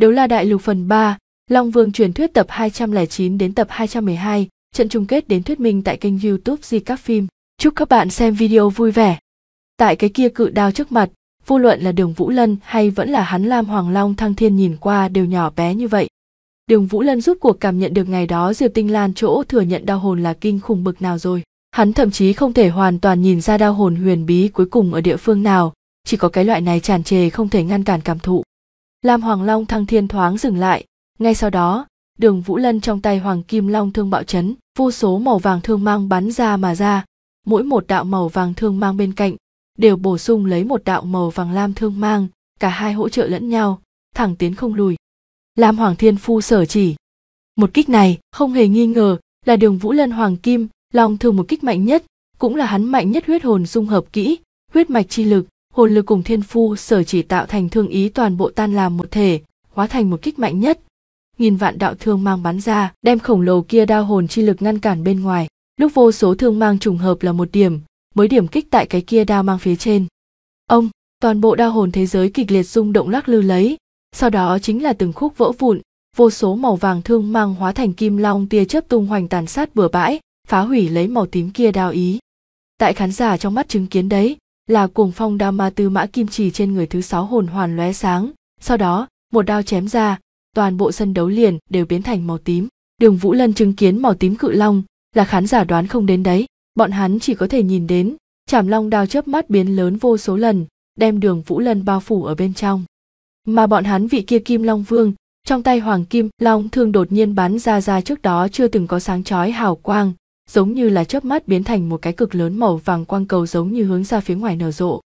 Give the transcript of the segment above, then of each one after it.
Đấu La Đại Lục phần 3, Long Vương truyền thuyết tập 209 đến tập 212, trận chung kết đến thuyết minh tại kênh YouTube Di Các Phim. Chúc các bạn xem video vui vẻ. Tại cái kia cự đao trước mặt, vô luận là Đường Vũ Lân hay vẫn là hắn Lam Hoàng Long Thăng Thiên nhìn qua đều nhỏ bé như vậy. Đường Vũ Lân rút cuộc cảm nhận được ngày đó Diệp Tinh Lan chỗ thừa nhận đau hồn là kinh khủng bực nào rồi. Hắn thậm chí không thể hoàn toàn nhìn ra đau hồn huyền bí cuối cùng ở địa phương nào, chỉ có cái loại này tràn trề không thể ngăn cản cảm thụ Lam Hoàng Long thăng thiên thoáng dừng lại, ngay sau đó, đường Vũ Lân trong tay Hoàng Kim Long thương bạo chấn, vô số màu vàng thương mang bắn ra mà ra, mỗi một đạo màu vàng thương mang bên cạnh, đều bổ sung lấy một đạo màu vàng lam thương mang, cả hai hỗ trợ lẫn nhau, thẳng tiến không lùi. Lam Hoàng Thiên Phu sở chỉ. Một kích này, không hề nghi ngờ, là đường Vũ Lân Hoàng Kim, Long thương một kích mạnh nhất, cũng là hắn mạnh nhất huyết hồn dung hợp kỹ, huyết mạch chi lực, hồn lực cùng thiên phu sở chỉ tạo thành thương ý toàn bộ tan làm một thể hóa thành một kích mạnh nhất nghìn vạn đạo thương mang bắn ra đem khổng lồ kia đao hồn chi lực ngăn cản bên ngoài lúc vô số thương mang trùng hợp là một điểm mới điểm kích tại cái kia đao mang phía trên ông toàn bộ đao hồn thế giới kịch liệt rung động lắc lư lấy sau đó chính là từng khúc vỡ vụn vô số màu vàng thương mang hóa thành kim long tia chớp tung hoành tàn sát bừa bãi phá hủy lấy màu tím kia đao ý tại khán giả trong mắt chứng kiến đấy là cuồng phong đao ma tư mã kim chỉ trên người thứ sáu hồn hoàn lóe sáng sau đó một đao chém ra toàn bộ sân đấu liền đều biến thành màu tím đường vũ lân chứng kiến màu tím cự long là khán giả đoán không đến đấy bọn hắn chỉ có thể nhìn đến chảm long đao chớp mắt biến lớn vô số lần đem đường vũ lân bao phủ ở bên trong mà bọn hắn vị kia kim long vương trong tay hoàng kim long thương đột nhiên bắn ra ra trước đó chưa từng có sáng chói hào quang giống như là chớp mắt biến thành một cái cực lớn màu vàng quang cầu giống như hướng ra phía ngoài nở rộ.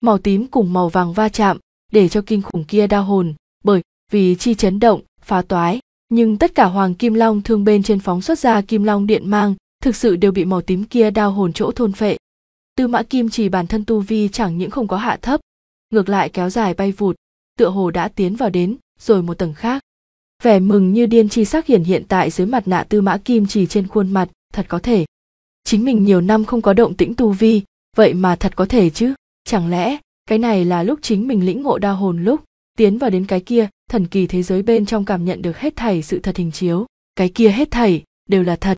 Màu tím cùng màu vàng va chạm, để cho kinh khủng kia đau hồn, bởi vì chi chấn động, phá toái, nhưng tất cả hoàng kim long thương bên trên phóng xuất ra kim long điện mang, thực sự đều bị màu tím kia đau hồn chỗ thôn phệ. Tư Mã Kim chỉ bản thân tu vi chẳng những không có hạ thấp, ngược lại kéo dài bay vụt, tựa hồ đã tiến vào đến rồi một tầng khác. Vẻ mừng như điên chi sắc hiển hiện tại dưới mặt nạ Tư Mã Kim chỉ trên khuôn mặt, thật có thể chính mình nhiều năm không có động tĩnh tu vi vậy mà thật có thể chứ chẳng lẽ cái này là lúc chính mình lĩnh ngộ đa hồn lúc tiến vào đến cái kia thần kỳ thế giới bên trong cảm nhận được hết thảy sự thật hình chiếu cái kia hết thảy đều là thật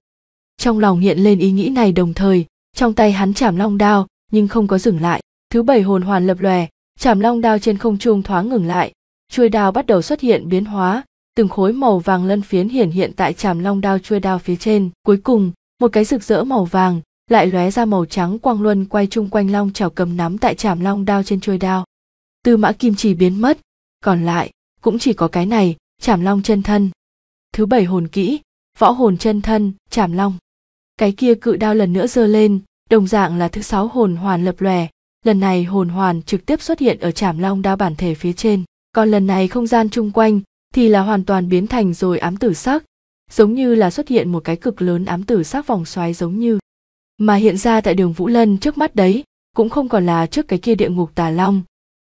trong lòng hiện lên ý nghĩ này đồng thời trong tay hắn chảm long đao nhưng không có dừng lại thứ bảy hồn hoàn lập lòe chảm long đao trên không trung thoáng ngừng lại chuôi đao bắt đầu xuất hiện biến hóa từng khối màu vàng lân phiến hiển hiện tại chảm long đao chuôi đao phía trên cuối cùng một cái rực rỡ màu vàng lại lóe ra màu trắng quang luân quay chung quanh long chảo cầm nắm tại trảm long đao trên chuôi đao tư mã kim chỉ biến mất còn lại cũng chỉ có cái này trảm long chân thân thứ bảy hồn kỹ võ hồn chân thân trảm long cái kia cự đao lần nữa giơ lên đồng dạng là thứ sáu hồn hoàn lập lòe lần này hồn hoàn trực tiếp xuất hiện ở trảm long đao bản thể phía trên còn lần này không gian chung quanh thì là hoàn toàn biến thành rồi ám tử sắc giống như là xuất hiện một cái cực lớn ám tử sắc vòng xoáy giống như mà hiện ra tại đường Vũ Lân trước mắt đấy, cũng không còn là trước cái kia địa ngục tà long,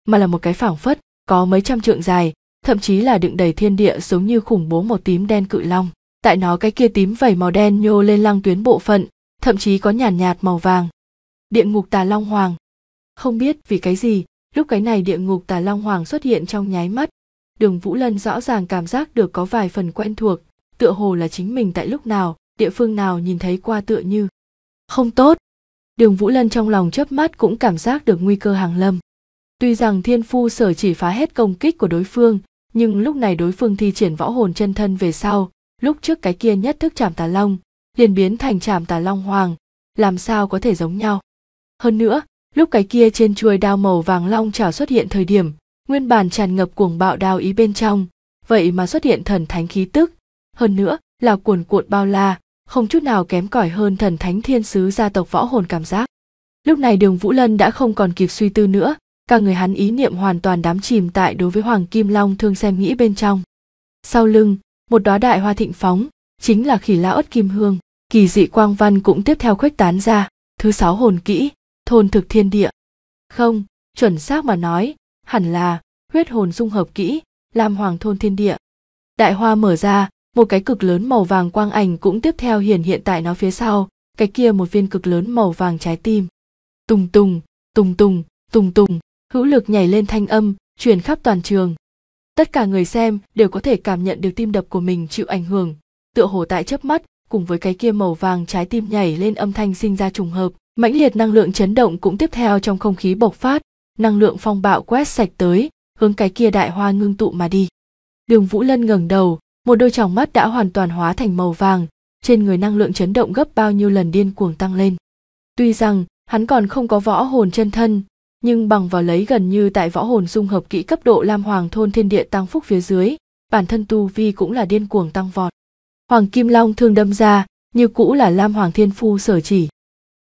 mà là một cái phảng phất có mấy trăm trượng dài, thậm chí là đựng đầy thiên địa giống như khủng bố màu tím đen cự long. Tại nó cái kia tím vẩy màu đen nhô lên lăng tuyến bộ phận, thậm chí có nhàn nhạt, nhạt màu vàng. Địa ngục tà long hoàng. Không biết vì cái gì, lúc cái này địa ngục tà long hoàng xuất hiện trong nháy mắt, Đường Vũ Lân rõ ràng cảm giác được có vài phần quen thuộc tựa hồ là chính mình tại lúc nào địa phương nào nhìn thấy qua tựa như không tốt đường vũ lân trong lòng chớp mắt cũng cảm giác được nguy cơ hàng lâm tuy rằng thiên phu sở chỉ phá hết công kích của đối phương nhưng lúc này đối phương thi triển võ hồn chân thân về sau lúc trước cái kia nhất thức chạm tà long liền biến thành chạm tà long hoàng làm sao có thể giống nhau hơn nữa lúc cái kia trên chuôi đao màu vàng long chảo xuất hiện thời điểm nguyên bản tràn ngập cuồng bạo đao ý bên trong vậy mà xuất hiện thần thánh khí tức hơn nữa là cuồn cuộn bao la không chút nào kém cỏi hơn thần thánh thiên sứ gia tộc võ hồn cảm giác lúc này đường vũ lân đã không còn kịp suy tư nữa cả người hắn ý niệm hoàn toàn đắm chìm tại đối với hoàng kim long thương xem nghĩ bên trong sau lưng một đóa đại hoa thịnh phóng chính là khỉ la ớt kim hương kỳ dị quang văn cũng tiếp theo khuếch tán ra thứ sáu hồn kỹ thôn thực thiên địa không chuẩn xác mà nói hẳn là huyết hồn dung hợp kỹ làm hoàng thôn thiên địa đại hoa mở ra một cái cực lớn màu vàng quang ảnh cũng tiếp theo hiển hiện tại nó phía sau, cái kia một viên cực lớn màu vàng trái tim. Tùng tùng, tùng tùng, tùng tùng, hữu lực nhảy lên thanh âm, truyền khắp toàn trường. Tất cả người xem đều có thể cảm nhận được tim đập của mình chịu ảnh hưởng, tựa hồ tại chớp mắt, cùng với cái kia màu vàng trái tim nhảy lên âm thanh sinh ra trùng hợp, mãnh liệt năng lượng chấn động cũng tiếp theo trong không khí bộc phát, năng lượng phong bạo quét sạch tới, hướng cái kia đại hoa ngưng tụ mà đi. Đường Vũ Lân ngẩng đầu, một đôi tròng mắt đã hoàn toàn hóa thành màu vàng, trên người năng lượng chấn động gấp bao nhiêu lần điên cuồng tăng lên. Tuy rằng, hắn còn không có võ hồn chân thân, nhưng bằng vào lấy gần như tại võ hồn dung hợp kỹ cấp độ Lam Hoàng thôn thiên địa tăng phúc phía dưới, bản thân tu vi cũng là điên cuồng tăng vọt. Hoàng Kim Long thương đâm ra, như cũ là Lam Hoàng Thiên Phu sở chỉ.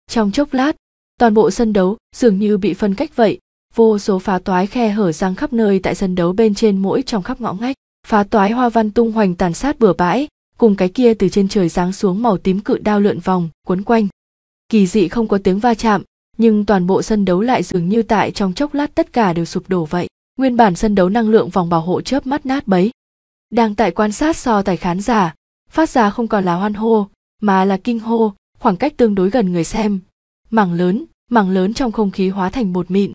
Trong chốc lát, toàn bộ sân đấu dường như bị phân cách vậy, vô số phá toái khe hở răng khắp nơi tại sân đấu bên trên mỗi trong khắp ngõ ngách phá toái hoa văn tung hoành tàn sát bừa bãi cùng cái kia từ trên trời giáng xuống màu tím cự đao lượn vòng quấn quanh kỳ dị không có tiếng va chạm nhưng toàn bộ sân đấu lại dường như tại trong chốc lát tất cả đều sụp đổ vậy nguyên bản sân đấu năng lượng vòng bảo hộ chớp mắt nát bấy đang tại quan sát so tài khán giả phát ra không còn là hoan hô mà là kinh hô khoảng cách tương đối gần người xem mảng lớn mảng lớn trong không khí hóa thành một mịn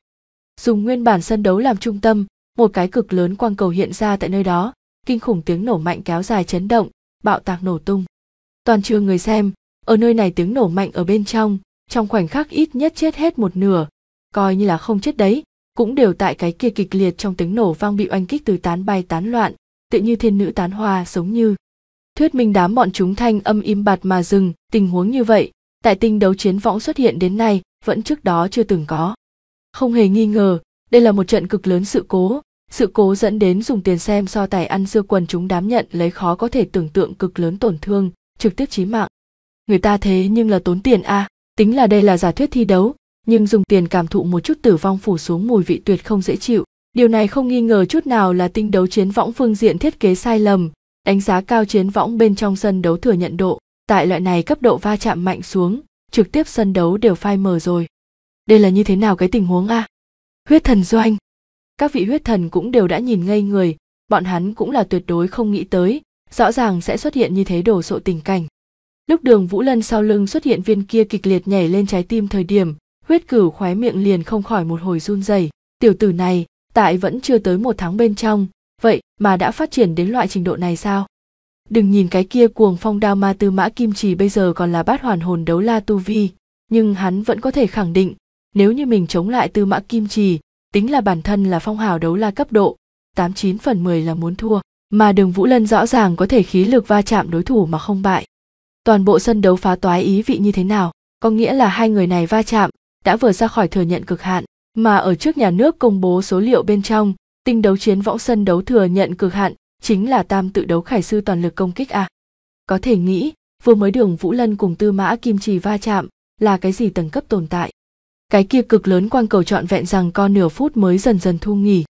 dùng nguyên bản sân đấu làm trung tâm một cái cực lớn quang cầu hiện ra tại nơi đó kinh khủng tiếng nổ mạnh kéo dài chấn động bạo tạc nổ tung toàn trường người xem ở nơi này tiếng nổ mạnh ở bên trong trong khoảnh khắc ít nhất chết hết một nửa coi như là không chết đấy cũng đều tại cái kia kịch liệt trong tiếng nổ vang bị oanh kích từ tán bay tán loạn tự như thiên nữ tán hoa sống như thuyết minh đám bọn chúng thanh âm im bặt mà dừng tình huống như vậy tại tinh đấu chiến võng xuất hiện đến nay vẫn trước đó chưa từng có không hề nghi ngờ đây là một trận cực lớn sự cố sự cố dẫn đến dùng tiền xem so tài ăn dưa quần chúng đám nhận lấy khó có thể tưởng tượng cực lớn tổn thương trực tiếp chí mạng người ta thế nhưng là tốn tiền a à. tính là đây là giả thuyết thi đấu nhưng dùng tiền cảm thụ một chút tử vong phủ xuống mùi vị tuyệt không dễ chịu điều này không nghi ngờ chút nào là tinh đấu chiến võng phương diện thiết kế sai lầm đánh giá cao chiến võng bên trong sân đấu thừa nhận độ tại loại này cấp độ va chạm mạnh xuống trực tiếp sân đấu đều phai mờ rồi đây là như thế nào cái tình huống a à? huyết thần doanh các vị huyết thần cũng đều đã nhìn ngây người bọn hắn cũng là tuyệt đối không nghĩ tới rõ ràng sẽ xuất hiện như thế đổ sộ tình cảnh lúc đường vũ lân sau lưng xuất hiện viên kia kịch liệt nhảy lên trái tim thời điểm huyết cửu khoái miệng liền không khỏi một hồi run rẩy tiểu tử này tại vẫn chưa tới một tháng bên trong vậy mà đã phát triển đến loại trình độ này sao đừng nhìn cái kia cuồng phong đao ma tư mã kim trì bây giờ còn là bát hoàn hồn đấu la tu vi nhưng hắn vẫn có thể khẳng định nếu như mình chống lại tư mã kim trì tính là bản thân là phong hào đấu la cấp độ, 89 phần 10 là muốn thua, mà đường Vũ Lân rõ ràng có thể khí lực va chạm đối thủ mà không bại. Toàn bộ sân đấu phá toái ý vị như thế nào, có nghĩa là hai người này va chạm, đã vừa ra khỏi thừa nhận cực hạn, mà ở trước nhà nước công bố số liệu bên trong, tinh đấu chiến võng sân đấu thừa nhận cực hạn, chính là tam tự đấu khải sư toàn lực công kích à. Có thể nghĩ, vừa mới đường Vũ Lân cùng Tư Mã Kim Trì va chạm, là cái gì tầng cấp tồn tại cái kia cực lớn quang cầu trọn vẹn rằng co nửa phút mới dần dần thu nghỉ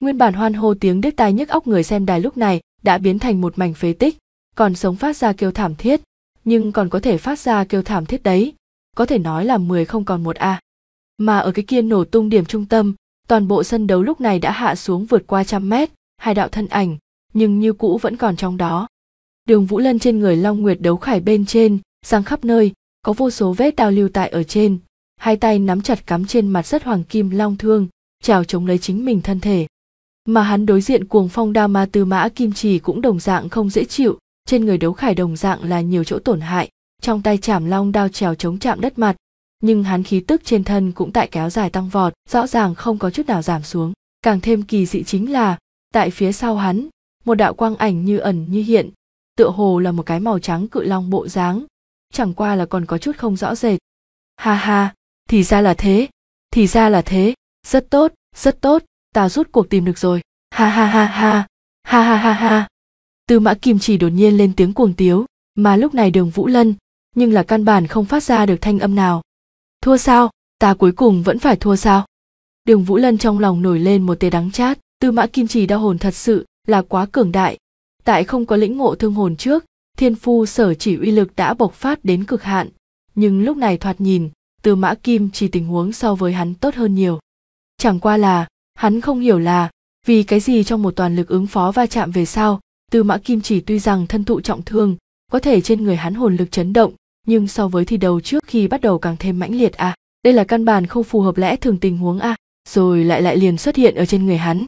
nguyên bản hoan hô tiếng đứt tai nhức óc người xem đài lúc này đã biến thành một mảnh phế tích còn sống phát ra kêu thảm thiết nhưng còn có thể phát ra kêu thảm thiết đấy có thể nói là 10 không còn một a mà ở cái kia nổ tung điểm trung tâm toàn bộ sân đấu lúc này đã hạ xuống vượt qua trăm mét hai đạo thân ảnh nhưng như cũ vẫn còn trong đó đường vũ lân trên người long nguyệt đấu khải bên trên sang khắp nơi có vô số vết đao lưu tại ở trên hai tay nắm chặt cắm trên mặt rất hoàng kim long thương trào chống lấy chính mình thân thể mà hắn đối diện cuồng phong đa ma tư mã kim trì cũng đồng dạng không dễ chịu trên người đấu khải đồng dạng là nhiều chỗ tổn hại trong tay chảm long đao trèo chống chạm đất mặt nhưng hắn khí tức trên thân cũng tại kéo dài tăng vọt rõ ràng không có chút nào giảm xuống càng thêm kỳ dị chính là tại phía sau hắn một đạo quang ảnh như ẩn như hiện tựa hồ là một cái màu trắng cự long bộ dáng chẳng qua là còn có chút không rõ rệt ha ha thì ra là thế thì ra là thế rất tốt rất tốt ta rút cuộc tìm được rồi ha ha ha ha ha ha ha ha tư mã kim chỉ đột nhiên lên tiếng cuồng tiếu mà lúc này đường vũ lân nhưng là căn bản không phát ra được thanh âm nào thua sao ta cuối cùng vẫn phải thua sao đường vũ lân trong lòng nổi lên một tê đắng chát tư mã kim chỉ đau hồn thật sự là quá cường đại tại không có lĩnh ngộ thương hồn trước thiên phu sở chỉ uy lực đã bộc phát đến cực hạn nhưng lúc này thoạt nhìn từ mã kim chỉ tình huống so với hắn tốt hơn nhiều chẳng qua là hắn không hiểu là vì cái gì trong một toàn lực ứng phó va chạm về sau từ mã kim chỉ tuy rằng thân thụ trọng thương có thể trên người hắn hồn lực chấn động nhưng so với thi đấu trước khi bắt đầu càng thêm mãnh liệt à đây là căn bản không phù hợp lẽ thường tình huống à rồi lại lại liền xuất hiện ở trên người hắn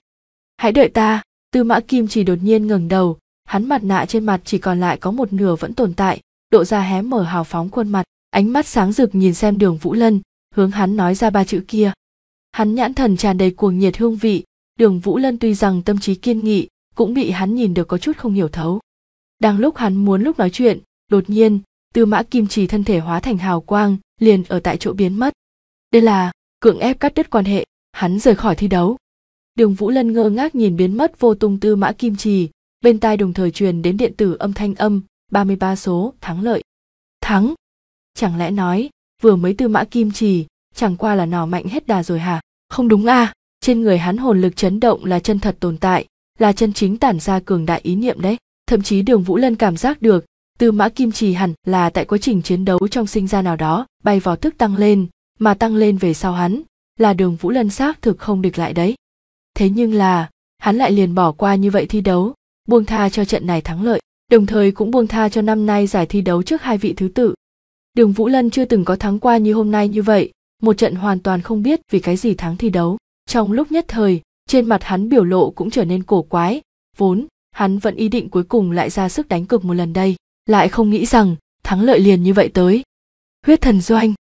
hãy đợi ta tư mã kim chỉ đột nhiên ngẩng đầu hắn mặt nạ trên mặt chỉ còn lại có một nửa vẫn tồn tại độ ra hé mở hào phóng khuôn mặt ánh mắt sáng rực nhìn xem đường vũ lân hướng hắn nói ra ba chữ kia hắn nhãn thần tràn đầy cuồng nhiệt hương vị đường vũ lân tuy rằng tâm trí kiên nghị cũng bị hắn nhìn được có chút không hiểu thấu đang lúc hắn muốn lúc nói chuyện đột nhiên tư mã kim trì thân thể hóa thành hào quang liền ở tại chỗ biến mất đây là cưỡng ép cắt đứt quan hệ hắn rời khỏi thi đấu đường vũ lân ngơ ngác nhìn biến mất vô tung tư mã kim trì bên tai đồng thời truyền đến điện tử âm thanh âm 33 số thắng lợi thắng chẳng lẽ nói vừa mới tư mã kim trì chẳng qua là nỏ mạnh hết đà rồi hả không đúng a à, trên người hắn hồn lực chấn động là chân thật tồn tại là chân chính tản ra cường đại ý niệm đấy thậm chí đường vũ lân cảm giác được tư mã kim trì hẳn là tại quá trình chiến đấu trong sinh ra nào đó bay vào thức tăng lên mà tăng lên về sau hắn là đường vũ lân xác thực không địch lại đấy thế nhưng là hắn lại liền bỏ qua như vậy thi đấu buông tha cho trận này thắng lợi đồng thời cũng buông tha cho năm nay giải thi đấu trước hai vị thứ tự Đường Vũ Lân chưa từng có thắng qua như hôm nay như vậy, một trận hoàn toàn không biết vì cái gì thắng thi đấu. Trong lúc nhất thời, trên mặt hắn biểu lộ cũng trở nên cổ quái, vốn, hắn vẫn ý định cuối cùng lại ra sức đánh cực một lần đây, lại không nghĩ rằng thắng lợi liền như vậy tới. Huyết thần doanh.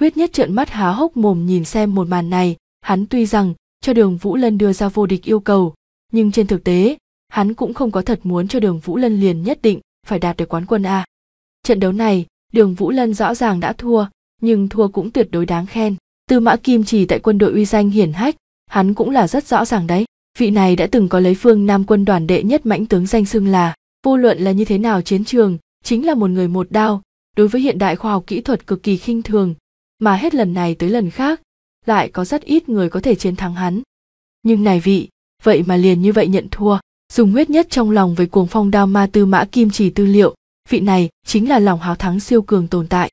Huyết nhất trợn mắt há hốc mồm nhìn xem một màn này, hắn tuy rằng cho đường Vũ Lân đưa ra vô địch yêu cầu, nhưng trên thực tế, hắn cũng không có thật muốn cho đường Vũ Lân liền nhất định phải đạt được quán quân A. Trận đấu này, đường vũ lân rõ ràng đã thua nhưng thua cũng tuyệt đối đáng khen tư mã kim chỉ tại quân đội uy danh hiển hách hắn cũng là rất rõ ràng đấy vị này đã từng có lấy phương nam quân đoàn đệ nhất mãnh tướng danh xưng là vô luận là như thế nào chiến trường chính là một người một đao đối với hiện đại khoa học kỹ thuật cực kỳ khinh thường mà hết lần này tới lần khác lại có rất ít người có thể chiến thắng hắn nhưng này vị vậy mà liền như vậy nhận thua dùng huyết nhất trong lòng với cuồng phong đao ma tư mã kim chỉ tư liệu vị này chính là lòng hào thắng siêu cường tồn tại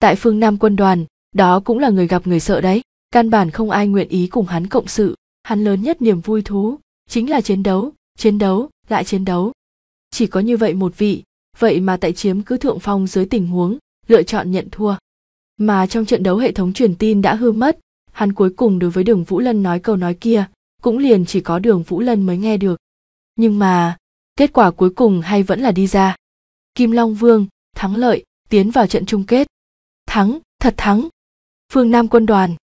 tại phương nam quân đoàn đó cũng là người gặp người sợ đấy căn bản không ai nguyện ý cùng hắn cộng sự hắn lớn nhất niềm vui thú chính là chiến đấu chiến đấu lại chiến đấu chỉ có như vậy một vị vậy mà tại chiếm cứ thượng phong dưới tình huống lựa chọn nhận thua mà trong trận đấu hệ thống truyền tin đã hư mất hắn cuối cùng đối với đường vũ lân nói câu nói kia cũng liền chỉ có đường vũ lân mới nghe được nhưng mà kết quả cuối cùng hay vẫn là đi ra Kim Long Vương, thắng lợi, tiến vào trận chung kết. Thắng, thật thắng. Phương Nam quân đoàn.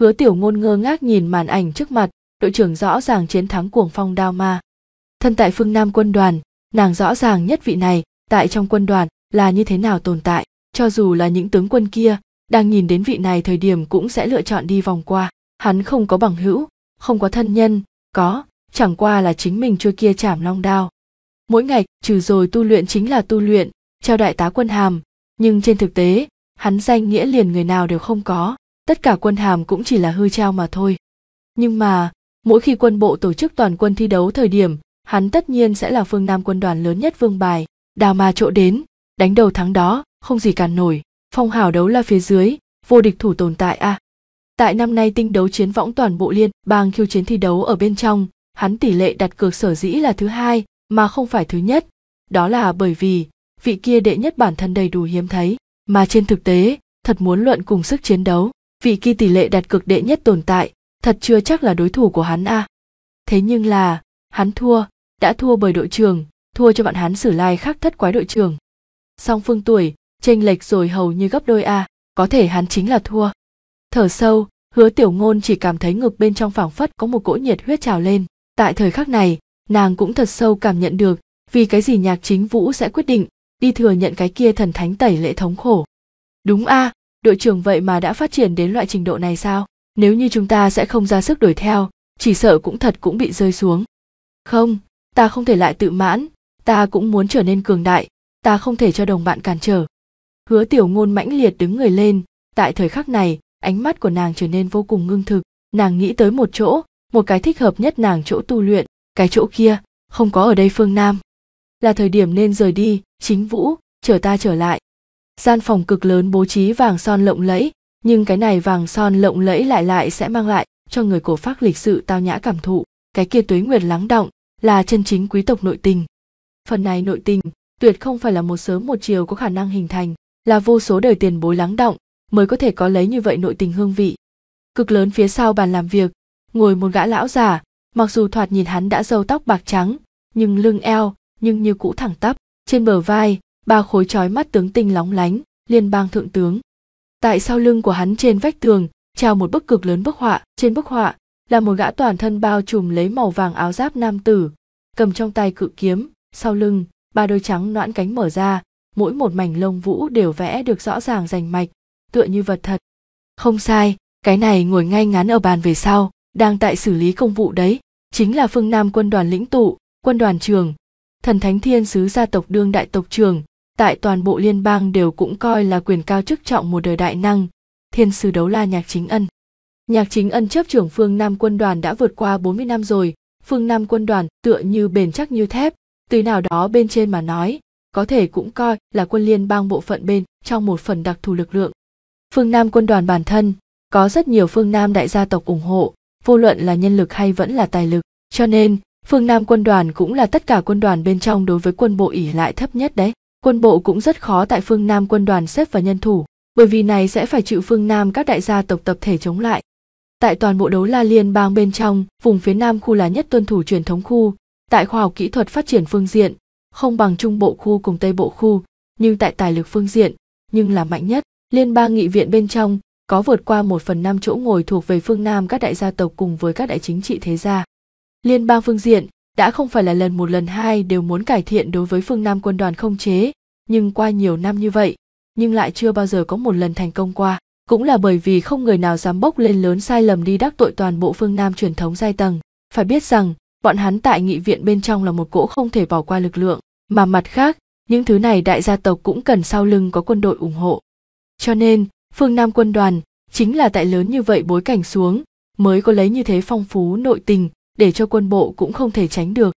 Hứa Tiểu Ngôn ngơ ngác nhìn màn ảnh trước mặt, đội trưởng rõ ràng chiến thắng cuồng phong đao ma. Thân tại Phương Nam quân đoàn, nàng rõ ràng nhất vị này, tại trong quân đoàn là như thế nào tồn tại, cho dù là những tướng quân kia, đang nhìn đến vị này thời điểm cũng sẽ lựa chọn đi vòng qua. Hắn không có bằng hữu, không có thân nhân, có, chẳng qua là chính mình chưa kia chảm long đao, mỗi ngày trừ rồi tu luyện chính là tu luyện treo đại tá quân hàm nhưng trên thực tế hắn danh nghĩa liền người nào đều không có tất cả quân hàm cũng chỉ là hư trao mà thôi nhưng mà mỗi khi quân bộ tổ chức toàn quân thi đấu thời điểm hắn tất nhiên sẽ là phương nam quân đoàn lớn nhất vương bài đào mà chỗ đến đánh đầu thắng đó không gì cản nổi phong hào đấu là phía dưới vô địch thủ tồn tại a à. tại năm nay tinh đấu chiến võng toàn bộ liên bang khiêu chiến thi đấu ở bên trong hắn tỷ lệ đặt cược sở dĩ là thứ hai mà không phải thứ nhất đó là bởi vì vị kia đệ nhất bản thân đầy đủ hiếm thấy mà trên thực tế thật muốn luận cùng sức chiến đấu vị kia tỷ lệ đặt cực đệ nhất tồn tại thật chưa chắc là đối thủ của hắn a à. thế nhưng là hắn thua đã thua bởi đội trường thua cho bọn hắn sử lai khác thất quái đội trường song phương tuổi chênh lệch rồi hầu như gấp đôi a à, có thể hắn chính là thua thở sâu hứa tiểu ngôn chỉ cảm thấy ngực bên trong phảng phất có một cỗ nhiệt huyết trào lên tại thời khắc này nàng cũng thật sâu cảm nhận được vì cái gì nhạc chính vũ sẽ quyết định đi thừa nhận cái kia thần thánh tẩy lệ thống khổ đúng a à, đội trưởng vậy mà đã phát triển đến loại trình độ này sao nếu như chúng ta sẽ không ra sức đuổi theo chỉ sợ cũng thật cũng bị rơi xuống không ta không thể lại tự mãn ta cũng muốn trở nên cường đại ta không thể cho đồng bạn cản trở hứa tiểu ngôn mãnh liệt đứng người lên tại thời khắc này ánh mắt của nàng trở nên vô cùng ngưng thực nàng nghĩ tới một chỗ một cái thích hợp nhất nàng chỗ tu luyện cái chỗ kia không có ở đây phương nam là thời điểm nên rời đi chính vũ chở ta trở lại gian phòng cực lớn bố trí vàng son lộng lẫy nhưng cái này vàng son lộng lẫy lại lại sẽ mang lại cho người cổ phác lịch sự tao nhã cảm thụ cái kia tuế nguyệt lắng động là chân chính quý tộc nội tình phần này nội tình tuyệt không phải là một sớm một chiều có khả năng hình thành là vô số đời tiền bối lắng động mới có thể có lấy như vậy nội tình hương vị cực lớn phía sau bàn làm việc ngồi một gã lão già mặc dù thoạt nhìn hắn đã râu tóc bạc trắng nhưng lưng eo nhưng như cũ thẳng tắp trên bờ vai ba khối trói mắt tướng tinh lóng lánh liên bang thượng tướng tại sau lưng của hắn trên vách tường treo một bức cực lớn bức họa trên bức họa là một gã toàn thân bao trùm lấy màu vàng áo giáp nam tử cầm trong tay cự kiếm sau lưng ba đôi trắng noãn cánh mở ra mỗi một mảnh lông vũ đều vẽ được rõ ràng rành mạch tựa như vật thật không sai cái này ngồi ngay ngắn ở bàn về sau đang tại xử lý công vụ đấy chính là phương Nam quân đoàn lĩnh tụ, quân đoàn trường, thần thánh thiên sứ gia tộc đương đại tộc trường, tại toàn bộ liên bang đều cũng coi là quyền cao chức trọng một đời đại năng, thiên sứ đấu la nhạc chính ân. Nhạc chính ân chấp trưởng phương Nam quân đoàn đã vượt qua 40 năm rồi, phương Nam quân đoàn tựa như bền chắc như thép, từ nào đó bên trên mà nói, có thể cũng coi là quân liên bang bộ phận bên trong một phần đặc thù lực lượng. Phương Nam quân đoàn bản thân, có rất nhiều phương Nam đại gia tộc ủng hộ, vô luận là nhân lực hay vẫn là tài lực cho nên phương nam quân đoàn cũng là tất cả quân đoàn bên trong đối với quân bộ ỉ lại thấp nhất đấy quân bộ cũng rất khó tại phương nam quân đoàn xếp vào nhân thủ bởi vì này sẽ phải chịu phương nam các đại gia tộc tập thể chống lại tại toàn bộ đấu la liên bang bên trong vùng phía nam khu là nhất tuân thủ truyền thống khu tại khoa học kỹ thuật phát triển phương diện không bằng trung bộ khu cùng tây bộ khu nhưng tại tài lực phương diện nhưng là mạnh nhất liên bang nghị viện bên trong có vượt qua một phần năm chỗ ngồi thuộc về phương Nam các đại gia tộc cùng với các đại chính trị thế gia. Liên bang phương diện đã không phải là lần một lần hai đều muốn cải thiện đối với phương Nam quân đoàn không chế, nhưng qua nhiều năm như vậy, nhưng lại chưa bao giờ có một lần thành công qua. Cũng là bởi vì không người nào dám bốc lên lớn sai lầm đi đắc tội toàn bộ phương Nam truyền thống giai tầng. Phải biết rằng, bọn hắn tại nghị viện bên trong là một cỗ không thể bỏ qua lực lượng, mà mặt khác, những thứ này đại gia tộc cũng cần sau lưng có quân đội ủng hộ. Cho nên, phương Nam quân đoàn, chính là tại lớn như vậy bối cảnh xuống, mới có lấy như thế phong phú nội tình, để cho quân bộ cũng không thể tránh được.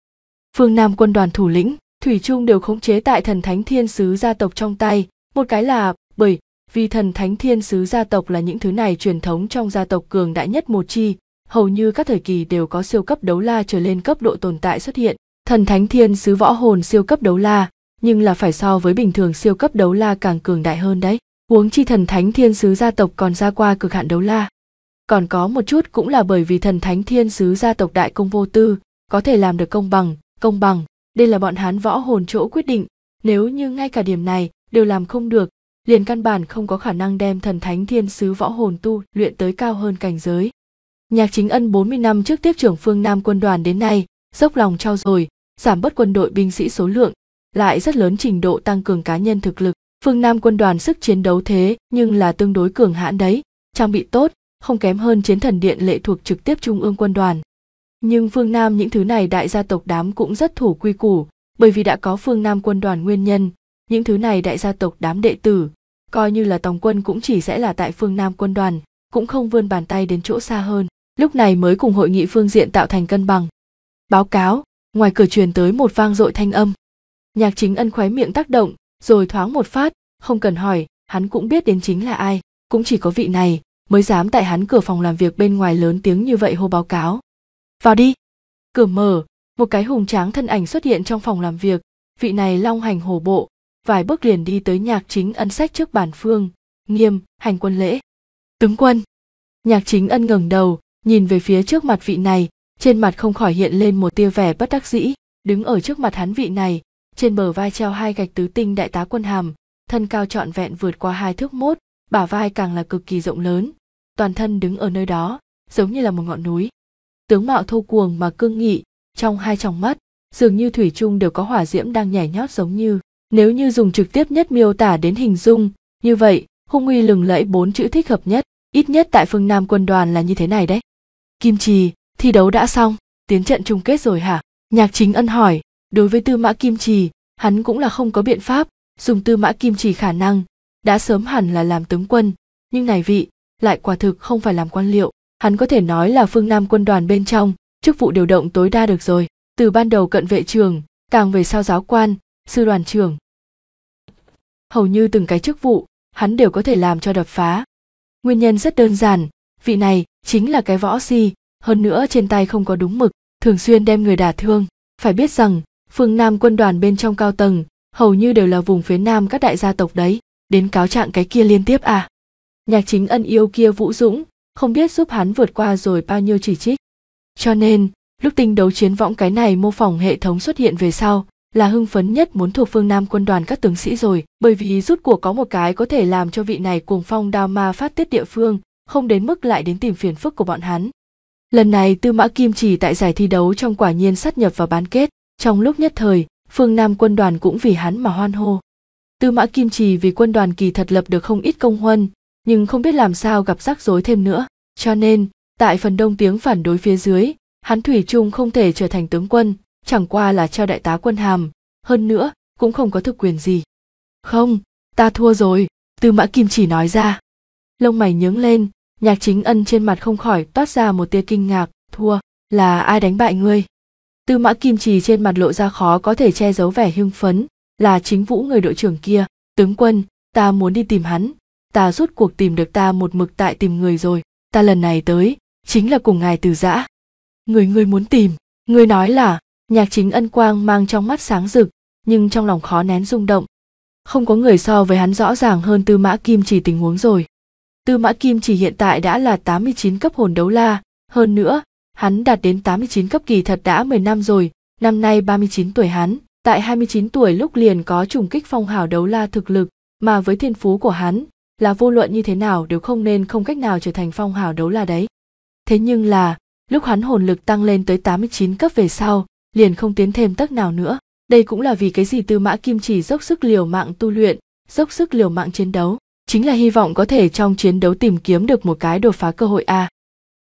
Phương Nam quân đoàn thủ lĩnh, Thủy Trung đều khống chế tại thần thánh thiên sứ gia tộc trong tay, một cái là bởi vì thần thánh thiên sứ gia tộc là những thứ này truyền thống trong gia tộc cường đại nhất một chi, hầu như các thời kỳ đều có siêu cấp đấu la trở lên cấp độ tồn tại xuất hiện. Thần thánh thiên sứ võ hồn siêu cấp đấu la, nhưng là phải so với bình thường siêu cấp đấu la càng cường đại hơn đấy huống chi thần thánh thiên sứ gia tộc còn ra qua cực hạn đấu la còn có một chút cũng là bởi vì thần thánh thiên sứ gia tộc đại công vô tư có thể làm được công bằng công bằng đây là bọn hán võ hồn chỗ quyết định nếu như ngay cả điểm này đều làm không được liền căn bản không có khả năng đem thần thánh thiên sứ võ hồn tu luyện tới cao hơn cảnh giới nhạc chính ân 40 năm trước tiếp trưởng phương nam quân đoàn đến nay dốc lòng trao dồi, giảm bớt quân đội binh sĩ số lượng lại rất lớn trình độ tăng cường cá nhân thực lực phương nam quân đoàn sức chiến đấu thế nhưng là tương đối cường hãn đấy trang bị tốt không kém hơn chiến thần điện lệ thuộc trực tiếp trung ương quân đoàn nhưng phương nam những thứ này đại gia tộc đám cũng rất thủ quy củ bởi vì đã có phương nam quân đoàn nguyên nhân những thứ này đại gia tộc đám đệ tử coi như là tổng quân cũng chỉ sẽ là tại phương nam quân đoàn cũng không vươn bàn tay đến chỗ xa hơn lúc này mới cùng hội nghị phương diện tạo thành cân bằng báo cáo ngoài cửa truyền tới một vang dội thanh âm nhạc chính ân khoái miệng tác động rồi thoáng một phát không cần hỏi hắn cũng biết đến chính là ai cũng chỉ có vị này mới dám tại hắn cửa phòng làm việc bên ngoài lớn tiếng như vậy hô báo cáo vào đi cửa mở một cái hùng tráng thân ảnh xuất hiện trong phòng làm việc vị này long hành hổ bộ vài bước liền đi tới nhạc chính ân sách trước bàn phương nghiêm hành quân lễ tướng quân nhạc chính ân ngẩng đầu nhìn về phía trước mặt vị này trên mặt không khỏi hiện lên một tia vẻ bất đắc dĩ đứng ở trước mặt hắn vị này trên bờ vai treo hai gạch tứ tinh đại tá quân hàm thân cao trọn vẹn vượt qua hai thước mốt bả vai càng là cực kỳ rộng lớn toàn thân đứng ở nơi đó giống như là một ngọn núi tướng mạo thô cuồng mà cương nghị trong hai tròng mắt dường như thủy chung đều có hỏa diễm đang nhảy nhót giống như nếu như dùng trực tiếp nhất miêu tả đến hình dung như vậy hung nguy lừng lẫy bốn chữ thích hợp nhất ít nhất tại phương nam quân đoàn là như thế này đấy kim trì thi đấu đã xong tiến trận chung kết rồi hả nhạc chính ân hỏi đối với tư mã kim trì hắn cũng là không có biện pháp dùng tư mã kim trì khả năng đã sớm hẳn là làm tướng quân nhưng này vị lại quả thực không phải làm quan liệu hắn có thể nói là phương nam quân đoàn bên trong chức vụ điều động tối đa được rồi từ ban đầu cận vệ trường càng về sau giáo quan sư đoàn trưởng hầu như từng cái chức vụ hắn đều có thể làm cho đập phá nguyên nhân rất đơn giản vị này chính là cái võ si hơn nữa trên tay không có đúng mực thường xuyên đem người đả thương phải biết rằng phương nam quân đoàn bên trong cao tầng hầu như đều là vùng phía nam các đại gia tộc đấy đến cáo trạng cái kia liên tiếp à nhạc chính ân yêu kia vũ dũng không biết giúp hắn vượt qua rồi bao nhiêu chỉ trích cho nên lúc tinh đấu chiến võng cái này mô phỏng hệ thống xuất hiện về sau là hưng phấn nhất muốn thuộc phương nam quân đoàn các tướng sĩ rồi bởi vì rút cuộc có một cái có thể làm cho vị này cuồng phong đao ma phát tiết địa phương không đến mức lại đến tìm phiền phức của bọn hắn lần này tư mã kim chỉ tại giải thi đấu trong quả nhiên sát nhập vào bán kết trong lúc nhất thời, phương Nam quân đoàn cũng vì hắn mà hoan hô. Tư mã Kim Trì vì quân đoàn kỳ thật lập được không ít công huân, nhưng không biết làm sao gặp rắc rối thêm nữa. Cho nên, tại phần đông tiếng phản đối phía dưới, hắn Thủy trung không thể trở thành tướng quân, chẳng qua là cho đại tá quân hàm, hơn nữa cũng không có thực quyền gì. Không, ta thua rồi, Tư mã Kim Chỉ nói ra. Lông mày nhướng lên, nhạc chính ân trên mặt không khỏi toát ra một tia kinh ngạc, thua, là ai đánh bại ngươi? Tư mã kim trì trên mặt lộ ra khó có thể che giấu vẻ hưng phấn, là chính vũ người đội trưởng kia, tướng quân, ta muốn đi tìm hắn, ta rút cuộc tìm được ta một mực tại tìm người rồi, ta lần này tới, chính là cùng ngài từ giã. Người người muốn tìm, người nói là, nhạc chính ân quang mang trong mắt sáng rực, nhưng trong lòng khó nén rung động. Không có người so với hắn rõ ràng hơn tư mã kim chỉ tình huống rồi. Tư mã kim chỉ hiện tại đã là 89 cấp hồn đấu la, hơn nữa, Hắn đạt đến 89 cấp kỳ thật đã 10 năm rồi, năm nay 39 tuổi hắn, tại 29 tuổi lúc liền có trùng kích phong hào đấu la thực lực, mà với thiên phú của hắn, là vô luận như thế nào đều không nên không cách nào trở thành phong hào đấu la đấy. Thế nhưng là, lúc hắn hồn lực tăng lên tới 89 cấp về sau, liền không tiến thêm tấc nào nữa. Đây cũng là vì cái gì Tư Mã Kim chỉ dốc sức liều mạng tu luyện, dốc sức liều mạng chiến đấu, chính là hy vọng có thể trong chiến đấu tìm kiếm được một cái đột phá cơ hội a. À.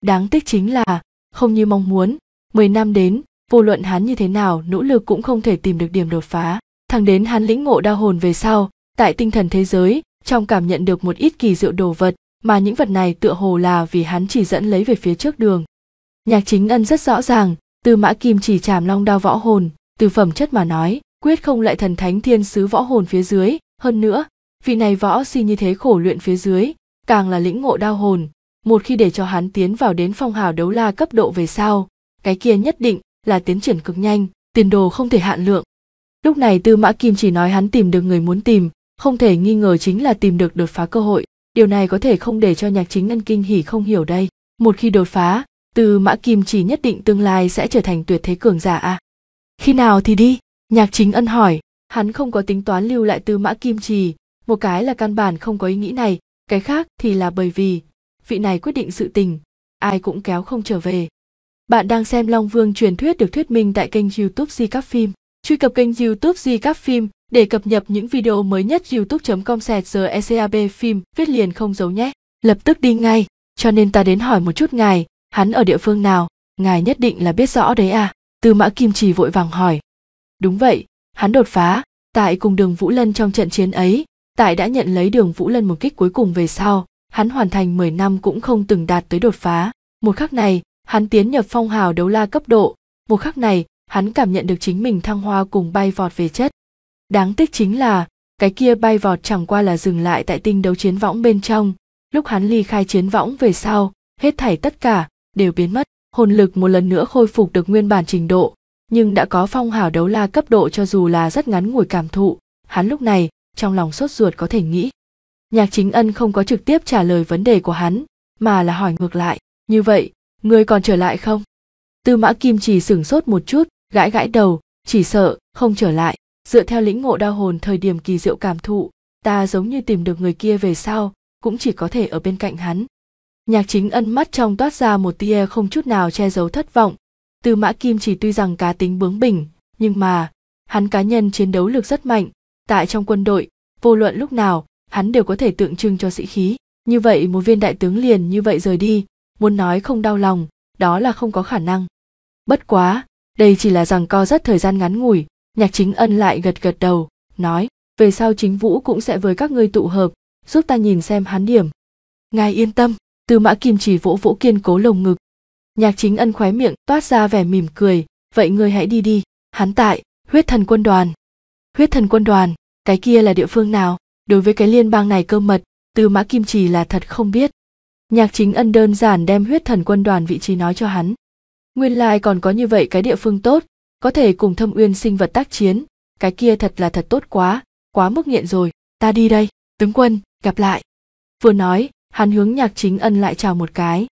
Đáng tiếc chính là, không như mong muốn mười năm đến vô luận hắn như thế nào nỗ lực cũng không thể tìm được điểm đột phá thẳng đến hắn lĩnh ngộ đau hồn về sau tại tinh thần thế giới trong cảm nhận được một ít kỳ diệu đồ vật mà những vật này tựa hồ là vì hắn chỉ dẫn lấy về phía trước đường nhạc chính ân rất rõ ràng từ mã kim chỉ chàm long đao võ hồn từ phẩm chất mà nói quyết không lại thần thánh thiên sứ võ hồn phía dưới hơn nữa vị này võ si như thế khổ luyện phía dưới càng là lĩnh ngộ đau hồn một khi để cho hắn tiến vào đến phong hào đấu la cấp độ về sau cái kia nhất định là tiến triển cực nhanh tiền đồ không thể hạn lượng lúc này tư mã kim chỉ nói hắn tìm được người muốn tìm không thể nghi ngờ chính là tìm được đột phá cơ hội điều này có thể không để cho nhạc chính ngân kinh hỉ không hiểu đây một khi đột phá tư mã kim chỉ nhất định tương lai sẽ trở thành tuyệt thế cường giả à khi nào thì đi nhạc chính ân hỏi hắn không có tính toán lưu lại tư mã kim trì một cái là căn bản không có ý nghĩ này cái khác thì là bởi vì vị này quyết định sự tình ai cũng kéo không trở về bạn đang xem long vương truyền thuyết được thuyết minh tại kênh youtube di các phim truy cập kênh youtube di các phim để cập nhật những video mới nhất youtube com ecab phim viết liền không giấu nhé lập tức đi ngay cho nên ta đến hỏi một chút ngài hắn ở địa phương nào ngài nhất định là biết rõ đấy à tư mã kim chỉ vội vàng hỏi đúng vậy hắn đột phá tại cùng đường vũ lân trong trận chiến ấy tại đã nhận lấy đường vũ lân một kích cuối cùng về sau hắn hoàn thành 10 năm cũng không từng đạt tới đột phá. Một khắc này, hắn tiến nhập phong hào đấu la cấp độ, một khắc này, hắn cảm nhận được chính mình thăng hoa cùng bay vọt về chất. Đáng tiếc chính là, cái kia bay vọt chẳng qua là dừng lại tại tinh đấu chiến võng bên trong, lúc hắn ly khai chiến võng về sau, hết thảy tất cả đều biến mất, hồn lực một lần nữa khôi phục được nguyên bản trình độ, nhưng đã có phong hào đấu la cấp độ cho dù là rất ngắn ngủi cảm thụ, hắn lúc này trong lòng sốt ruột có thể nghĩ nhạc chính ân không có trực tiếp trả lời vấn đề của hắn mà là hỏi ngược lại như vậy ngươi còn trở lại không tư mã kim chỉ sửng sốt một chút gãi gãi đầu chỉ sợ không trở lại dựa theo lĩnh ngộ đau hồn thời điểm kỳ diệu cảm thụ ta giống như tìm được người kia về sau cũng chỉ có thể ở bên cạnh hắn nhạc chính ân mắt trong toát ra một tia không chút nào che giấu thất vọng tư mã kim chỉ tuy rằng cá tính bướng bỉnh nhưng mà hắn cá nhân chiến đấu lực rất mạnh tại trong quân đội vô luận lúc nào hắn đều có thể tượng trưng cho sĩ khí như vậy một viên đại tướng liền như vậy rời đi muốn nói không đau lòng đó là không có khả năng bất quá đây chỉ là rằng co rất thời gian ngắn ngủi nhạc chính ân lại gật gật đầu nói về sau chính vũ cũng sẽ với các ngươi tụ hợp giúp ta nhìn xem hắn điểm ngài yên tâm từ mã kim chỉ vỗ vỗ kiên cố lồng ngực nhạc chính ân khóe miệng toát ra vẻ mỉm cười vậy ngươi hãy đi đi hắn tại huyết thần quân đoàn huyết thần quân đoàn cái kia là địa phương nào đối với cái liên bang này cơ mật từ mã kim trì là thật không biết nhạc chính ân đơn giản đem huyết thần quân đoàn vị trí nói cho hắn nguyên lai còn có như vậy cái địa phương tốt có thể cùng thâm uyên sinh vật tác chiến cái kia thật là thật tốt quá quá mức nghiện rồi ta đi đây tướng quân gặp lại vừa nói hắn hướng nhạc chính ân lại chào một cái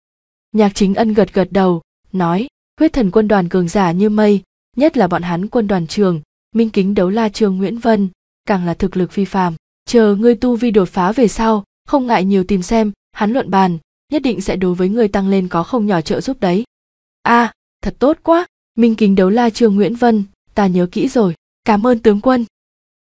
nhạc chính ân gật gật đầu nói huyết thần quân đoàn cường giả như mây nhất là bọn hắn quân đoàn trường minh kính đấu la trương nguyễn vân càng là thực lực phi phàm chờ ngươi tu vi đột phá về sau không ngại nhiều tìm xem hắn luận bàn nhất định sẽ đối với người tăng lên có không nhỏ trợ giúp đấy a à, thật tốt quá minh kính đấu la trương nguyễn vân ta nhớ kỹ rồi cảm ơn tướng quân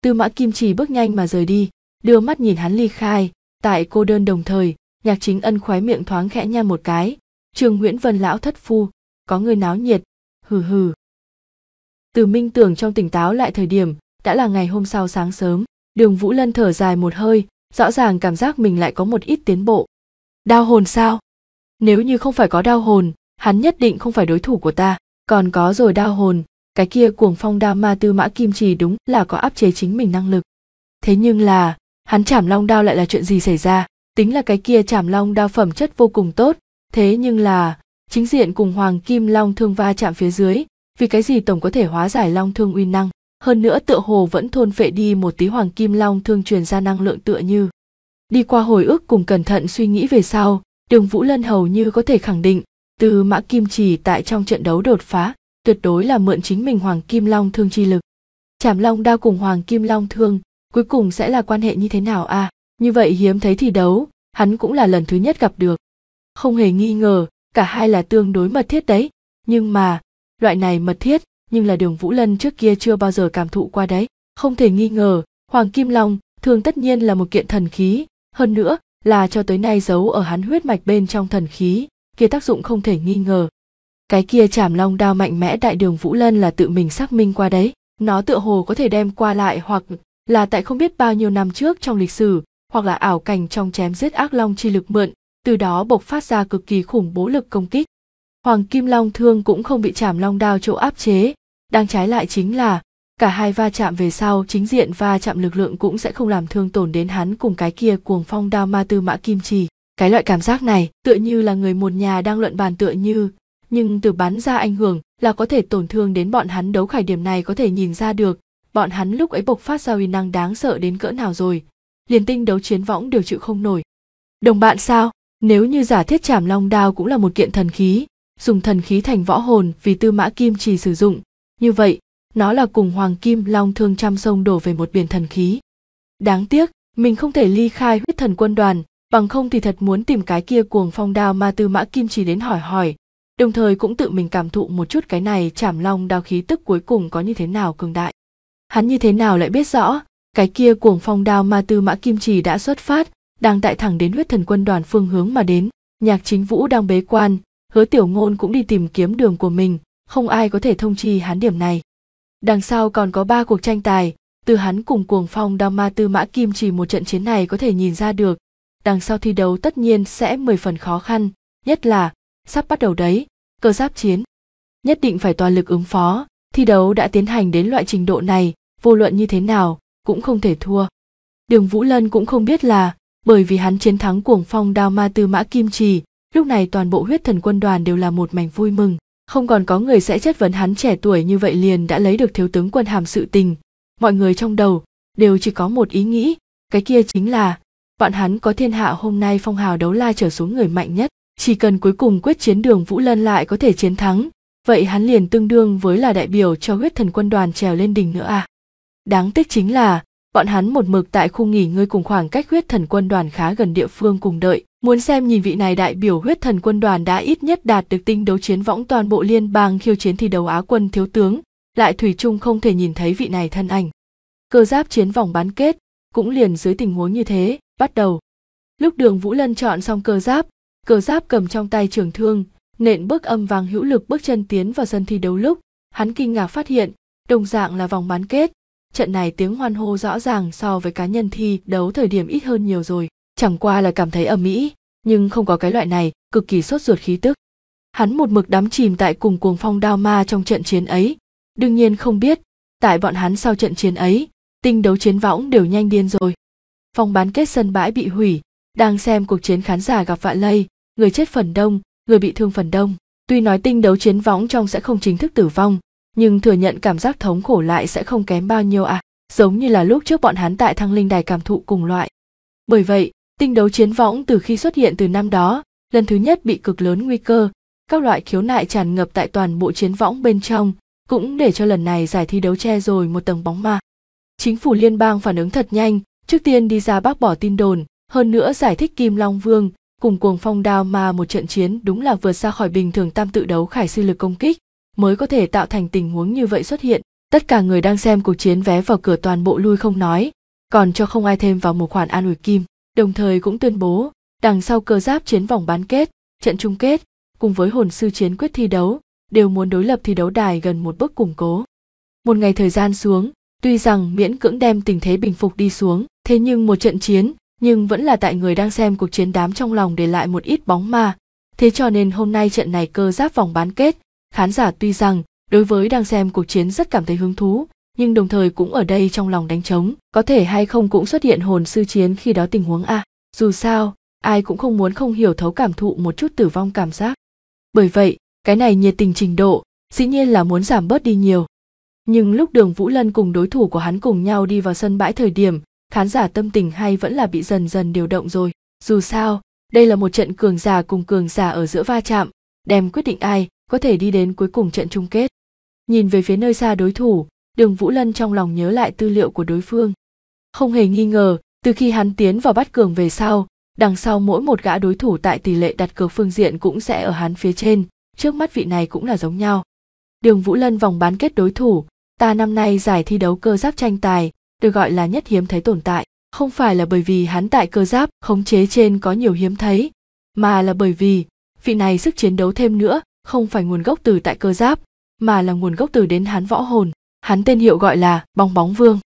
tư mã kim chỉ bước nhanh mà rời đi đưa mắt nhìn hắn ly khai tại cô đơn đồng thời nhạc chính ân khoái miệng thoáng khẽ nha một cái trương nguyễn vân lão thất phu có người náo nhiệt hừ hừ từ minh tưởng trong tỉnh táo lại thời điểm đã là ngày hôm sau sáng sớm Đường Vũ Lân thở dài một hơi, rõ ràng cảm giác mình lại có một ít tiến bộ. Đau hồn sao? Nếu như không phải có đau hồn, hắn nhất định không phải đối thủ của ta, còn có rồi đau hồn, cái kia cuồng phong đao ma tư mã kim trì đúng là có áp chế chính mình năng lực. Thế nhưng là, hắn chảm long đao lại là chuyện gì xảy ra, tính là cái kia chảm long đao phẩm chất vô cùng tốt, thế nhưng là, chính diện cùng hoàng kim long thương va chạm phía dưới, vì cái gì tổng có thể hóa giải long thương uy năng hơn nữa tựa hồ vẫn thôn phệ đi một tí hoàng kim long thương truyền ra năng lượng tựa như đi qua hồi ức cùng cẩn thận suy nghĩ về sau đường vũ lân hầu như có thể khẳng định từ mã kim chỉ tại trong trận đấu đột phá tuyệt đối là mượn chính mình hoàng kim long thương chi lực chảm long đao cùng hoàng kim long thương cuối cùng sẽ là quan hệ như thế nào à như vậy hiếm thấy thì đấu hắn cũng là lần thứ nhất gặp được không hề nghi ngờ cả hai là tương đối mật thiết đấy nhưng mà loại này mật thiết nhưng là đường Vũ Lân trước kia chưa bao giờ cảm thụ qua đấy. Không thể nghi ngờ, Hoàng Kim Long thường tất nhiên là một kiện thần khí, hơn nữa là cho tới nay giấu ở hắn huyết mạch bên trong thần khí, kia tác dụng không thể nghi ngờ. Cái kia chảm long đao mạnh mẽ đại đường Vũ Lân là tự mình xác minh qua đấy, nó tựa hồ có thể đem qua lại hoặc là tại không biết bao nhiêu năm trước trong lịch sử, hoặc là ảo cảnh trong chém giết ác long chi lực mượn, từ đó bộc phát ra cực kỳ khủng bố lực công kích. Hoàng Kim Long Thương cũng không bị chảm long đao chỗ áp chế, đang trái lại chính là cả hai va chạm về sau chính diện va chạm lực lượng cũng sẽ không làm thương tổn đến hắn cùng cái kia cuồng phong đao ma tư mã kim trì cái loại cảm giác này tựa như là người một nhà đang luận bàn tựa như nhưng từ bắn ra ảnh hưởng là có thể tổn thương đến bọn hắn đấu khải điểm này có thể nhìn ra được bọn hắn lúc ấy bộc phát ra uy năng đáng sợ đến cỡ nào rồi liền tinh đấu chiến võng đều chịu không nổi đồng bạn sao nếu như giả thiết chảm long đao cũng là một kiện thần khí dùng thần khí thành võ hồn vì tư mã kim trì sử dụng như vậy nó là cùng hoàng kim long thương trăm sông đổ về một biển thần khí đáng tiếc mình không thể ly khai huyết thần quân đoàn bằng không thì thật muốn tìm cái kia cuồng phong đao ma tư mã kim chỉ đến hỏi hỏi đồng thời cũng tự mình cảm thụ một chút cái này chảm long đao khí tức cuối cùng có như thế nào cường đại hắn như thế nào lại biết rõ cái kia cuồng phong đao ma tư mã kim trì đã xuất phát đang tại thẳng đến huyết thần quân đoàn phương hướng mà đến nhạc chính vũ đang bế quan hứa tiểu ngôn cũng đi tìm kiếm đường của mình không ai có thể thông trì hắn điểm này. Đằng sau còn có ba cuộc tranh tài, từ hắn cùng cuồng phong đao ma tư mã kim chỉ một trận chiến này có thể nhìn ra được. Đằng sau thi đấu tất nhiên sẽ mười phần khó khăn, nhất là sắp bắt đầu đấy, cơ giáp chiến. Nhất định phải toàn lực ứng phó, thi đấu đã tiến hành đến loại trình độ này, vô luận như thế nào cũng không thể thua. Đường Vũ Lân cũng không biết là bởi vì hắn chiến thắng cuồng phong đao ma tư mã kim trì, lúc này toàn bộ huyết thần quân đoàn đều là một mảnh vui mừng không còn có người sẽ chất vấn hắn trẻ tuổi như vậy liền đã lấy được thiếu tướng quân hàm sự tình mọi người trong đầu đều chỉ có một ý nghĩ cái kia chính là bọn hắn có thiên hạ hôm nay phong hào đấu la trở xuống người mạnh nhất chỉ cần cuối cùng quyết chiến đường vũ lân lại có thể chiến thắng vậy hắn liền tương đương với là đại biểu cho huyết thần quân đoàn trèo lên đỉnh nữa à đáng tiếc chính là bọn hắn một mực tại khu nghỉ ngơi cùng khoảng cách huyết thần quân đoàn khá gần địa phương cùng đợi Muốn xem nhìn vị này đại biểu huyết thần quân đoàn đã ít nhất đạt được tinh đấu chiến võng toàn bộ liên bang khiêu chiến thi đấu Á quân thiếu tướng, lại Thủy chung không thể nhìn thấy vị này thân ảnh. Cơ giáp chiến vòng bán kết, cũng liền dưới tình huống như thế, bắt đầu. Lúc đường Vũ Lân chọn xong cơ giáp, cơ giáp cầm trong tay trường thương, nện bước âm vang hữu lực bước chân tiến vào sân thi đấu lúc, hắn kinh ngạc phát hiện, đồng dạng là vòng bán kết, trận này tiếng hoan hô rõ ràng so với cá nhân thi đấu thời điểm ít hơn nhiều rồi chẳng qua là cảm thấy ầm mỹ, nhưng không có cái loại này cực kỳ sốt ruột khí tức hắn một mực đắm chìm tại cùng cuồng phong đao ma trong trận chiến ấy đương nhiên không biết tại bọn hắn sau trận chiến ấy tinh đấu chiến võng đều nhanh điên rồi Phong bán kết sân bãi bị hủy đang xem cuộc chiến khán giả gặp vạ lây người chết phần đông người bị thương phần đông tuy nói tinh đấu chiến võng trong sẽ không chính thức tử vong nhưng thừa nhận cảm giác thống khổ lại sẽ không kém bao nhiêu à giống như là lúc trước bọn hắn tại thăng linh đài cảm thụ cùng loại bởi vậy Tinh đấu chiến võng từ khi xuất hiện từ năm đó, lần thứ nhất bị cực lớn nguy cơ, các loại khiếu nại tràn ngập tại toàn bộ chiến võng bên trong, cũng để cho lần này giải thi đấu che rồi một tầng bóng ma. Chính phủ liên bang phản ứng thật nhanh, trước tiên đi ra bác bỏ tin đồn, hơn nữa giải thích Kim Long Vương cùng cuồng phong đao mà một trận chiến đúng là vượt xa khỏi bình thường tam tự đấu khải sư lực công kích, mới có thể tạo thành tình huống như vậy xuất hiện. Tất cả người đang xem cuộc chiến vé vào cửa toàn bộ lui không nói, còn cho không ai thêm vào một khoản an ủi kim đồng thời cũng tuyên bố đằng sau cơ giáp chiến vòng bán kết, trận chung kết cùng với hồn sư chiến quyết thi đấu đều muốn đối lập thi đấu đài gần một bước củng cố. Một ngày thời gian xuống, tuy rằng miễn cưỡng đem tình thế bình phục đi xuống, thế nhưng một trận chiến nhưng vẫn là tại người đang xem cuộc chiến đám trong lòng để lại một ít bóng ma. Thế cho nên hôm nay trận này cơ giáp vòng bán kết, khán giả tuy rằng đối với đang xem cuộc chiến rất cảm thấy hứng thú, nhưng đồng thời cũng ở đây trong lòng đánh trống có thể hay không cũng xuất hiện hồn sư chiến khi đó tình huống a dù sao ai cũng không muốn không hiểu thấu cảm thụ một chút tử vong cảm giác bởi vậy cái này nhiệt tình trình độ dĩ nhiên là muốn giảm bớt đi nhiều nhưng lúc đường vũ lân cùng đối thủ của hắn cùng nhau đi vào sân bãi thời điểm khán giả tâm tình hay vẫn là bị dần dần điều động rồi dù sao đây là một trận cường giả cùng cường giả ở giữa va chạm đem quyết định ai có thể đi đến cuối cùng trận chung kết nhìn về phía nơi xa đối thủ đường vũ lân trong lòng nhớ lại tư liệu của đối phương không hề nghi ngờ từ khi hắn tiến vào bắt cường về sau đằng sau mỗi một gã đối thủ tại tỷ lệ đặt cược phương diện cũng sẽ ở hắn phía trên trước mắt vị này cũng là giống nhau đường vũ lân vòng bán kết đối thủ ta năm nay giải thi đấu cơ giáp tranh tài được gọi là nhất hiếm thấy tồn tại không phải là bởi vì hắn tại cơ giáp khống chế trên có nhiều hiếm thấy mà là bởi vì vị này sức chiến đấu thêm nữa không phải nguồn gốc từ tại cơ giáp mà là nguồn gốc từ đến hắn võ hồn hắn tên hiệu gọi là bong bóng vương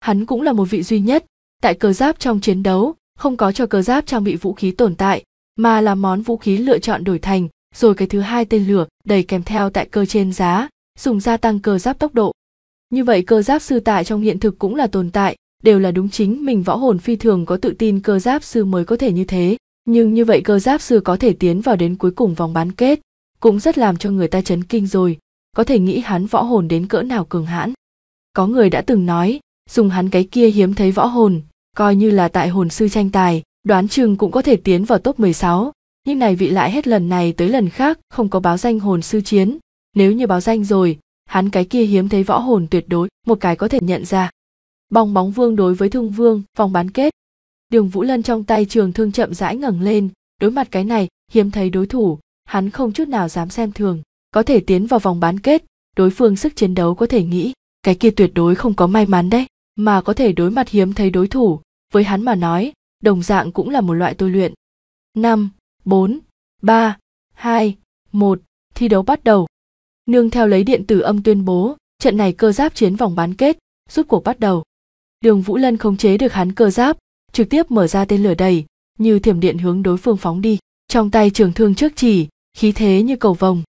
hắn cũng là một vị duy nhất tại cờ giáp trong chiến đấu không có cho cờ giáp trang bị vũ khí tồn tại mà là món vũ khí lựa chọn đổi thành rồi cái thứ hai tên lửa đầy kèm theo tại cơ trên giá dùng gia tăng cơ giáp tốc độ như vậy cơ giáp sư tại trong hiện thực cũng là tồn tại đều là đúng chính mình võ hồn phi thường có tự tin cơ giáp sư mới có thể như thế nhưng như vậy cơ giáp sư có thể tiến vào đến cuối cùng vòng bán kết cũng rất làm cho người ta chấn kinh rồi có thể nghĩ hắn võ hồn đến cỡ nào cường hãn có người đã từng nói dùng hắn cái kia hiếm thấy võ hồn coi như là tại hồn sư tranh tài đoán chừng cũng có thể tiến vào top 16, nhưng này vị lại hết lần này tới lần khác không có báo danh hồn sư chiến nếu như báo danh rồi hắn cái kia hiếm thấy võ hồn tuyệt đối một cái có thể nhận ra bong bóng vương đối với thương vương vòng bán kết đường vũ lân trong tay trường thương chậm rãi ngẩng lên đối mặt cái này hiếm thấy đối thủ hắn không chút nào dám xem thường có thể tiến vào vòng bán kết, đối phương sức chiến đấu có thể nghĩ, cái kia tuyệt đối không có may mắn đấy, mà có thể đối mặt hiếm thấy đối thủ, với hắn mà nói, đồng dạng cũng là một loại tôi luyện. năm bốn ba hai một thi đấu bắt đầu. Nương theo lấy điện tử âm tuyên bố, trận này cơ giáp chiến vòng bán kết, rút cuộc bắt đầu. Đường Vũ Lân khống chế được hắn cơ giáp, trực tiếp mở ra tên lửa đầy, như thiểm điện hướng đối phương phóng đi. Trong tay trường thương trước chỉ, khí thế như cầu vồng,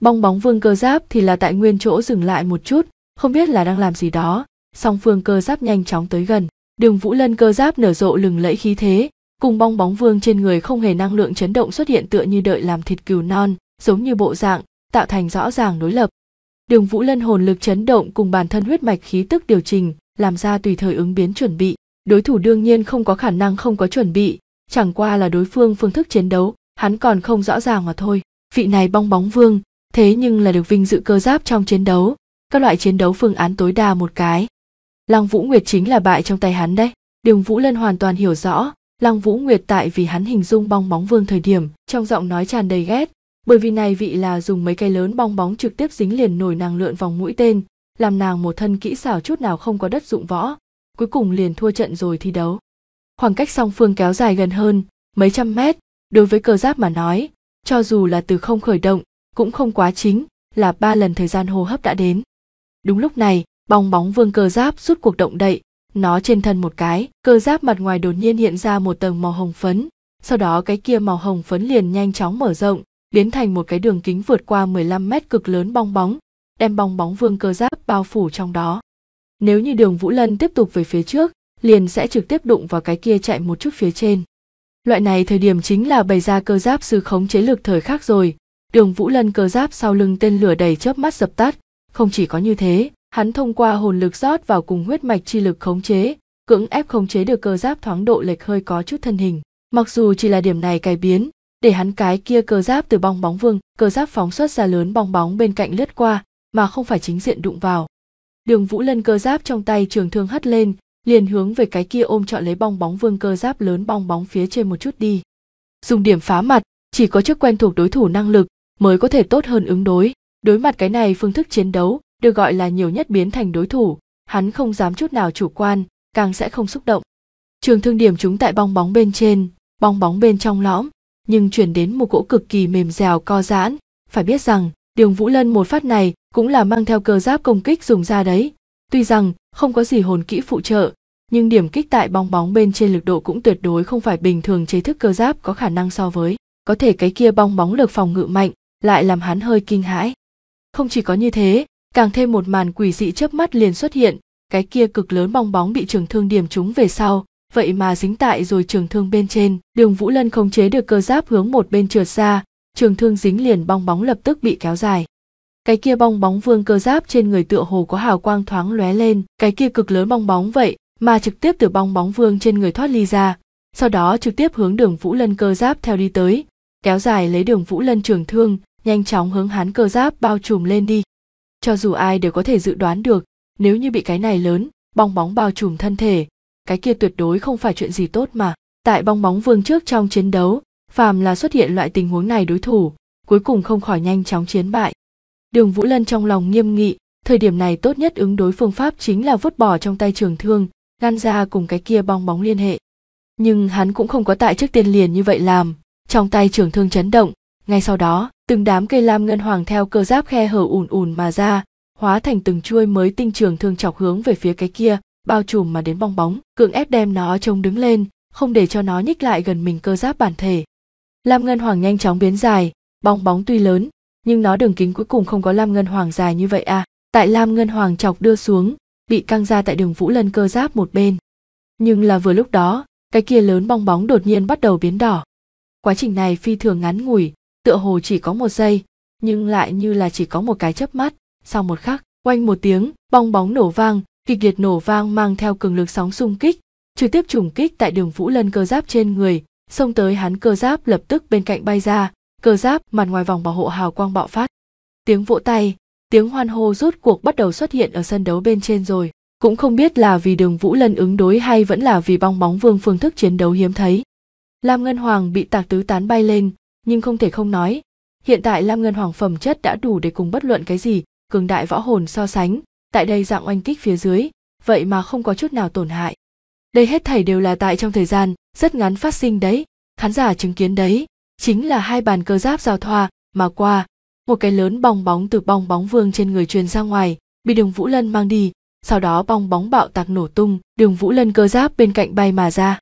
bong bóng vương cơ giáp thì là tại nguyên chỗ dừng lại một chút không biết là đang làm gì đó song phương cơ giáp nhanh chóng tới gần đường vũ lân cơ giáp nở rộ lừng lẫy khí thế cùng bong bóng vương trên người không hề năng lượng chấn động xuất hiện tựa như đợi làm thịt cừu non giống như bộ dạng tạo thành rõ ràng đối lập đường vũ lân hồn lực chấn động cùng bản thân huyết mạch khí tức điều chỉnh làm ra tùy thời ứng biến chuẩn bị đối thủ đương nhiên không có khả năng không có chuẩn bị chẳng qua là đối phương phương thức chiến đấu hắn còn không rõ ràng mà thôi vị này bong bóng vương thế nhưng là được vinh dự cơ giáp trong chiến đấu, các loại chiến đấu phương án tối đa một cái. Lăng Vũ Nguyệt chính là bại trong tay hắn đấy. Đường Vũ Lân hoàn toàn hiểu rõ, Lăng Vũ Nguyệt tại vì hắn hình dung bong bóng vương thời điểm, trong giọng nói tràn đầy ghét, bởi vì này vị là dùng mấy cây lớn bong bóng trực tiếp dính liền nổi nàng lượn vòng mũi tên, làm nàng một thân kỹ xảo chút nào không có đất dụng võ, cuối cùng liền thua trận rồi thi đấu. Khoảng cách song phương kéo dài gần hơn, mấy trăm mét, đối với cơ giáp mà nói, cho dù là từ không khởi động, cũng không quá chính là ba lần thời gian hô hấp đã đến đúng lúc này bong bóng vương cơ giáp rút cuộc động đậy nó trên thân một cái cơ giáp mặt ngoài đột nhiên hiện ra một tầng màu hồng phấn sau đó cái kia màu hồng phấn liền nhanh chóng mở rộng biến thành một cái đường kính vượt qua 15 mét cực lớn bong bóng đem bong bóng vương cơ giáp bao phủ trong đó nếu như đường vũ lân tiếp tục về phía trước liền sẽ trực tiếp đụng vào cái kia chạy một chút phía trên loại này thời điểm chính là bày ra cơ giáp sư khống chế lực thời khắc rồi đường vũ lân cơ giáp sau lưng tên lửa đầy chớp mắt dập tắt không chỉ có như thế hắn thông qua hồn lực rót vào cùng huyết mạch chi lực khống chế cưỡng ép khống chế được cơ giáp thoáng độ lệch hơi có chút thân hình mặc dù chỉ là điểm này cải biến để hắn cái kia cơ giáp từ bong bóng vương cơ giáp phóng xuất ra lớn bong bóng bên cạnh lướt qua mà không phải chính diện đụng vào đường vũ lân cơ giáp trong tay trường thương hất lên liền hướng về cái kia ôm trọn lấy bong bóng vương cơ giáp lớn bong bóng phía trên một chút đi dùng điểm phá mặt chỉ có chức quen thuộc đối thủ năng lực mới có thể tốt hơn ứng đối. Đối mặt cái này phương thức chiến đấu được gọi là nhiều nhất biến thành đối thủ, hắn không dám chút nào chủ quan, càng sẽ không xúc động. Trường thương điểm chúng tại bong bóng bên trên, bong bóng bên trong lõm, nhưng chuyển đến một cỗ cực kỳ mềm dẻo co giãn, phải biết rằng đường Vũ Lân một phát này cũng là mang theo cơ giáp công kích dùng ra đấy. Tuy rằng không có gì hồn kỹ phụ trợ, nhưng điểm kích tại bong bóng bên trên lực độ cũng tuyệt đối không phải bình thường chế thức cơ giáp có khả năng so với. Có thể cái kia bong bóng lực phòng ngự mạnh, lại làm hắn hơi kinh hãi không chỉ có như thế càng thêm một màn quỷ dị chớp mắt liền xuất hiện cái kia cực lớn bong bóng bị trường thương điểm trúng về sau vậy mà dính tại rồi trường thương bên trên đường vũ lân không chế được cơ giáp hướng một bên trượt ra trường thương dính liền bong bóng lập tức bị kéo dài cái kia bong bóng vương cơ giáp trên người tựa hồ có hào quang thoáng lóe lên cái kia cực lớn bong bóng vậy mà trực tiếp từ bong bóng vương trên người thoát ly ra sau đó trực tiếp hướng đường vũ lân cơ giáp theo đi tới kéo dài lấy đường vũ lân trường thương nhanh chóng hướng hắn cơ giáp bao trùm lên đi cho dù ai đều có thể dự đoán được nếu như bị cái này lớn bong bóng bao trùm thân thể cái kia tuyệt đối không phải chuyện gì tốt mà tại bong bóng vương trước trong chiến đấu phàm là xuất hiện loại tình huống này đối thủ cuối cùng không khỏi nhanh chóng chiến bại đường vũ lân trong lòng nghiêm nghị thời điểm này tốt nhất ứng đối phương pháp chính là vứt bỏ trong tay trường thương ngăn ra cùng cái kia bong bóng liên hệ nhưng hắn cũng không có tại trước tiên liền như vậy làm trong tay trường thương chấn động ngay sau đó từng đám cây lam ngân hoàng theo cơ giáp khe hở ùn ùn mà ra hóa thành từng chuôi mới tinh trường thương chọc hướng về phía cái kia bao trùm mà đến bong bóng cưỡng ép đem nó trông đứng lên không để cho nó nhích lại gần mình cơ giáp bản thể lam ngân hoàng nhanh chóng biến dài bong bóng tuy lớn nhưng nó đường kính cuối cùng không có lam ngân hoàng dài như vậy à tại lam ngân hoàng chọc đưa xuống bị căng ra tại đường vũ lân cơ giáp một bên nhưng là vừa lúc đó cái kia lớn bong bóng đột nhiên bắt đầu biến đỏ quá trình này phi thường ngắn ngủi tựa hồ chỉ có một giây nhưng lại như là chỉ có một cái chớp mắt sau một khắc quanh một tiếng bong bóng nổ vang kịch liệt nổ vang mang theo cường lực sóng xung kích trực tiếp trùng kích tại đường vũ lân cơ giáp trên người xông tới hắn cơ giáp lập tức bên cạnh bay ra cơ giáp mặt ngoài vòng bảo hộ hào quang bạo phát tiếng vỗ tay tiếng hoan hô rút cuộc bắt đầu xuất hiện ở sân đấu bên trên rồi cũng không biết là vì đường vũ lân ứng đối hay vẫn là vì bong bóng vương phương thức chiến đấu hiếm thấy lam ngân hoàng bị tạc tứ tán bay lên nhưng không thể không nói hiện tại lam ngân hoàng phẩm chất đã đủ để cùng bất luận cái gì cường đại võ hồn so sánh tại đây dạng oanh kích phía dưới vậy mà không có chút nào tổn hại đây hết thảy đều là tại trong thời gian rất ngắn phát sinh đấy khán giả chứng kiến đấy chính là hai bàn cơ giáp giao thoa mà qua một cái lớn bong bóng từ bong bóng vương trên người truyền ra ngoài bị đường vũ lân mang đi sau đó bong bóng bạo tạc nổ tung đường vũ lân cơ giáp bên cạnh bay mà ra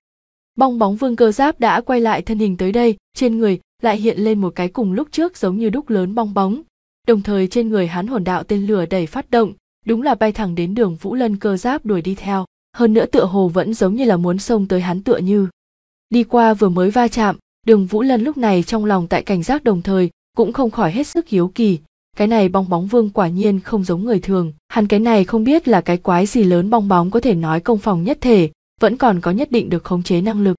bong bóng vương cơ giáp đã quay lại thân hình tới đây trên người lại hiện lên một cái cùng lúc trước giống như đúc lớn bong bóng đồng thời trên người hắn hồn đạo tên lửa đẩy phát động đúng là bay thẳng đến đường vũ lân cơ giáp đuổi đi theo hơn nữa tựa hồ vẫn giống như là muốn xông tới hắn tựa như đi qua vừa mới va chạm đường vũ lân lúc này trong lòng tại cảnh giác đồng thời cũng không khỏi hết sức hiếu kỳ cái này bong bóng vương quả nhiên không giống người thường hắn cái này không biết là cái quái gì lớn bong bóng có thể nói công phòng nhất thể vẫn còn có nhất định được khống chế năng lực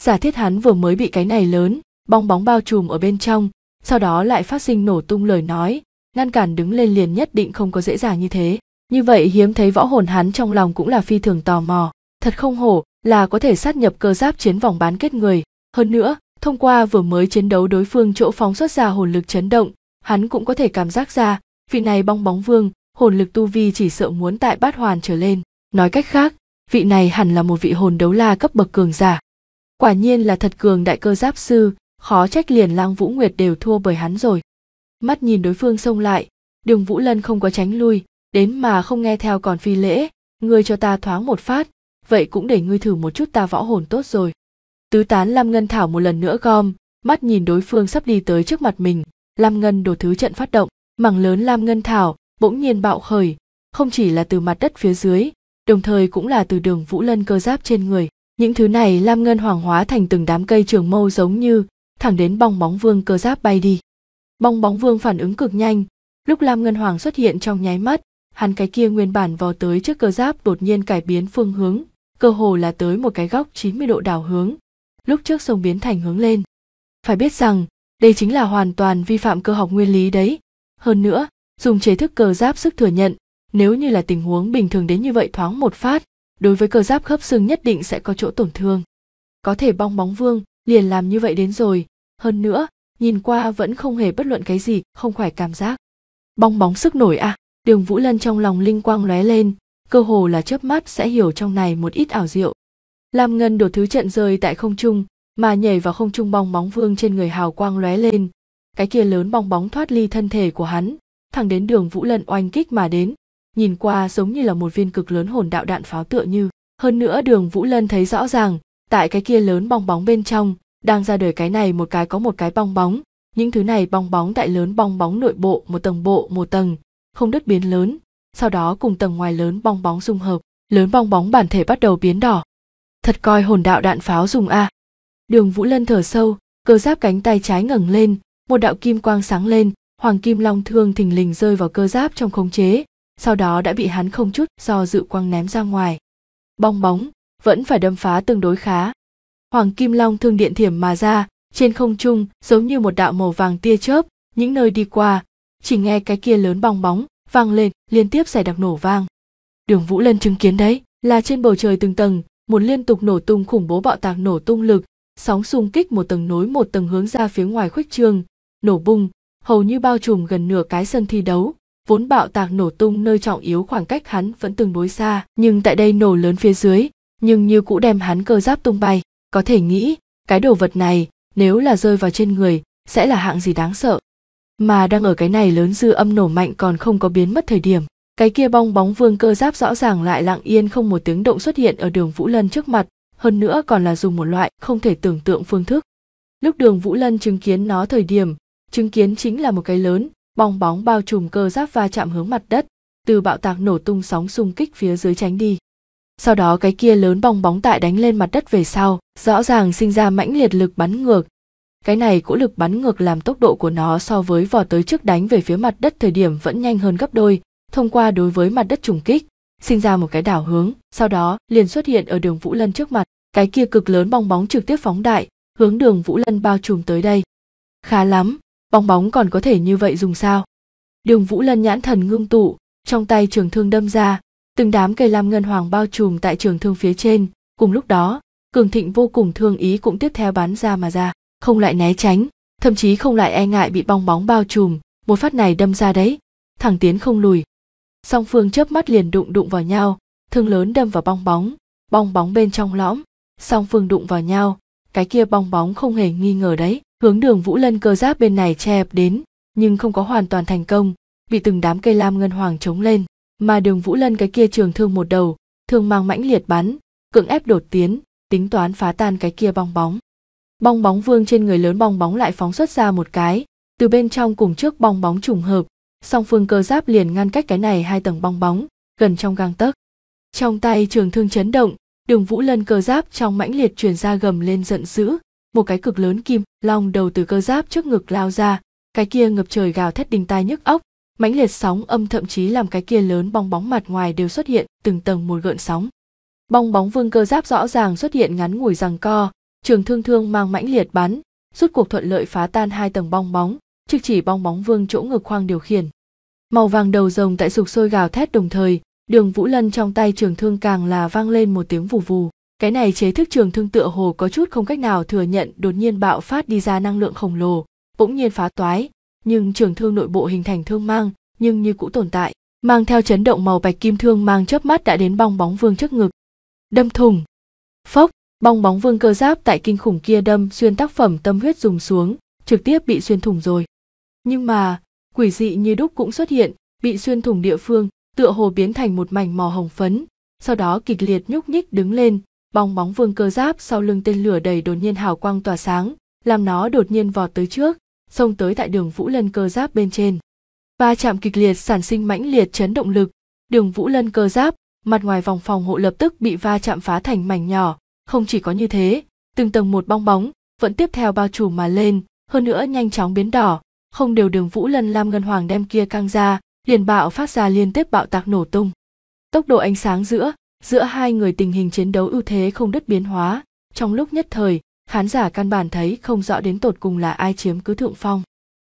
giả thiết hắn vừa mới bị cái này lớn bong bóng bao trùm ở bên trong sau đó lại phát sinh nổ tung lời nói ngăn cản đứng lên liền nhất định không có dễ dàng như thế như vậy hiếm thấy võ hồn hắn trong lòng cũng là phi thường tò mò thật không hổ là có thể sát nhập cơ giáp chiến vòng bán kết người hơn nữa thông qua vừa mới chiến đấu đối phương chỗ phóng xuất ra hồn lực chấn động hắn cũng có thể cảm giác ra vị này bong bóng vương hồn lực tu vi chỉ sợ muốn tại bát hoàn trở lên nói cách khác vị này hẳn là một vị hồn đấu la cấp bậc cường giả quả nhiên là thật cường đại cơ giáp sư khó trách liền lang vũ nguyệt đều thua bởi hắn rồi mắt nhìn đối phương xông lại đường vũ lân không có tránh lui đến mà không nghe theo còn phi lễ ngươi cho ta thoáng một phát vậy cũng để ngươi thử một chút ta võ hồn tốt rồi tứ tán lam ngân thảo một lần nữa gom mắt nhìn đối phương sắp đi tới trước mặt mình lam ngân đổ thứ trận phát động mảng lớn lam ngân thảo bỗng nhiên bạo khởi không chỉ là từ mặt đất phía dưới đồng thời cũng là từ đường vũ lân cơ giáp trên người những thứ này lam ngân hoàng hóa thành từng đám cây trường mâu giống như thẳng đến bong bóng vương cơ giáp bay đi bong bóng vương phản ứng cực nhanh lúc lam ngân hoàng xuất hiện trong nháy mắt hắn cái kia nguyên bản vò tới trước cơ giáp đột nhiên cải biến phương hướng cơ hồ là tới một cái góc 90 độ đảo hướng lúc trước sông biến thành hướng lên phải biết rằng đây chính là hoàn toàn vi phạm cơ học nguyên lý đấy hơn nữa dùng chế thức cơ giáp sức thừa nhận nếu như là tình huống bình thường đến như vậy thoáng một phát đối với cơ giáp khớp xương nhất định sẽ có chỗ tổn thương có thể bong bóng vương liền làm như vậy đến rồi hơn nữa nhìn qua vẫn không hề bất luận cái gì không phải cảm giác bong bóng sức nổi à đường vũ lân trong lòng linh quang lóe lên cơ hồ là chớp mắt sẽ hiểu trong này một ít ảo diệu lam ngân đột thứ trận rơi tại không trung mà nhảy vào không trung bong bóng vương trên người hào quang lóe lên cái kia lớn bong bóng thoát ly thân thể của hắn thẳng đến đường vũ lân oanh kích mà đến nhìn qua giống như là một viên cực lớn hồn đạo đạn pháo tựa như hơn nữa đường vũ lân thấy rõ ràng tại cái kia lớn bong bóng bên trong đang ra đời cái này một cái có một cái bong bóng những thứ này bong bóng tại lớn bong bóng nội bộ một tầng bộ một tầng không đứt biến lớn sau đó cùng tầng ngoài lớn bong bóng dung hợp lớn bong bóng bản thể bắt đầu biến đỏ thật coi hồn đạo đạn pháo dùng a đường vũ lân thở sâu cơ giáp cánh tay trái ngẩng lên một đạo kim quang sáng lên hoàng kim long thương thình lình rơi vào cơ giáp trong khống chế sau đó đã bị hắn không chút do dự quang ném ra ngoài bong bóng vẫn phải đâm phá tương đối khá hoàng kim long thương điện thiểm mà ra trên không trung giống như một đạo màu vàng tia chớp những nơi đi qua chỉ nghe cái kia lớn bong bóng vang lên liên tiếp xảy đặc nổ vang đường vũ lân chứng kiến đấy là trên bầu trời từng tầng một liên tục nổ tung khủng bố bạo tạc nổ tung lực sóng xung kích một tầng nối một tầng hướng ra phía ngoài khuếch trương nổ bung hầu như bao trùm gần nửa cái sân thi đấu vốn bạo tạc nổ tung nơi trọng yếu khoảng cách hắn vẫn tương đối xa nhưng tại đây nổ lớn phía dưới nhưng như cũ đem hắn cơ giáp tung bay có thể nghĩ cái đồ vật này nếu là rơi vào trên người sẽ là hạng gì đáng sợ mà đang ở cái này lớn dư âm nổ mạnh còn không có biến mất thời điểm cái kia bong bóng vương cơ giáp rõ ràng lại lặng yên không một tiếng động xuất hiện ở đường vũ lân trước mặt hơn nữa còn là dùng một loại không thể tưởng tượng phương thức lúc đường vũ lân chứng kiến nó thời điểm chứng kiến chính là một cái lớn bong bóng bao trùm cơ giáp va chạm hướng mặt đất từ bạo tạc nổ tung sóng xung kích phía dưới tránh đi sau đó cái kia lớn bong bóng tại đánh lên mặt đất về sau rõ ràng sinh ra mãnh liệt lực bắn ngược cái này cỗ lực bắn ngược làm tốc độ của nó so với vò tới trước đánh về phía mặt đất thời điểm vẫn nhanh hơn gấp đôi thông qua đối với mặt đất trùng kích sinh ra một cái đảo hướng sau đó liền xuất hiện ở đường vũ lân trước mặt cái kia cực lớn bong bóng trực tiếp phóng đại hướng đường vũ lân bao trùm tới đây khá lắm bong bóng còn có thể như vậy dùng sao đường vũ lân nhãn thần ngưng tụ trong tay trường thương đâm ra từng đám cây lam ngân hoàng bao trùm tại trường thương phía trên cùng lúc đó cường thịnh vô cùng thương ý cũng tiếp theo bắn ra mà ra không lại né tránh thậm chí không lại e ngại bị bong bóng bao trùm một phát này đâm ra đấy thẳng tiến không lùi song phương chớp mắt liền đụng đụng vào nhau thương lớn đâm vào bong bóng bong bóng bên trong lõm song phương đụng vào nhau cái kia bong bóng không hề nghi ngờ đấy hướng đường vũ lân cơ giáp bên này che đến nhưng không có hoàn toàn thành công bị từng đám cây lam ngân hoàng chống lên mà đường vũ lân cái kia trường thương một đầu thương mang mãnh liệt bắn cưỡng ép đột tiến tính toán phá tan cái kia bong bóng bong bóng vương trên người lớn bong bóng lại phóng xuất ra một cái từ bên trong cùng trước bong bóng trùng hợp song phương cơ giáp liền ngăn cách cái này hai tầng bong bóng gần trong gang tấc trong tay trường thương chấn động đường vũ lân cơ giáp trong mãnh liệt truyền ra gầm lên giận dữ một cái cực lớn kim long đầu từ cơ giáp trước ngực lao ra cái kia ngập trời gào thét đình tai nhức óc mãnh liệt sóng âm thậm chí làm cái kia lớn bong bóng mặt ngoài đều xuất hiện từng tầng một gợn sóng bong bóng vương cơ giáp rõ ràng xuất hiện ngắn ngủi rằng co trường thương thương mang mãnh liệt bắn rút cuộc thuận lợi phá tan hai tầng bong bóng trực chỉ bong bóng vương chỗ ngực khoang điều khiển màu vàng đầu rồng tại sục sôi gào thét đồng thời đường vũ lân trong tay trường thương càng là vang lên một tiếng vù vù cái này chế thức trường thương tựa hồ có chút không cách nào thừa nhận đột nhiên bạo phát đi ra năng lượng khổng lồ bỗng nhiên phá toái nhưng trường thương nội bộ hình thành thương mang nhưng như cũ tồn tại mang theo chấn động màu bạch kim thương mang chớp mắt đã đến bong bóng vương trước ngực đâm thùng phốc bong bóng vương cơ giáp tại kinh khủng kia đâm xuyên tác phẩm tâm huyết dùng xuống trực tiếp bị xuyên thủng rồi nhưng mà quỷ dị như đúc cũng xuất hiện bị xuyên thủng địa phương tựa hồ biến thành một mảnh màu hồng phấn sau đó kịch liệt nhúc nhích đứng lên bong bóng vương cơ giáp sau lưng tên lửa đầy đột nhiên hào quang tỏa sáng làm nó đột nhiên vọt tới trước xông tới tại đường Vũ Lân cơ giáp bên trên. Va chạm kịch liệt sản sinh mãnh liệt chấn động lực, đường Vũ Lân cơ giáp, mặt ngoài vòng phòng hộ lập tức bị va chạm phá thành mảnh nhỏ, không chỉ có như thế, từng tầng một bong bóng vẫn tiếp theo bao trùm mà lên, hơn nữa nhanh chóng biến đỏ, không đều đường Vũ Lân Lam Ngân Hoàng đem kia căng ra, liền bạo phát ra liên tiếp bạo tạc nổ tung. Tốc độ ánh sáng giữa, giữa hai người tình hình chiến đấu ưu thế không đứt biến hóa, trong lúc nhất thời, khán giả căn bản thấy không rõ đến tột cùng là ai chiếm cứ thượng phong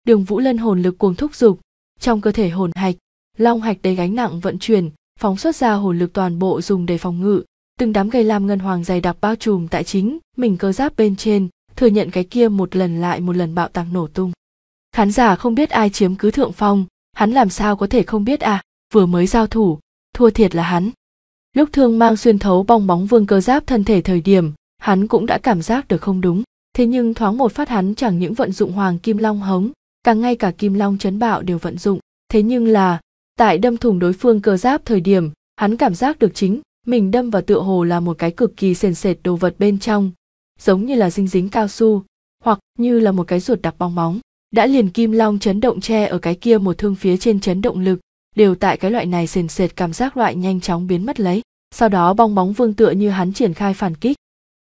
đường vũ lân hồn lực cuồng thúc dục trong cơ thể hồn hạch long hạch đầy gánh nặng vận chuyển phóng xuất ra hồn lực toàn bộ dùng để phòng ngự từng đám gây lam ngân hoàng dày đặc bao trùm tại chính mình cơ giáp bên trên thừa nhận cái kia một lần lại một lần bạo tạc nổ tung khán giả không biết ai chiếm cứ thượng phong hắn làm sao có thể không biết à vừa mới giao thủ thua thiệt là hắn lúc thương mang xuyên thấu bong bóng vương cơ giáp thân thể thời điểm hắn cũng đã cảm giác được không đúng thế nhưng thoáng một phát hắn chẳng những vận dụng hoàng kim long hống càng ngay cả kim long chấn bạo đều vận dụng thế nhưng là tại đâm thủng đối phương cơ giáp thời điểm hắn cảm giác được chính mình đâm vào tựa hồ là một cái cực kỳ sền sệt đồ vật bên trong giống như là dinh dính cao su hoặc như là một cái ruột đặc bong bóng, đã liền kim long chấn động tre ở cái kia một thương phía trên chấn động lực đều tại cái loại này sền sệt cảm giác loại nhanh chóng biến mất lấy sau đó bong bóng vương tựa như hắn triển khai phản kích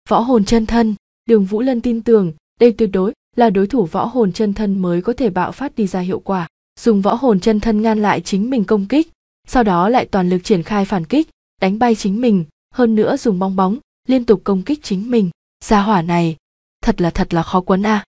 võ hồn chân thân đường vũ lân tin tưởng đây tuyệt đối là đối thủ võ hồn chân thân mới có thể bạo phát đi ra hiệu quả dùng võ hồn chân thân ngăn lại chính mình công kích sau đó lại toàn lực triển khai phản kích đánh bay chính mình hơn nữa dùng bong bóng liên tục công kích chính mình gia hỏa này thật là thật là khó quấn a à.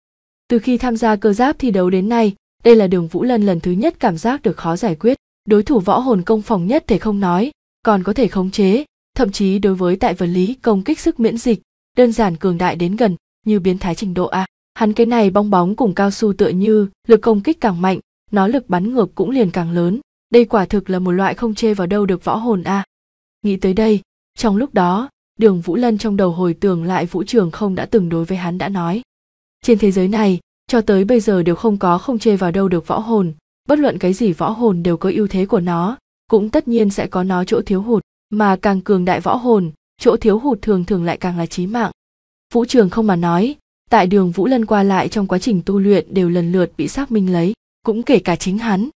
từ khi tham gia cơ giáp thi đấu đến nay đây là đường vũ lân lần thứ nhất cảm giác được khó giải quyết đối thủ võ hồn công phòng nhất thể không nói còn có thể khống chế thậm chí đối với tại vật lý công kích sức miễn dịch đơn giản cường đại đến gần như biến thái trình độ a hắn cái này bong bóng cùng cao su tựa như lực công kích càng mạnh nó lực bắn ngược cũng liền càng lớn đây quả thực là một loại không chê vào đâu được võ hồn a nghĩ tới đây trong lúc đó đường vũ lân trong đầu hồi tưởng lại vũ trường không đã từng đối với hắn đã nói trên thế giới này cho tới bây giờ đều không có không chê vào đâu được võ hồn bất luận cái gì võ hồn đều có ưu thế của nó cũng tất nhiên sẽ có nó chỗ thiếu hụt mà càng cường đại võ hồn chỗ thiếu hụt thường thường lại càng là chí mạng. Vũ Trường không mà nói, tại đường Vũ Lân qua lại trong quá trình tu luyện đều lần lượt bị xác minh lấy, cũng kể cả chính hắn.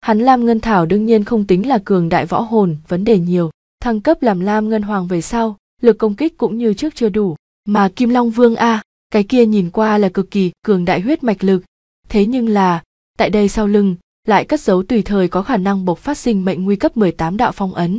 Hắn Lam Ngân Thảo đương nhiên không tính là cường đại võ hồn, vấn đề nhiều, thăng cấp làm Lam Ngân Hoàng về sau, lực công kích cũng như trước chưa đủ, mà Kim Long Vương a, cái kia nhìn qua là cực kỳ cường đại huyết mạch lực, thế nhưng là, tại đây sau lưng, lại cất giấu tùy thời có khả năng bộc phát sinh mệnh nguy cấp 18 đạo phong ấn,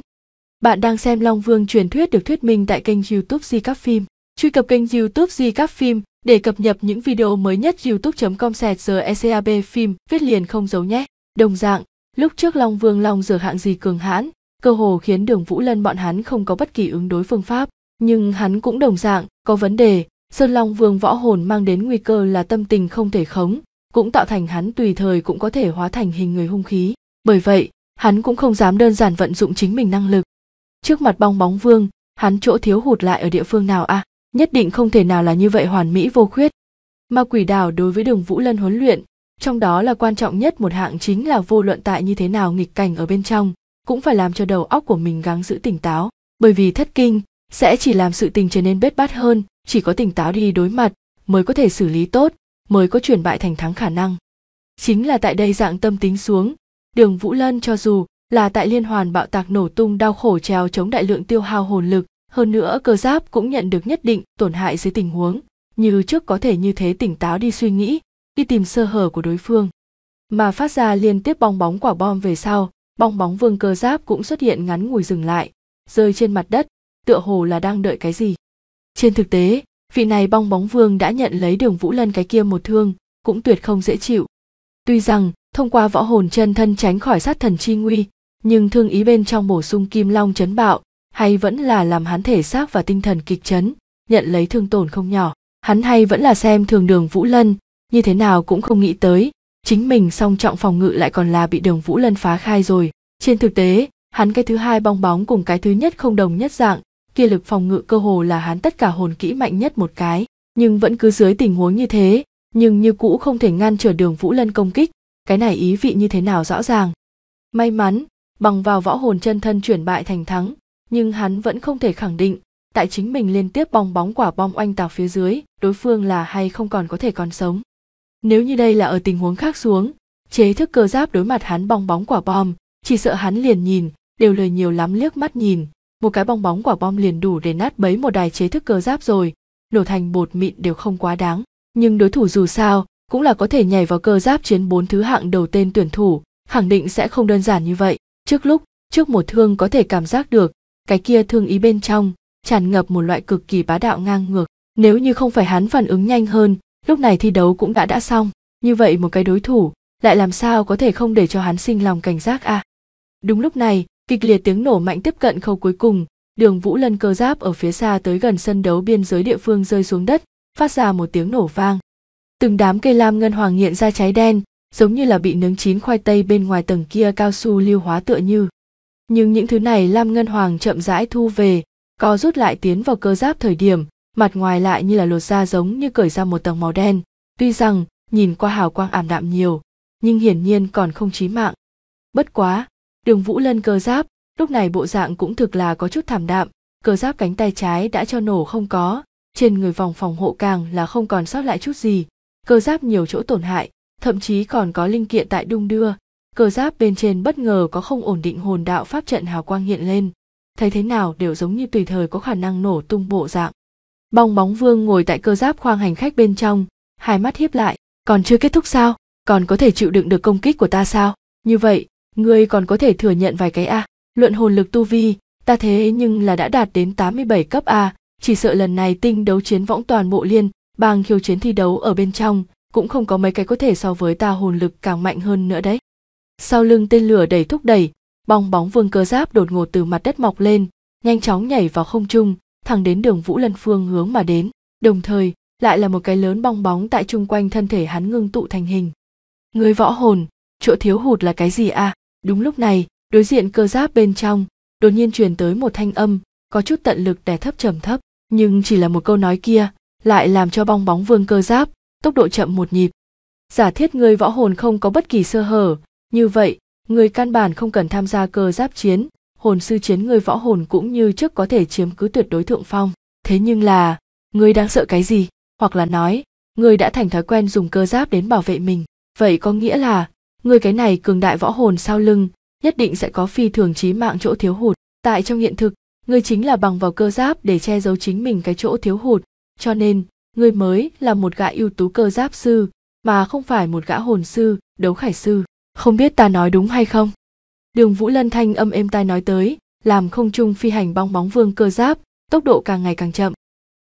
bạn đang xem Long Vương truyền thuyết được thuyết minh tại kênh YouTube Di Các Phim. Truy cập kênh YouTube Di Các Phim để cập nhật những video mới nhất youtube.com sẹt giờ ECAB phim viết liền không giấu nhé. Đồng dạng, lúc trước Long Vương Long dược hạng gì cường hãn, cơ hồ khiến Đường Vũ Lân bọn hắn không có bất kỳ ứng đối phương pháp, nhưng hắn cũng đồng dạng có vấn đề, Sơn Long Vương võ hồn mang đến nguy cơ là tâm tình không thể khống, cũng tạo thành hắn tùy thời cũng có thể hóa thành hình người hung khí. Bởi vậy, hắn cũng không dám đơn giản vận dụng chính mình năng lực trước mặt bong bóng vương hắn chỗ thiếu hụt lại ở địa phương nào a à? nhất định không thể nào là như vậy hoàn mỹ vô khuyết ma quỷ đảo đối với đường vũ lân huấn luyện trong đó là quan trọng nhất một hạng chính là vô luận tại như thế nào nghịch cảnh ở bên trong cũng phải làm cho đầu óc của mình gắng giữ tỉnh táo bởi vì thất kinh sẽ chỉ làm sự tình trở nên bết bát hơn chỉ có tỉnh táo đi đối mặt mới có thể xử lý tốt mới có chuyển bại thành thắng khả năng chính là tại đây dạng tâm tính xuống đường vũ lân cho dù là tại liên hoàn bạo tạc nổ tung đau khổ trèo chống đại lượng tiêu hao hồn lực, hơn nữa cơ giáp cũng nhận được nhất định tổn hại dưới tình huống, như trước có thể như thế tỉnh táo đi suy nghĩ, đi tìm sơ hở của đối phương. Mà phát ra liên tiếp bong bóng quả bom về sau, bong bóng vương cơ giáp cũng xuất hiện ngắn ngủi dừng lại, rơi trên mặt đất, tựa hồ là đang đợi cái gì. Trên thực tế, vị này bong bóng vương đã nhận lấy đường Vũ Lân cái kia một thương, cũng tuyệt không dễ chịu. Tuy rằng, thông qua võ hồn chân thân tránh khỏi sát thần chi nguy, nhưng thương ý bên trong bổ sung kim long chấn bạo hay vẫn là làm hắn thể xác và tinh thần kịch chấn nhận lấy thương tổn không nhỏ hắn hay vẫn là xem thường đường vũ lân như thế nào cũng không nghĩ tới chính mình song trọng phòng ngự lại còn là bị đường vũ lân phá khai rồi trên thực tế hắn cái thứ hai bong bóng cùng cái thứ nhất không đồng nhất dạng kia lực phòng ngự cơ hồ là hắn tất cả hồn kỹ mạnh nhất một cái nhưng vẫn cứ dưới tình huống như thế nhưng như cũ không thể ngăn trở đường vũ lân công kích cái này ý vị như thế nào rõ ràng may mắn bằng vào võ hồn chân thân chuyển bại thành thắng, nhưng hắn vẫn không thể khẳng định, tại chính mình liên tiếp bong bóng quả bom oanh tạc phía dưới, đối phương là hay không còn có thể còn sống. Nếu như đây là ở tình huống khác xuống, chế thức cơ giáp đối mặt hắn bong bóng quả bom, chỉ sợ hắn liền nhìn, đều lời nhiều lắm liếc mắt nhìn, một cái bong bóng quả bom liền đủ để nát bấy một đài chế thức cơ giáp rồi, nổ thành bột mịn đều không quá đáng. Nhưng đối thủ dù sao, cũng là có thể nhảy vào cơ giáp chiến bốn thứ hạng đầu tên tuyển thủ, khẳng định sẽ không đơn giản như vậy trước lúc trước một thương có thể cảm giác được cái kia thương ý bên trong tràn ngập một loại cực kỳ bá đạo ngang ngược nếu như không phải hắn phản ứng nhanh hơn lúc này thi đấu cũng đã đã xong như vậy một cái đối thủ lại làm sao có thể không để cho hắn sinh lòng cảnh giác à đúng lúc này kịch liệt tiếng nổ mạnh tiếp cận khâu cuối cùng đường vũ lân cơ giáp ở phía xa tới gần sân đấu biên giới địa phương rơi xuống đất phát ra một tiếng nổ vang từng đám cây lam ngân hoàng hiện ra cháy đen giống như là bị nướng chín khoai tây bên ngoài tầng kia cao su lưu hóa tựa như. Nhưng những thứ này Lam Ngân Hoàng chậm rãi thu về, co rút lại tiến vào cơ giáp thời điểm, mặt ngoài lại như là lột da giống như cởi ra một tầng màu đen, tuy rằng nhìn qua hào quang ảm đạm nhiều, nhưng hiển nhiên còn không chí mạng. Bất quá, đường Vũ Lân cơ giáp, lúc này bộ dạng cũng thực là có chút thảm đạm, cơ giáp cánh tay trái đã cho nổ không có, trên người vòng phòng hộ càng là không còn sót lại chút gì, cơ giáp nhiều chỗ tổn hại, thậm chí còn có linh kiện tại đung đưa cờ giáp bên trên bất ngờ có không ổn định hồn đạo pháp trận hào quang hiện lên thấy thế nào đều giống như tùy thời có khả năng nổ tung bộ dạng bong bóng vương ngồi tại cơ giáp khoang hành khách bên trong hai mắt hiếp lại còn chưa kết thúc sao còn có thể chịu đựng được công kích của ta sao như vậy ngươi còn có thể thừa nhận vài cái a luận hồn lực tu vi ta thế nhưng là đã đạt đến 87 cấp a chỉ sợ lần này tinh đấu chiến võng toàn bộ liên bang khiêu chiến thi đấu ở bên trong cũng không có mấy cái có thể so với ta hồn lực càng mạnh hơn nữa đấy sau lưng tên lửa đầy thúc đẩy bong bóng vương cơ giáp đột ngột từ mặt đất mọc lên nhanh chóng nhảy vào không trung thẳng đến đường vũ lân phương hướng mà đến đồng thời lại là một cái lớn bong bóng tại chung quanh thân thể hắn ngưng tụ thành hình người võ hồn chỗ thiếu hụt là cái gì à đúng lúc này đối diện cơ giáp bên trong đột nhiên truyền tới một thanh âm có chút tận lực đè thấp trầm thấp nhưng chỉ là một câu nói kia lại làm cho bong bóng vương cơ giáp tốc độ chậm một nhịp giả thiết người võ hồn không có bất kỳ sơ hở như vậy người căn bản không cần tham gia cơ giáp chiến hồn sư chiến người võ hồn cũng như trước có thể chiếm cứ tuyệt đối thượng phong thế nhưng là người đang sợ cái gì hoặc là nói người đã thành thói quen dùng cơ giáp đến bảo vệ mình vậy có nghĩa là người cái này cường đại võ hồn sau lưng nhất định sẽ có phi thường trí mạng chỗ thiếu hụt tại trong hiện thực người chính là bằng vào cơ giáp để che giấu chính mình cái chỗ thiếu hụt cho nên người mới là một gã ưu tú cơ giáp sư mà không phải một gã hồn sư đấu khải sư không biết ta nói đúng hay không đường vũ lân thanh âm êm tai nói tới làm không trung phi hành bong bóng vương cơ giáp tốc độ càng ngày càng chậm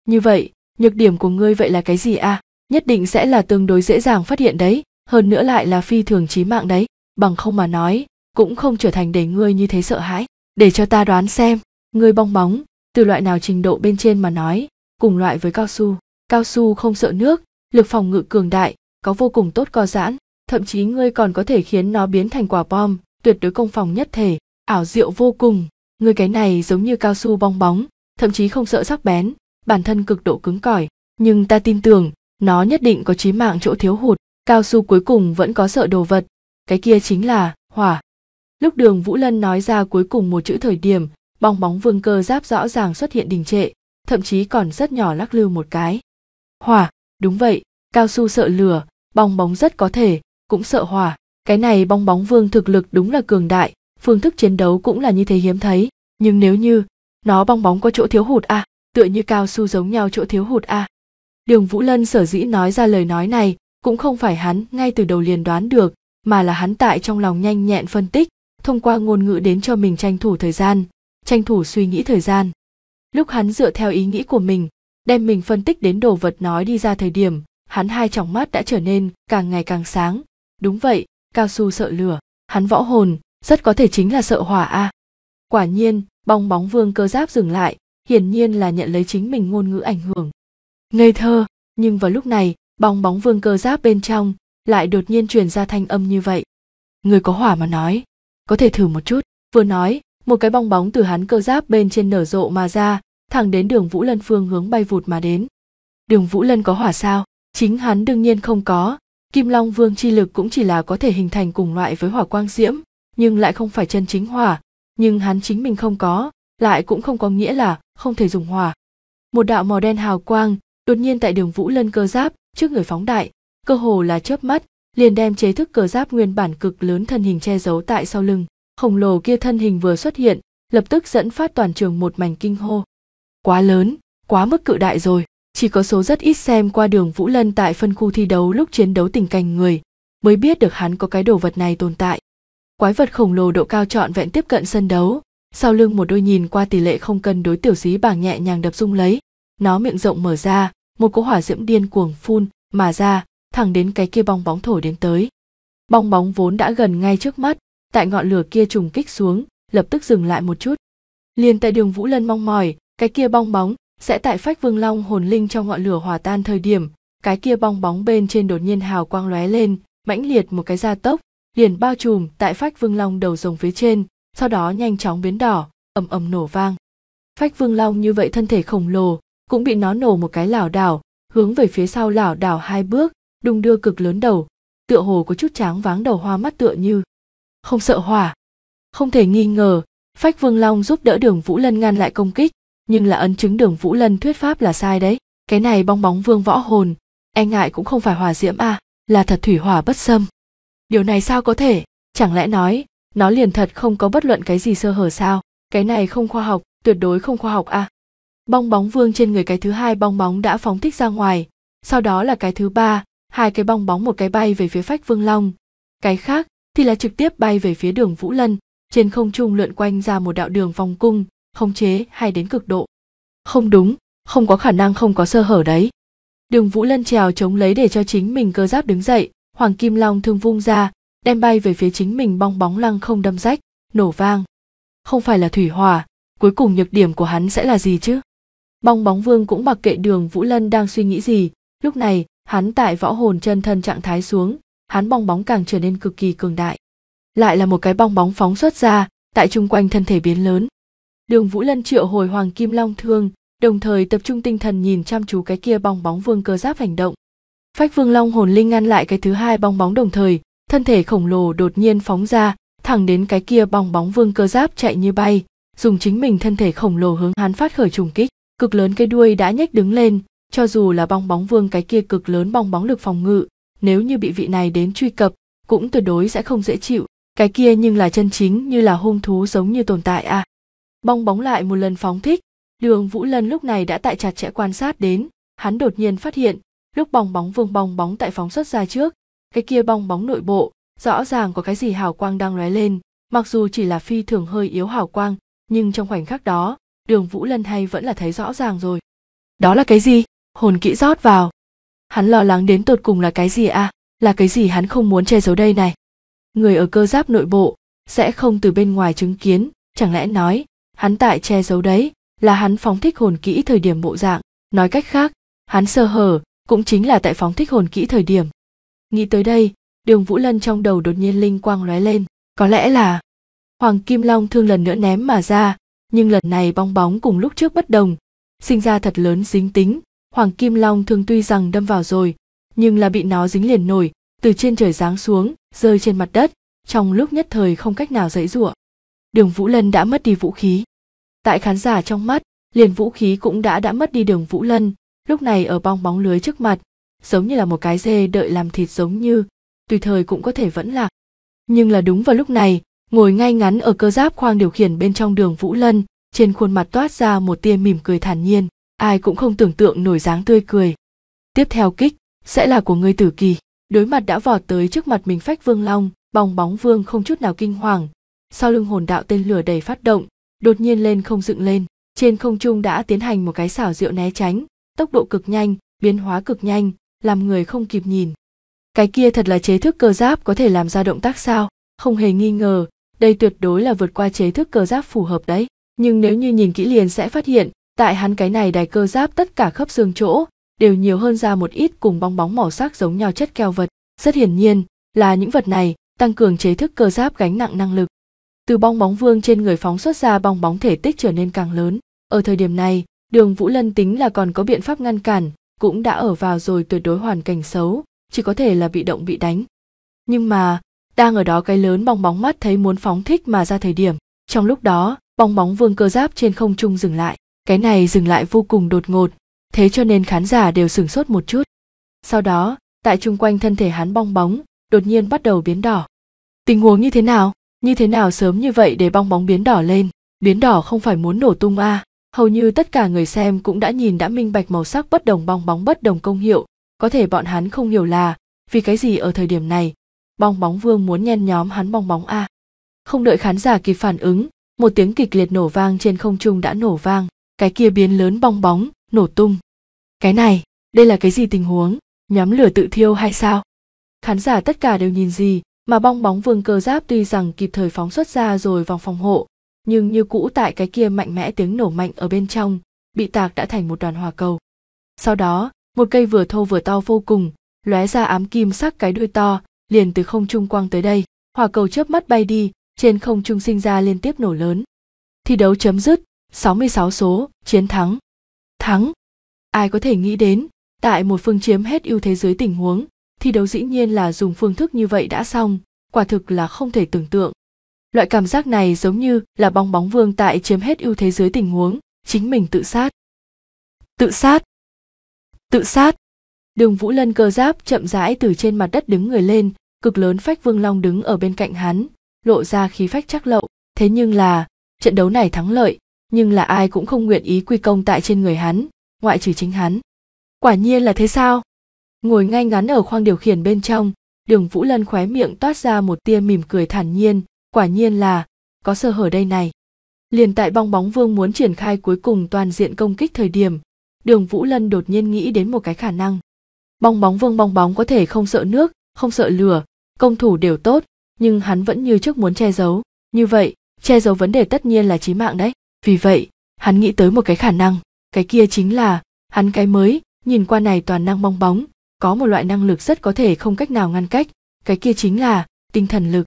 như vậy nhược điểm của ngươi vậy là cái gì à nhất định sẽ là tương đối dễ dàng phát hiện đấy hơn nữa lại là phi thường trí mạng đấy bằng không mà nói cũng không trở thành để ngươi như thế sợ hãi để cho ta đoán xem ngươi bong bóng từ loại nào trình độ bên trên mà nói cùng loại với cao su cao su không sợ nước lực phòng ngự cường đại có vô cùng tốt co giãn thậm chí ngươi còn có thể khiến nó biến thành quả bom tuyệt đối công phòng nhất thể ảo diệu vô cùng ngươi cái này giống như cao su bong bóng thậm chí không sợ sắc bén bản thân cực độ cứng cỏi nhưng ta tin tưởng nó nhất định có trí mạng chỗ thiếu hụt cao su cuối cùng vẫn có sợ đồ vật cái kia chính là hỏa lúc đường vũ lân nói ra cuối cùng một chữ thời điểm bong bóng vương cơ giáp rõ ràng xuất hiện đình trệ thậm chí còn rất nhỏ lắc lư một cái hỏa đúng vậy cao su sợ lửa bong bóng rất có thể cũng sợ hỏa cái này bong bóng vương thực lực đúng là cường đại phương thức chiến đấu cũng là như thế hiếm thấy nhưng nếu như nó bong bóng có chỗ thiếu hụt a à, tựa như cao su giống nhau chỗ thiếu hụt a à. đường vũ lân sở dĩ nói ra lời nói này cũng không phải hắn ngay từ đầu liền đoán được mà là hắn tại trong lòng nhanh nhẹn phân tích thông qua ngôn ngữ đến cho mình tranh thủ thời gian tranh thủ suy nghĩ thời gian lúc hắn dựa theo ý nghĩ của mình đem mình phân tích đến đồ vật nói đi ra thời điểm hắn hai tròng mắt đã trở nên càng ngày càng sáng đúng vậy cao su sợ lửa hắn võ hồn rất có thể chính là sợ hỏa a à. quả nhiên bong bóng vương cơ giáp dừng lại hiển nhiên là nhận lấy chính mình ngôn ngữ ảnh hưởng ngây thơ nhưng vào lúc này bong bóng vương cơ giáp bên trong lại đột nhiên truyền ra thanh âm như vậy người có hỏa mà nói có thể thử một chút vừa nói một cái bong bóng từ hắn cơ giáp bên trên nở rộ mà ra thẳng đến đường Vũ Lân phương hướng bay vụt mà đến. Đường Vũ Lân có hỏa sao? Chính hắn đương nhiên không có, Kim Long Vương chi lực cũng chỉ là có thể hình thành cùng loại với hỏa quang diễm, nhưng lại không phải chân chính hỏa, nhưng hắn chính mình không có, lại cũng không có nghĩa là không thể dùng hỏa. Một đạo màu đen hào quang, đột nhiên tại đường Vũ Lân cơ giáp, trước người phóng đại, cơ hồ là chớp mắt, liền đem chế thức cơ giáp nguyên bản cực lớn thân hình che giấu tại sau lưng khổng lồ kia thân hình vừa xuất hiện lập tức dẫn phát toàn trường một mảnh kinh hô quá lớn quá mức cự đại rồi chỉ có số rất ít xem qua đường vũ lân tại phân khu thi đấu lúc chiến đấu tình cảnh người mới biết được hắn có cái đồ vật này tồn tại quái vật khổng lồ độ cao trọn vẹn tiếp cận sân đấu sau lưng một đôi nhìn qua tỷ lệ không cân đối tiểu dí bảng nhẹ nhàng đập rung lấy nó miệng rộng mở ra một cỗ hỏa diễm điên cuồng phun mà ra thẳng đến cái kia bong bóng thổi đến tới bong bóng vốn đã gần ngay trước mắt tại ngọn lửa kia trùng kích xuống lập tức dừng lại một chút liền tại đường vũ lân mong mỏi cái kia bong bóng sẽ tại phách vương long hồn linh trong ngọn lửa hòa tan thời điểm cái kia bong bóng bên trên đột nhiên hào quang lóe lên mãnh liệt một cái gia tốc liền bao trùm tại phách vương long đầu rồng phía trên sau đó nhanh chóng biến đỏ ầm ầm nổ vang phách vương long như vậy thân thể khổng lồ cũng bị nó nổ một cái lảo đảo hướng về phía sau lảo đảo hai bước đung đưa cực lớn đầu tựa hồ có chút tráng váng đầu hoa mắt tựa như không sợ hỏa không thể nghi ngờ phách vương long giúp đỡ đường vũ lân ngăn lại công kích nhưng là ấn chứng đường vũ lân thuyết pháp là sai đấy cái này bong bóng vương võ hồn e ngại cũng không phải hòa diễm à là thật thủy hỏa bất xâm điều này sao có thể chẳng lẽ nói nó liền thật không có bất luận cái gì sơ hở sao cái này không khoa học tuyệt đối không khoa học à bong bóng vương trên người cái thứ hai bong bóng đã phóng thích ra ngoài sau đó là cái thứ ba hai cái bong bóng một cái bay về phía phách vương long cái khác thì là trực tiếp bay về phía đường vũ lân trên không trung lượn quanh ra một đạo đường vòng cung khống chế hay đến cực độ không đúng không có khả năng không có sơ hở đấy đường vũ lân trèo chống lấy để cho chính mình cơ giáp đứng dậy hoàng kim long thương vung ra đem bay về phía chính mình bong bóng lăng không đâm rách nổ vang không phải là thủy hỏa cuối cùng nhược điểm của hắn sẽ là gì chứ bong bóng vương cũng mặc kệ đường vũ lân đang suy nghĩ gì lúc này hắn tại võ hồn chân thân trạng thái xuống hắn bong bóng càng trở nên cực kỳ cường đại lại là một cái bong bóng phóng xuất ra tại chung quanh thân thể biến lớn Đường Vũ Lân triệu hồi Hoàng Kim Long Thương, đồng thời tập trung tinh thần nhìn chăm chú cái kia bong bóng vương cơ giáp hành động. Phách Vương Long hồn linh ngăn lại cái thứ hai bong bóng đồng thời, thân thể khổng lồ đột nhiên phóng ra, thẳng đến cái kia bong bóng vương cơ giáp chạy như bay, dùng chính mình thân thể khổng lồ hướng hắn phát khởi trùng kích, cực lớn cái đuôi đã nhếch đứng lên, cho dù là bong bóng vương cái kia cực lớn bong bóng lực phòng ngự, nếu như bị vị này đến truy cập, cũng tuyệt đối sẽ không dễ chịu, cái kia nhưng là chân chính như là hung thú giống như tồn tại à bong bóng lại một lần phóng thích đường vũ lân lúc này đã tại chặt chẽ quan sát đến hắn đột nhiên phát hiện lúc bong bóng vương bong bóng tại phóng xuất ra trước cái kia bong bóng nội bộ rõ ràng có cái gì hào quang đang lóe lên mặc dù chỉ là phi thường hơi yếu hào quang nhưng trong khoảnh khắc đó đường vũ lân hay vẫn là thấy rõ ràng rồi đó là cái gì hồn kỹ rót vào hắn lo lắng đến tột cùng là cái gì à là cái gì hắn không muốn che giấu đây này người ở cơ giáp nội bộ sẽ không từ bên ngoài chứng kiến chẳng lẽ nói hắn tại che giấu đấy là hắn phóng thích hồn kỹ thời điểm bộ dạng nói cách khác hắn sơ hở cũng chính là tại phóng thích hồn kỹ thời điểm nghĩ tới đây đường vũ lân trong đầu đột nhiên linh quang lóe lên có lẽ là hoàng kim long thương lần nữa ném mà ra nhưng lần này bong bóng cùng lúc trước bất đồng sinh ra thật lớn dính tính hoàng kim long thương tuy rằng đâm vào rồi nhưng là bị nó dính liền nổi từ trên trời giáng xuống rơi trên mặt đất trong lúc nhất thời không cách nào dãy giụa đường vũ lân đã mất đi vũ khí tại khán giả trong mắt liền vũ khí cũng đã đã mất đi đường vũ lân lúc này ở bong bóng lưới trước mặt giống như là một cái dê đợi làm thịt giống như tùy thời cũng có thể vẫn lạc nhưng là đúng vào lúc này ngồi ngay ngắn ở cơ giáp khoang điều khiển bên trong đường vũ lân trên khuôn mặt toát ra một tia mỉm cười thản nhiên ai cũng không tưởng tượng nổi dáng tươi cười tiếp theo kích sẽ là của người tử kỳ đối mặt đã vọt tới trước mặt mình phách vương long bong bóng vương không chút nào kinh hoàng sau lưng hồn đạo tên lửa đầy phát động đột nhiên lên không dựng lên trên không trung đã tiến hành một cái xảo diệu né tránh tốc độ cực nhanh biến hóa cực nhanh làm người không kịp nhìn cái kia thật là chế thức cơ giáp có thể làm ra động tác sao không hề nghi ngờ đây tuyệt đối là vượt qua chế thức cơ giáp phù hợp đấy nhưng nếu như nhìn kỹ liền sẽ phát hiện tại hắn cái này đài cơ giáp tất cả khớp xương chỗ đều nhiều hơn ra một ít cùng bong bóng màu sắc giống nhau chất keo vật rất hiển nhiên là những vật này tăng cường chế thức cơ giáp gánh nặng năng lực từ bong bóng vương trên người phóng xuất ra bong bóng thể tích trở nên càng lớn ở thời điểm này đường vũ lân tính là còn có biện pháp ngăn cản cũng đã ở vào rồi tuyệt đối hoàn cảnh xấu chỉ có thể là bị động bị đánh nhưng mà đang ở đó cái lớn bong bóng mắt thấy muốn phóng thích mà ra thời điểm trong lúc đó bong bóng vương cơ giáp trên không trung dừng lại cái này dừng lại vô cùng đột ngột thế cho nên khán giả đều sửng sốt một chút sau đó tại chung quanh thân thể hắn bong bóng đột nhiên bắt đầu biến đỏ tình huống như thế nào như thế nào sớm như vậy để bong bóng biến đỏ lên biến đỏ không phải muốn nổ tung a à. hầu như tất cả người xem cũng đã nhìn đã minh bạch màu sắc bất đồng bong bóng bất đồng công hiệu có thể bọn hắn không hiểu là vì cái gì ở thời điểm này bong bóng vương muốn nhen nhóm hắn bong bóng a không đợi khán giả kịp phản ứng một tiếng kịch liệt nổ vang trên không trung đã nổ vang cái kia biến lớn bong bóng nổ tung cái này đây là cái gì tình huống nhóm lửa tự thiêu hay sao khán giả tất cả đều nhìn gì mà bong bóng vương cơ giáp tuy rằng kịp thời phóng xuất ra rồi vòng phòng hộ nhưng như cũ tại cái kia mạnh mẽ tiếng nổ mạnh ở bên trong bị tạc đã thành một đoàn hỏa cầu sau đó một cây vừa thô vừa to vô cùng lóe ra ám kim sắc cái đuôi to liền từ không trung quang tới đây hỏa cầu chớp mắt bay đi trên không trung sinh ra liên tiếp nổ lớn thi đấu chấm dứt 66 số chiến thắng thắng ai có thể nghĩ đến tại một phương chiếm hết ưu thế dưới tình huống thi đấu dĩ nhiên là dùng phương thức như vậy đã xong quả thực là không thể tưởng tượng loại cảm giác này giống như là bong bóng vương tại chiếm hết ưu thế dưới tình huống chính mình tự sát tự sát tự sát đường vũ lân cơ giáp chậm rãi từ trên mặt đất đứng người lên cực lớn phách vương long đứng ở bên cạnh hắn lộ ra khí phách chắc lậu thế nhưng là trận đấu này thắng lợi nhưng là ai cũng không nguyện ý quy công tại trên người hắn ngoại trừ chính hắn quả nhiên là thế sao ngồi ngay ngắn ở khoang điều khiển bên trong đường vũ lân khóe miệng toát ra một tia mỉm cười thản nhiên quả nhiên là có sơ hở đây này liền tại bong bóng vương muốn triển khai cuối cùng toàn diện công kích thời điểm đường vũ lân đột nhiên nghĩ đến một cái khả năng bong bóng vương bong bóng có thể không sợ nước không sợ lửa công thủ đều tốt nhưng hắn vẫn như trước muốn che giấu như vậy che giấu vấn đề tất nhiên là chí mạng đấy vì vậy hắn nghĩ tới một cái khả năng cái kia chính là hắn cái mới nhìn qua này toàn năng bong bóng có một loại năng lực rất có thể không cách nào ngăn cách cái kia chính là tinh thần lực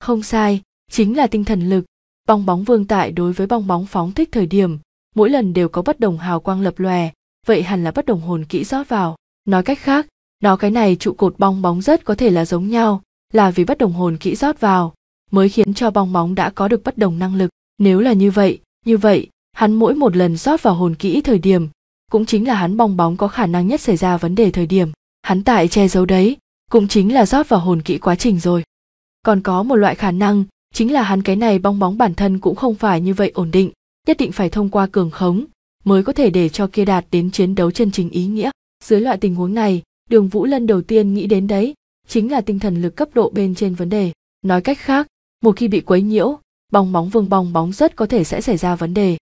không sai chính là tinh thần lực bong bóng vương tại đối với bong bóng phóng thích thời điểm mỗi lần đều có bất đồng hào quang lập lòe vậy hẳn là bất đồng hồn kỹ rót vào nói cách khác nó cái này trụ cột bong bóng rất có thể là giống nhau là vì bất đồng hồn kỹ rót vào mới khiến cho bong bóng đã có được bất đồng năng lực nếu là như vậy như vậy hắn mỗi một lần rót vào hồn kỹ thời điểm cũng chính là hắn bong bóng có khả năng nhất xảy ra vấn đề thời điểm hắn tại che giấu đấy cũng chính là rót vào hồn kỹ quá trình rồi còn có một loại khả năng chính là hắn cái này bong bóng bản thân cũng không phải như vậy ổn định nhất định phải thông qua cường khống mới có thể để cho kia đạt đến chiến đấu chân chính ý nghĩa dưới loại tình huống này đường vũ lân đầu tiên nghĩ đến đấy chính là tinh thần lực cấp độ bên trên vấn đề nói cách khác một khi bị quấy nhiễu bong bóng vương bong bóng rất có thể sẽ xảy ra vấn đề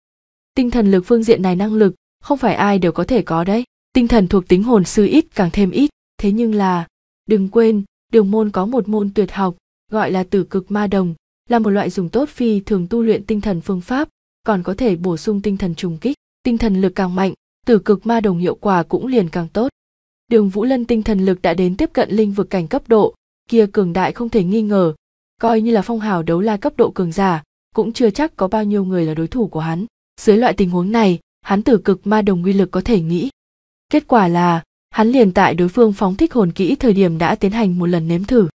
tinh thần lực phương diện này năng lực không phải ai đều có thể có đấy tinh thần thuộc tính hồn sư ít càng thêm ít thế nhưng là đừng quên đường môn có một môn tuyệt học gọi là tử cực ma đồng là một loại dùng tốt phi thường tu luyện tinh thần phương pháp còn có thể bổ sung tinh thần trùng kích tinh thần lực càng mạnh tử cực ma đồng hiệu quả cũng liền càng tốt đường vũ lân tinh thần lực đã đến tiếp cận linh vực cảnh cấp độ kia cường đại không thể nghi ngờ coi như là phong hào đấu la cấp độ cường giả cũng chưa chắc có bao nhiêu người là đối thủ của hắn dưới loại tình huống này hắn tử cực ma đồng uy lực có thể nghĩ Kết quả là, hắn liền tại đối phương phóng thích hồn kỹ thời điểm đã tiến hành một lần nếm thử.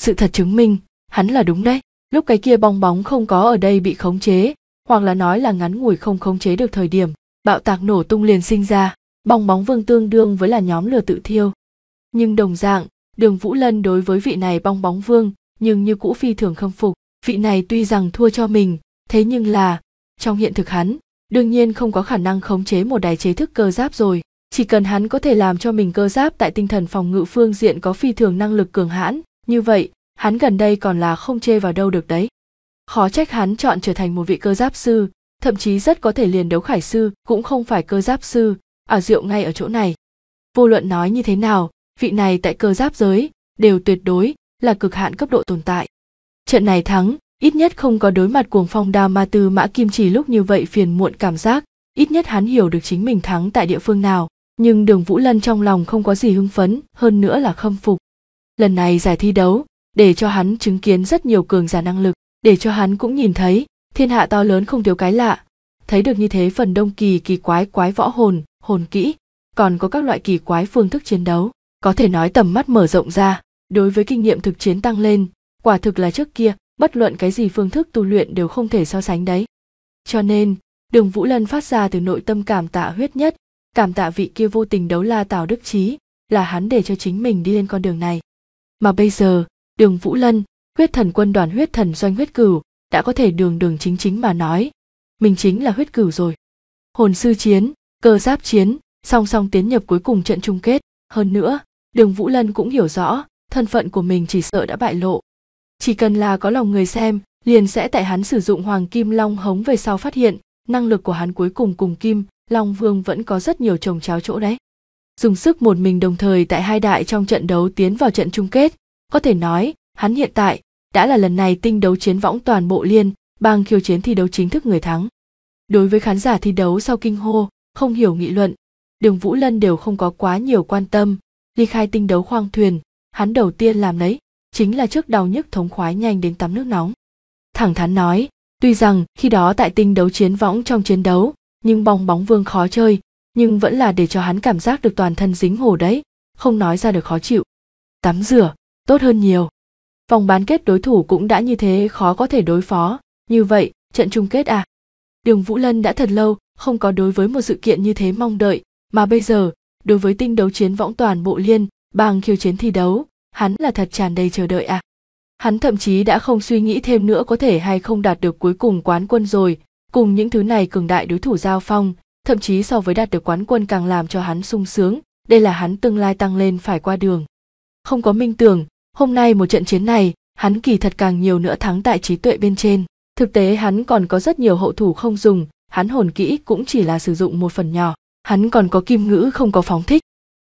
Sự thật chứng minh, hắn là đúng đấy. Lúc cái kia bong bóng không có ở đây bị khống chế, hoặc là nói là ngắn ngủi không khống chế được thời điểm, bạo tạc nổ tung liền sinh ra, bong bóng vương tương đương với là nhóm lửa tự thiêu. Nhưng đồng dạng, đường Vũ Lân đối với vị này bong bóng vương, nhưng như cũ phi thường khâm phục, vị này tuy rằng thua cho mình, thế nhưng là, trong hiện thực hắn, đương nhiên không có khả năng khống chế một đài chế thức cơ giáp rồi chỉ cần hắn có thể làm cho mình cơ giáp tại tinh thần phòng ngự phương diện có phi thường năng lực cường hãn như vậy hắn gần đây còn là không chê vào đâu được đấy khó trách hắn chọn trở thành một vị cơ giáp sư thậm chí rất có thể liền đấu khải sư cũng không phải cơ giáp sư ở à, rượu ngay ở chỗ này vô luận nói như thế nào vị này tại cơ giáp giới đều tuyệt đối là cực hạn cấp độ tồn tại trận này thắng ít nhất không có đối mặt cuồng phong đa ma tư mã kim chỉ lúc như vậy phiền muộn cảm giác ít nhất hắn hiểu được chính mình thắng tại địa phương nào nhưng đường Vũ Lân trong lòng không có gì hưng phấn, hơn nữa là khâm phục. Lần này giải thi đấu, để cho hắn chứng kiến rất nhiều cường giả năng lực, để cho hắn cũng nhìn thấy, thiên hạ to lớn không thiếu cái lạ. Thấy được như thế phần đông kỳ kỳ quái quái võ hồn, hồn kỹ, còn có các loại kỳ quái phương thức chiến đấu, có thể nói tầm mắt mở rộng ra, đối với kinh nghiệm thực chiến tăng lên, quả thực là trước kia, bất luận cái gì phương thức tu luyện đều không thể so sánh đấy. Cho nên, Đường Vũ Lân phát ra từ nội tâm cảm tạ huyết nhất, cảm tạ vị kia vô tình đấu la tào đức trí là hắn để cho chính mình đi lên con đường này mà bây giờ đường vũ lân huyết thần quân đoàn huyết thần doanh huyết cửu đã có thể đường đường chính chính mà nói mình chính là huyết cửu rồi hồn sư chiến cơ giáp chiến song song tiến nhập cuối cùng trận chung kết hơn nữa đường vũ lân cũng hiểu rõ thân phận của mình chỉ sợ đã bại lộ chỉ cần là có lòng người xem liền sẽ tại hắn sử dụng hoàng kim long hống về sau phát hiện năng lực của hắn cuối cùng cùng kim Long Vương vẫn có rất nhiều trồng cháo chỗ đấy. Dùng sức một mình đồng thời tại hai đại trong trận đấu tiến vào trận chung kết, có thể nói, hắn hiện tại đã là lần này tinh đấu chiến võng toàn bộ liên, bang khiêu chiến thi đấu chính thức người thắng. Đối với khán giả thi đấu sau kinh hô, không hiểu nghị luận, Đường Vũ Lân đều không có quá nhiều quan tâm, ly khai tinh đấu khoang thuyền, hắn đầu tiên làm đấy, chính là trước đau nhức thống khoái nhanh đến tắm nước nóng. Thẳng thắn nói, tuy rằng khi đó tại tinh đấu chiến võng trong chiến đấu, nhưng bong bóng vương khó chơi nhưng vẫn là để cho hắn cảm giác được toàn thân dính hồ đấy không nói ra được khó chịu tắm rửa tốt hơn nhiều vòng bán kết đối thủ cũng đã như thế khó có thể đối phó như vậy trận chung kết à đường vũ lân đã thật lâu không có đối với một sự kiện như thế mong đợi mà bây giờ đối với tinh đấu chiến võng toàn bộ liên bang khiêu chiến thi đấu hắn là thật tràn đầy chờ đợi à hắn thậm chí đã không suy nghĩ thêm nữa có thể hay không đạt được cuối cùng quán quân rồi cùng những thứ này cường đại đối thủ giao phong thậm chí so với đạt được quán quân càng làm cho hắn sung sướng đây là hắn tương lai tăng lên phải qua đường không có minh tưởng hôm nay một trận chiến này hắn kỳ thật càng nhiều nữa thắng tại trí tuệ bên trên thực tế hắn còn có rất nhiều hậu thủ không dùng hắn hồn kỹ cũng chỉ là sử dụng một phần nhỏ hắn còn có kim ngữ không có phóng thích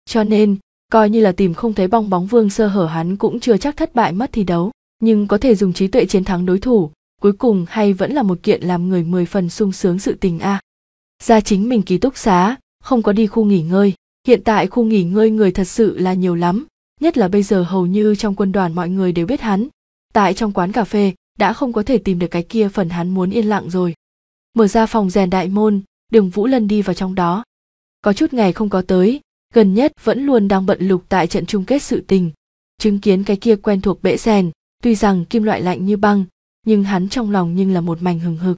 cho nên coi như là tìm không thấy bong bóng vương sơ hở hắn cũng chưa chắc thất bại mất thi đấu nhưng có thể dùng trí tuệ chiến thắng đối thủ cuối cùng hay vẫn là một kiện làm người mười phần sung sướng sự tình a à. ra chính mình ký túc xá không có đi khu nghỉ ngơi hiện tại khu nghỉ ngơi người thật sự là nhiều lắm nhất là bây giờ hầu như trong quân đoàn mọi người đều biết hắn tại trong quán cà phê đã không có thể tìm được cái kia phần hắn muốn yên lặng rồi mở ra phòng rèn đại môn đường vũ lân đi vào trong đó có chút ngày không có tới gần nhất vẫn luôn đang bận lục tại trận chung kết sự tình chứng kiến cái kia quen thuộc bệ rèn tuy rằng kim loại lạnh như băng nhưng hắn trong lòng nhưng là một mảnh hừng hực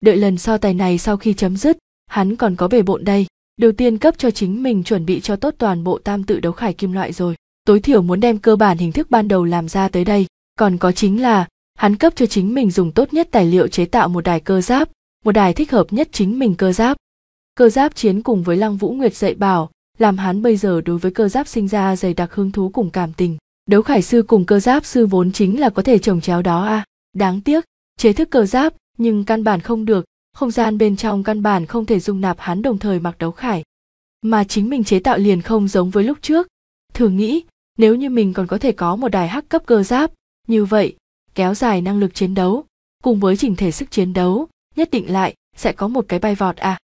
đợi lần so tài này sau khi chấm dứt hắn còn có bề bộn đây đầu tiên cấp cho chính mình chuẩn bị cho tốt toàn bộ tam tự đấu khải kim loại rồi tối thiểu muốn đem cơ bản hình thức ban đầu làm ra tới đây còn có chính là hắn cấp cho chính mình dùng tốt nhất tài liệu chế tạo một đài cơ giáp một đài thích hợp nhất chính mình cơ giáp cơ giáp chiến cùng với lăng vũ nguyệt dạy bảo làm hắn bây giờ đối với cơ giáp sinh ra dày đặc hứng thú cùng cảm tình đấu khải sư cùng cơ giáp sư vốn chính là có thể trồng chéo đó a à đáng tiếc chế thức cờ giáp nhưng căn bản không được không gian bên trong căn bản không thể dung nạp hắn đồng thời mặc đấu khải mà chính mình chế tạo liền không giống với lúc trước thử nghĩ nếu như mình còn có thể có một đài hắc cấp cơ giáp như vậy kéo dài năng lực chiến đấu cùng với chỉnh thể sức chiến đấu nhất định lại sẽ có một cái bay vọt à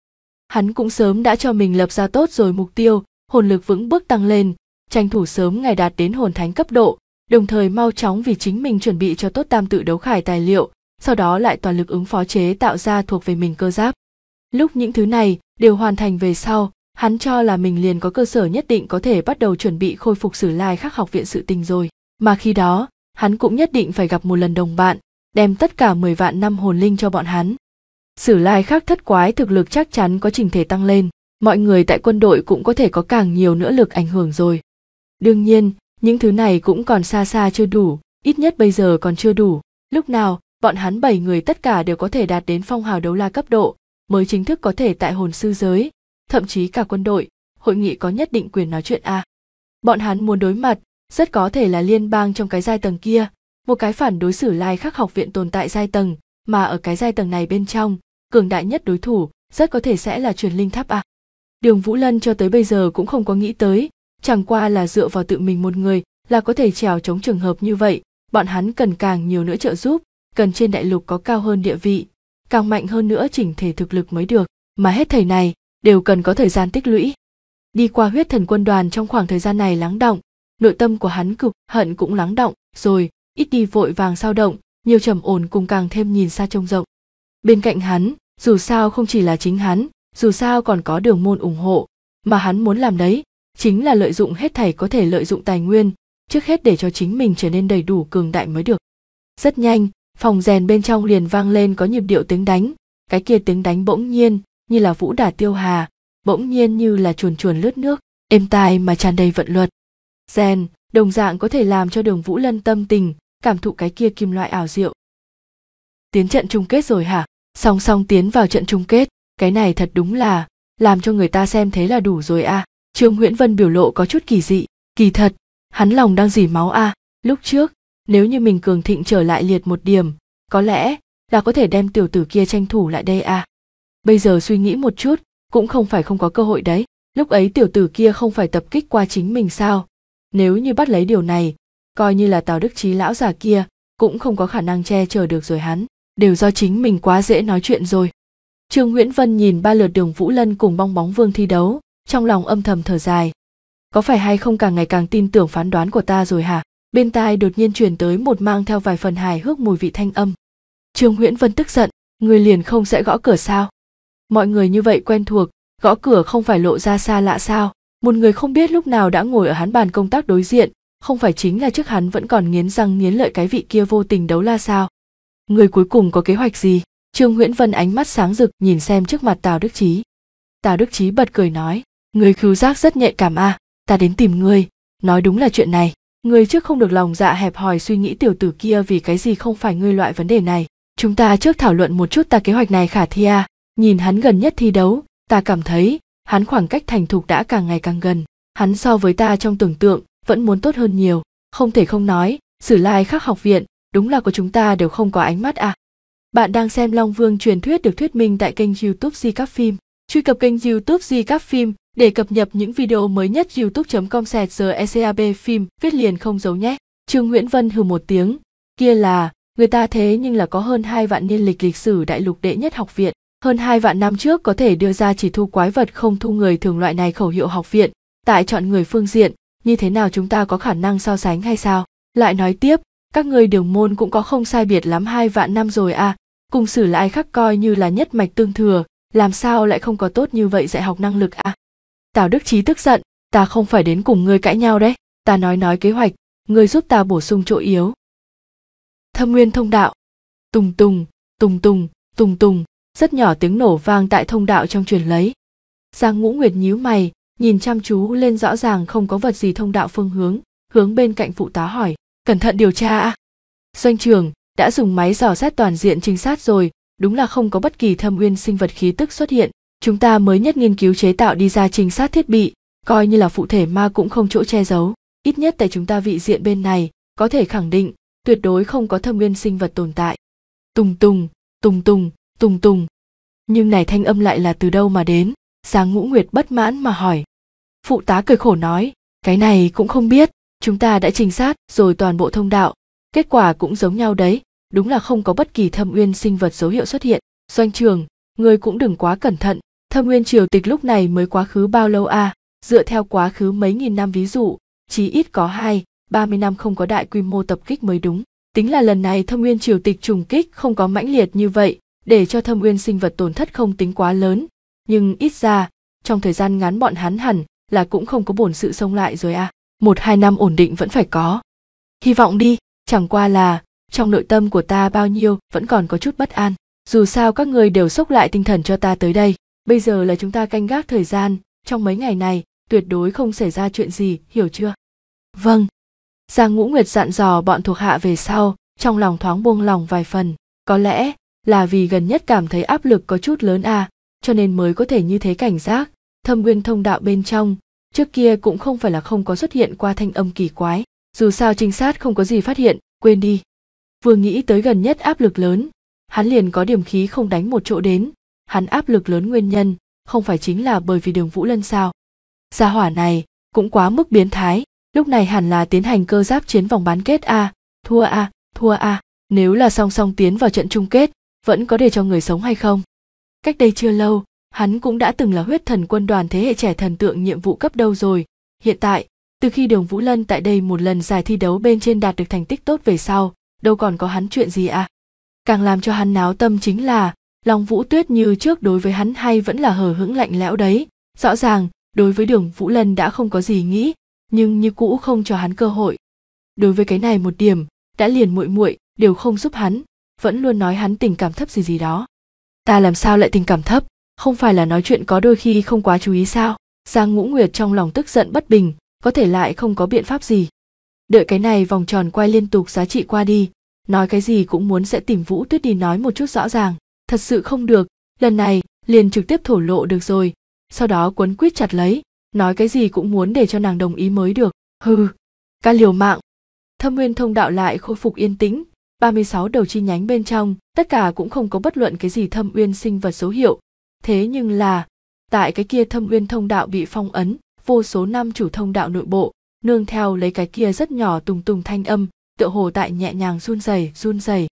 hắn cũng sớm đã cho mình lập ra tốt rồi mục tiêu hồn lực vững bước tăng lên tranh thủ sớm ngày đạt đến hồn thánh cấp độ đồng thời mau chóng vì chính mình chuẩn bị cho tốt tam tự đấu khải tài liệu, sau đó lại toàn lực ứng phó chế tạo ra thuộc về mình cơ giáp. Lúc những thứ này đều hoàn thành về sau, hắn cho là mình liền có cơ sở nhất định có thể bắt đầu chuẩn bị khôi phục sử lai khắc học viện sự tình rồi. Mà khi đó, hắn cũng nhất định phải gặp một lần đồng bạn, đem tất cả 10 vạn năm hồn linh cho bọn hắn. Sử lai khắc thất quái thực lực chắc chắn có trình thể tăng lên, mọi người tại quân đội cũng có thể có càng nhiều nữa lực ảnh hưởng rồi. Đương nhiên, những thứ này cũng còn xa xa chưa đủ ít nhất bây giờ còn chưa đủ lúc nào bọn hắn bảy người tất cả đều có thể đạt đến phong hào đấu la cấp độ mới chính thức có thể tại hồn sư giới thậm chí cả quân đội hội nghị có nhất định quyền nói chuyện a à. bọn hắn muốn đối mặt rất có thể là liên bang trong cái giai tầng kia một cái phản đối xử lai khắc học viện tồn tại giai tầng mà ở cái giai tầng này bên trong cường đại nhất đối thủ rất có thể sẽ là truyền linh tháp a à. đường vũ lân cho tới bây giờ cũng không có nghĩ tới chẳng qua là dựa vào tự mình một người là có thể trèo chống trường hợp như vậy bọn hắn cần càng nhiều nữa trợ giúp cần trên đại lục có cao hơn địa vị càng mạnh hơn nữa chỉnh thể thực lực mới được mà hết thầy này đều cần có thời gian tích lũy đi qua huyết thần quân đoàn trong khoảng thời gian này lắng động nội tâm của hắn cực hận cũng lắng động rồi ít đi vội vàng sao động nhiều trầm ổn cùng càng thêm nhìn xa trông rộng bên cạnh hắn dù sao không chỉ là chính hắn dù sao còn có đường môn ủng hộ mà hắn muốn làm đấy chính là lợi dụng hết thảy có thể lợi dụng tài nguyên trước hết để cho chính mình trở nên đầy đủ cường đại mới được rất nhanh phòng rèn bên trong liền vang lên có nhịp điệu tiếng đánh cái kia tiếng đánh bỗng nhiên như là vũ đả tiêu hà bỗng nhiên như là chuồn chuồn lướt nước êm tai mà tràn đầy vận luật rèn đồng dạng có thể làm cho đường vũ lân tâm tình cảm thụ cái kia kim loại ảo diệu tiến trận chung kết rồi hả song song tiến vào trận chung kết cái này thật đúng là làm cho người ta xem thế là đủ rồi à trương nguyễn vân biểu lộ có chút kỳ dị kỳ thật hắn lòng đang dỉ máu a à. lúc trước nếu như mình cường thịnh trở lại liệt một điểm có lẽ là có thể đem tiểu tử kia tranh thủ lại đây a à. bây giờ suy nghĩ một chút cũng không phải không có cơ hội đấy lúc ấy tiểu tử kia không phải tập kích qua chính mình sao nếu như bắt lấy điều này coi như là tào đức trí lão già kia cũng không có khả năng che chở được rồi hắn đều do chính mình quá dễ nói chuyện rồi trương nguyễn vân nhìn ba lượt đường vũ lân cùng bong bóng vương thi đấu trong lòng âm thầm thở dài có phải hay không càng ngày càng tin tưởng phán đoán của ta rồi hả bên tai đột nhiên truyền tới một mang theo vài phần hài hước mùi vị thanh âm trương nguyễn vân tức giận người liền không sẽ gõ cửa sao mọi người như vậy quen thuộc gõ cửa không phải lộ ra xa lạ sao một người không biết lúc nào đã ngồi ở hắn bàn công tác đối diện không phải chính là trước hắn vẫn còn nghiến răng nghiến lợi cái vị kia vô tình đấu la sao người cuối cùng có kế hoạch gì trương nguyễn vân ánh mắt sáng rực nhìn xem trước mặt tào đức trí tào đức trí bật cười nói người khứu giác rất nhạy cảm a à. ta đến tìm ngươi nói đúng là chuyện này người trước không được lòng dạ hẹp hòi suy nghĩ tiểu tử kia vì cái gì không phải ngươi loại vấn đề này chúng ta trước thảo luận một chút ta kế hoạch này khả thi à nhìn hắn gần nhất thi đấu ta cảm thấy hắn khoảng cách thành thục đã càng ngày càng gần hắn so với ta trong tưởng tượng vẫn muốn tốt hơn nhiều không thể không nói sử lai khác học viện đúng là của chúng ta đều không có ánh mắt à bạn đang xem long vương truyền thuyết được thuyết minh tại kênh youtube di các phim truy cập kênh youtube di các phim để cập nhật những video mới nhất youtube.com sẹt giờ ECAB phim viết liền không giấu nhé. Trương Nguyễn Vân hừ một tiếng, kia là, người ta thế nhưng là có hơn hai vạn niên lịch lịch sử đại lục đệ nhất học viện. Hơn hai vạn năm trước có thể đưa ra chỉ thu quái vật không thu người thường loại này khẩu hiệu học viện. Tại chọn người phương diện, như thế nào chúng ta có khả năng so sánh hay sao? Lại nói tiếp, các người đường môn cũng có không sai biệt lắm hai vạn năm rồi à, cùng xử lại khắc coi như là nhất mạch tương thừa, làm sao lại không có tốt như vậy dạy học năng lực à? Tào Đức Chí tức giận, ta không phải đến cùng ngươi cãi nhau đấy, ta nói nói kế hoạch, ngươi giúp ta bổ sung chỗ yếu. Thâm nguyên thông đạo. Tùng tùng, tùng tùng, tùng tùng, rất nhỏ tiếng nổ vang tại thông đạo trong truyền lấy. Giang Ngũ Nguyệt nhíu mày, nhìn chăm chú lên rõ ràng không có vật gì thông đạo phương hướng, hướng bên cạnh phụ tá hỏi, cẩn thận điều tra ạ. Doanh trường, đã dùng máy dò xét toàn diện trinh sát rồi, đúng là không có bất kỳ thâm uyên sinh vật khí tức xuất hiện, chúng ta mới nhất nghiên cứu chế tạo đi ra trình sát thiết bị coi như là phụ thể ma cũng không chỗ che giấu ít nhất tại chúng ta vị diện bên này có thể khẳng định tuyệt đối không có thâm nguyên sinh vật tồn tại tùng tùng tùng tùng tùng tùng nhưng này thanh âm lại là từ đâu mà đến sáng ngũ nguyệt bất mãn mà hỏi phụ tá cười khổ nói cái này cũng không biết chúng ta đã trình sát rồi toàn bộ thông đạo kết quả cũng giống nhau đấy đúng là không có bất kỳ thâm uyên sinh vật dấu hiệu xuất hiện doanh trường người cũng đừng quá cẩn thận thâm nguyên triều tịch lúc này mới quá khứ bao lâu à dựa theo quá khứ mấy nghìn năm ví dụ chí ít có hai ba mươi năm không có đại quy mô tập kích mới đúng tính là lần này thâm nguyên triều tịch trùng kích không có mãnh liệt như vậy để cho thâm nguyên sinh vật tổn thất không tính quá lớn nhưng ít ra trong thời gian ngắn bọn hắn hẳn là cũng không có bổn sự xông lại rồi à một hai năm ổn định vẫn phải có hy vọng đi chẳng qua là trong nội tâm của ta bao nhiêu vẫn còn có chút bất an dù sao các người đều sốc lại tinh thần cho ta tới đây bây giờ là chúng ta canh gác thời gian trong mấy ngày này tuyệt đối không xảy ra chuyện gì hiểu chưa vâng giang ngũ nguyệt dặn dò bọn thuộc hạ về sau trong lòng thoáng buông lòng vài phần có lẽ là vì gần nhất cảm thấy áp lực có chút lớn à cho nên mới có thể như thế cảnh giác thâm nguyên thông đạo bên trong trước kia cũng không phải là không có xuất hiện qua thanh âm kỳ quái dù sao trinh sát không có gì phát hiện quên đi vừa nghĩ tới gần nhất áp lực lớn hắn liền có điểm khí không đánh một chỗ đến hắn áp lực lớn nguyên nhân không phải chính là bởi vì đường vũ lân sao gia hỏa này cũng quá mức biến thái lúc này hẳn là tiến hành cơ giáp chiến vòng bán kết a thua a thua a nếu là song song tiến vào trận chung kết vẫn có để cho người sống hay không cách đây chưa lâu hắn cũng đã từng là huyết thần quân đoàn thế hệ trẻ thần tượng nhiệm vụ cấp đâu rồi hiện tại từ khi đường vũ lân tại đây một lần giải thi đấu bên trên đạt được thành tích tốt về sau đâu còn có hắn chuyện gì à càng làm cho hắn náo tâm chính là lòng vũ tuyết như trước đối với hắn hay vẫn là hờ hững lạnh lẽo đấy rõ ràng đối với đường vũ lân đã không có gì nghĩ nhưng như cũ không cho hắn cơ hội đối với cái này một điểm đã liền muội muội đều không giúp hắn vẫn luôn nói hắn tình cảm thấp gì gì đó ta làm sao lại tình cảm thấp không phải là nói chuyện có đôi khi không quá chú ý sao giang ngũ nguyệt trong lòng tức giận bất bình có thể lại không có biện pháp gì đợi cái này vòng tròn quay liên tục giá trị qua đi nói cái gì cũng muốn sẽ tìm vũ tuyết đi nói một chút rõ ràng thật sự không được lần này liền trực tiếp thổ lộ được rồi sau đó quấn quýt chặt lấy nói cái gì cũng muốn để cho nàng đồng ý mới được hừ ca liều mạng thâm nguyên thông đạo lại khôi phục yên tĩnh 36 đầu chi nhánh bên trong tất cả cũng không có bất luận cái gì thâm uyên sinh vật dấu hiệu thế nhưng là tại cái kia thâm uyên thông đạo bị phong ấn vô số năm chủ thông đạo nội bộ nương theo lấy cái kia rất nhỏ tùng tùng thanh âm tựa hồ tại nhẹ nhàng run rẩy run rẩy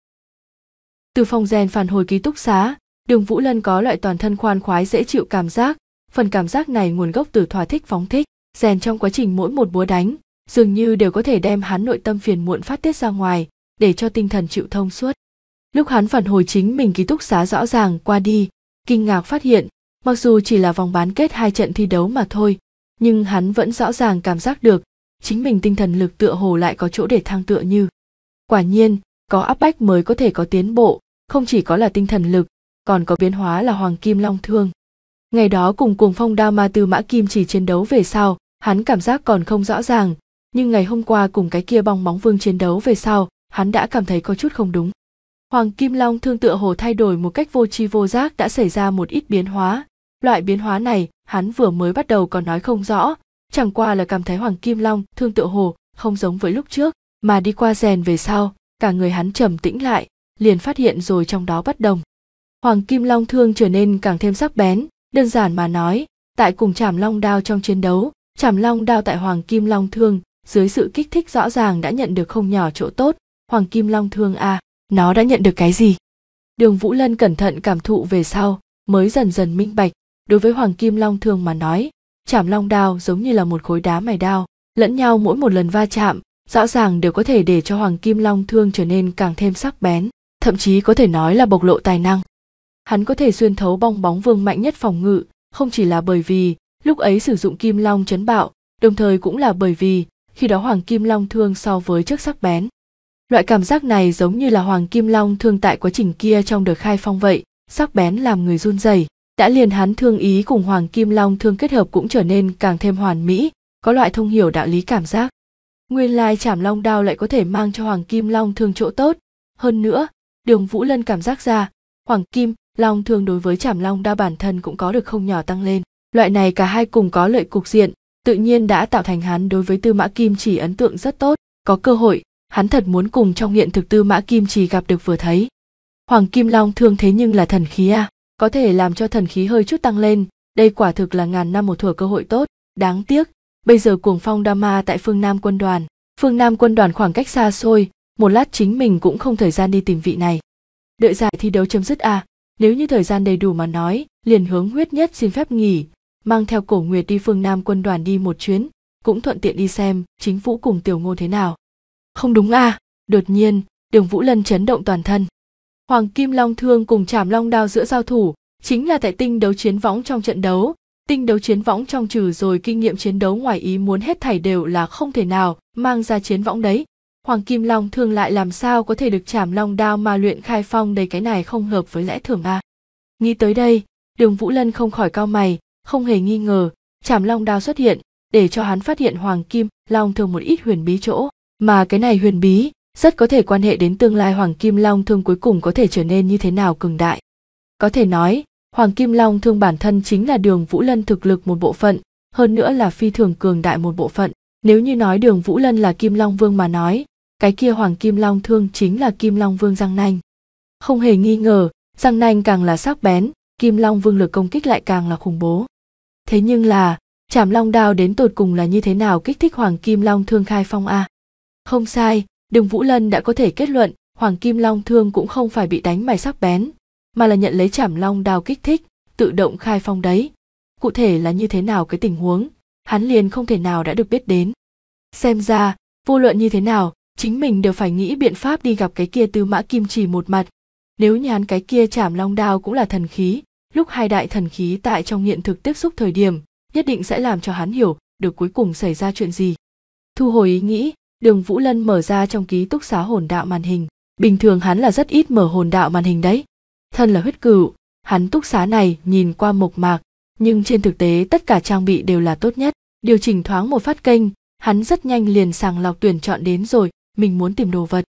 từ phòng rèn phản hồi ký túc xá đường vũ lân có loại toàn thân khoan khoái dễ chịu cảm giác phần cảm giác này nguồn gốc từ thỏa thích phóng thích rèn trong quá trình mỗi một búa đánh dường như đều có thể đem hắn nội tâm phiền muộn phát tiết ra ngoài để cho tinh thần chịu thông suốt lúc hắn phản hồi chính mình ký túc xá rõ ràng qua đi kinh ngạc phát hiện mặc dù chỉ là vòng bán kết hai trận thi đấu mà thôi nhưng hắn vẫn rõ ràng cảm giác được chính mình tinh thần lực tựa hồ lại có chỗ để thang tựa như quả nhiên có áp bách mới có thể có tiến bộ không chỉ có là tinh thần lực còn có biến hóa là hoàng kim long thương ngày đó cùng cuồng phong đao ma tư mã kim chỉ chiến đấu về sau hắn cảm giác còn không rõ ràng nhưng ngày hôm qua cùng cái kia bong bóng vương chiến đấu về sau hắn đã cảm thấy có chút không đúng hoàng kim long thương tựa hồ thay đổi một cách vô tri vô giác đã xảy ra một ít biến hóa loại biến hóa này hắn vừa mới bắt đầu còn nói không rõ chẳng qua là cảm thấy hoàng kim long thương tựa hồ không giống với lúc trước mà đi qua rèn về sau cả người hắn trầm tĩnh lại liền phát hiện rồi trong đó bất đồng hoàng kim long thương trở nên càng thêm sắc bén đơn giản mà nói tại cùng chảm long đao trong chiến đấu chảm long đao tại hoàng kim long thương dưới sự kích thích rõ ràng đã nhận được không nhỏ chỗ tốt hoàng kim long thương a à, nó đã nhận được cái gì đường vũ lân cẩn thận cảm thụ về sau mới dần dần minh bạch đối với hoàng kim long thương mà nói chảm long đao giống như là một khối đá mài đao lẫn nhau mỗi một lần va chạm rõ ràng đều có thể để cho Hoàng Kim Long thương trở nên càng thêm sắc bén, thậm chí có thể nói là bộc lộ tài năng. Hắn có thể xuyên thấu bong bóng vương mạnh nhất phòng ngự, không chỉ là bởi vì lúc ấy sử dụng Kim Long chấn bạo, đồng thời cũng là bởi vì khi đó Hoàng Kim Long thương so với trước sắc bén. Loại cảm giác này giống như là Hoàng Kim Long thương tại quá trình kia trong đợt khai phong vậy, sắc bén làm người run rẩy. Đã liền hắn thương ý cùng Hoàng Kim Long thương kết hợp cũng trở nên càng thêm hoàn mỹ, có loại thông hiểu đạo lý cảm giác nguyên lai chảm long đao lại có thể mang cho hoàng kim long thương chỗ tốt hơn nữa đường vũ lân cảm giác ra hoàng kim long thương đối với chảm long đao bản thân cũng có được không nhỏ tăng lên loại này cả hai cùng có lợi cục diện tự nhiên đã tạo thành hắn đối với tư mã kim chỉ ấn tượng rất tốt có cơ hội hắn thật muốn cùng trong hiện thực tư mã kim chỉ gặp được vừa thấy hoàng kim long thương thế nhưng là thần khí a à? có thể làm cho thần khí hơi chút tăng lên đây quả thực là ngàn năm một thuở cơ hội tốt đáng tiếc bây giờ cuồng phong đa ma tại phương Nam quân đoàn. Phương Nam quân đoàn khoảng cách xa xôi, một lát chính mình cũng không thời gian đi tìm vị này. Đợi giải thi đấu chấm dứt à, nếu như thời gian đầy đủ mà nói, liền hướng huyết nhất xin phép nghỉ, mang theo cổ nguyệt đi phương Nam quân đoàn đi một chuyến, cũng thuận tiện đi xem chính vũ cùng tiểu ngô thế nào. Không đúng à, đột nhiên, đường vũ lân chấn động toàn thân. Hoàng Kim Long Thương cùng Trảm Long Đao giữa giao thủ, chính là tại tinh đấu chiến võng trong trận đấu, tinh đấu chiến võng trong trừ rồi kinh nghiệm chiến đấu ngoài ý muốn hết thảy đều là không thể nào mang ra chiến võng đấy hoàng kim long thương lại làm sao có thể được chảm long đao mà luyện khai phong đây cái này không hợp với lẽ thường a à. nghĩ tới đây đường vũ lân không khỏi cao mày không hề nghi ngờ chảm long đao xuất hiện để cho hắn phát hiện hoàng kim long thương một ít huyền bí chỗ mà cái này huyền bí rất có thể quan hệ đến tương lai hoàng kim long thương cuối cùng có thể trở nên như thế nào cường đại có thể nói Hoàng Kim Long thương bản thân chính là đường Vũ Lân thực lực một bộ phận, hơn nữa là phi thường cường đại một bộ phận. Nếu như nói đường Vũ Lân là Kim Long Vương mà nói, cái kia Hoàng Kim Long thương chính là Kim Long Vương Giang Nanh. Không hề nghi ngờ, Giang Nanh càng là sắc bén, Kim Long Vương lực công kích lại càng là khủng bố. Thế nhưng là, chảm long đao đến tột cùng là như thế nào kích thích Hoàng Kim Long thương khai phong a? À? Không sai, đường Vũ Lân đã có thể kết luận, Hoàng Kim Long thương cũng không phải bị đánh mài sắc bén, mà là nhận lấy chảm long đao kích thích tự động khai phong đấy cụ thể là như thế nào cái tình huống hắn liền không thể nào đã được biết đến xem ra vô luận như thế nào chính mình đều phải nghĩ biện pháp đi gặp cái kia tư mã kim chỉ một mặt nếu như hắn cái kia chảm long đao cũng là thần khí lúc hai đại thần khí tại trong hiện thực tiếp xúc thời điểm nhất định sẽ làm cho hắn hiểu được cuối cùng xảy ra chuyện gì thu hồi ý nghĩ đường vũ lân mở ra trong ký túc xá hồn đạo màn hình bình thường hắn là rất ít mở hồn đạo màn hình đấy thân là huyết cửu hắn túc xá này nhìn qua mộc mạc nhưng trên thực tế tất cả trang bị đều là tốt nhất điều chỉnh thoáng một phát kênh hắn rất nhanh liền sàng lọc tuyển chọn đến rồi mình muốn tìm đồ vật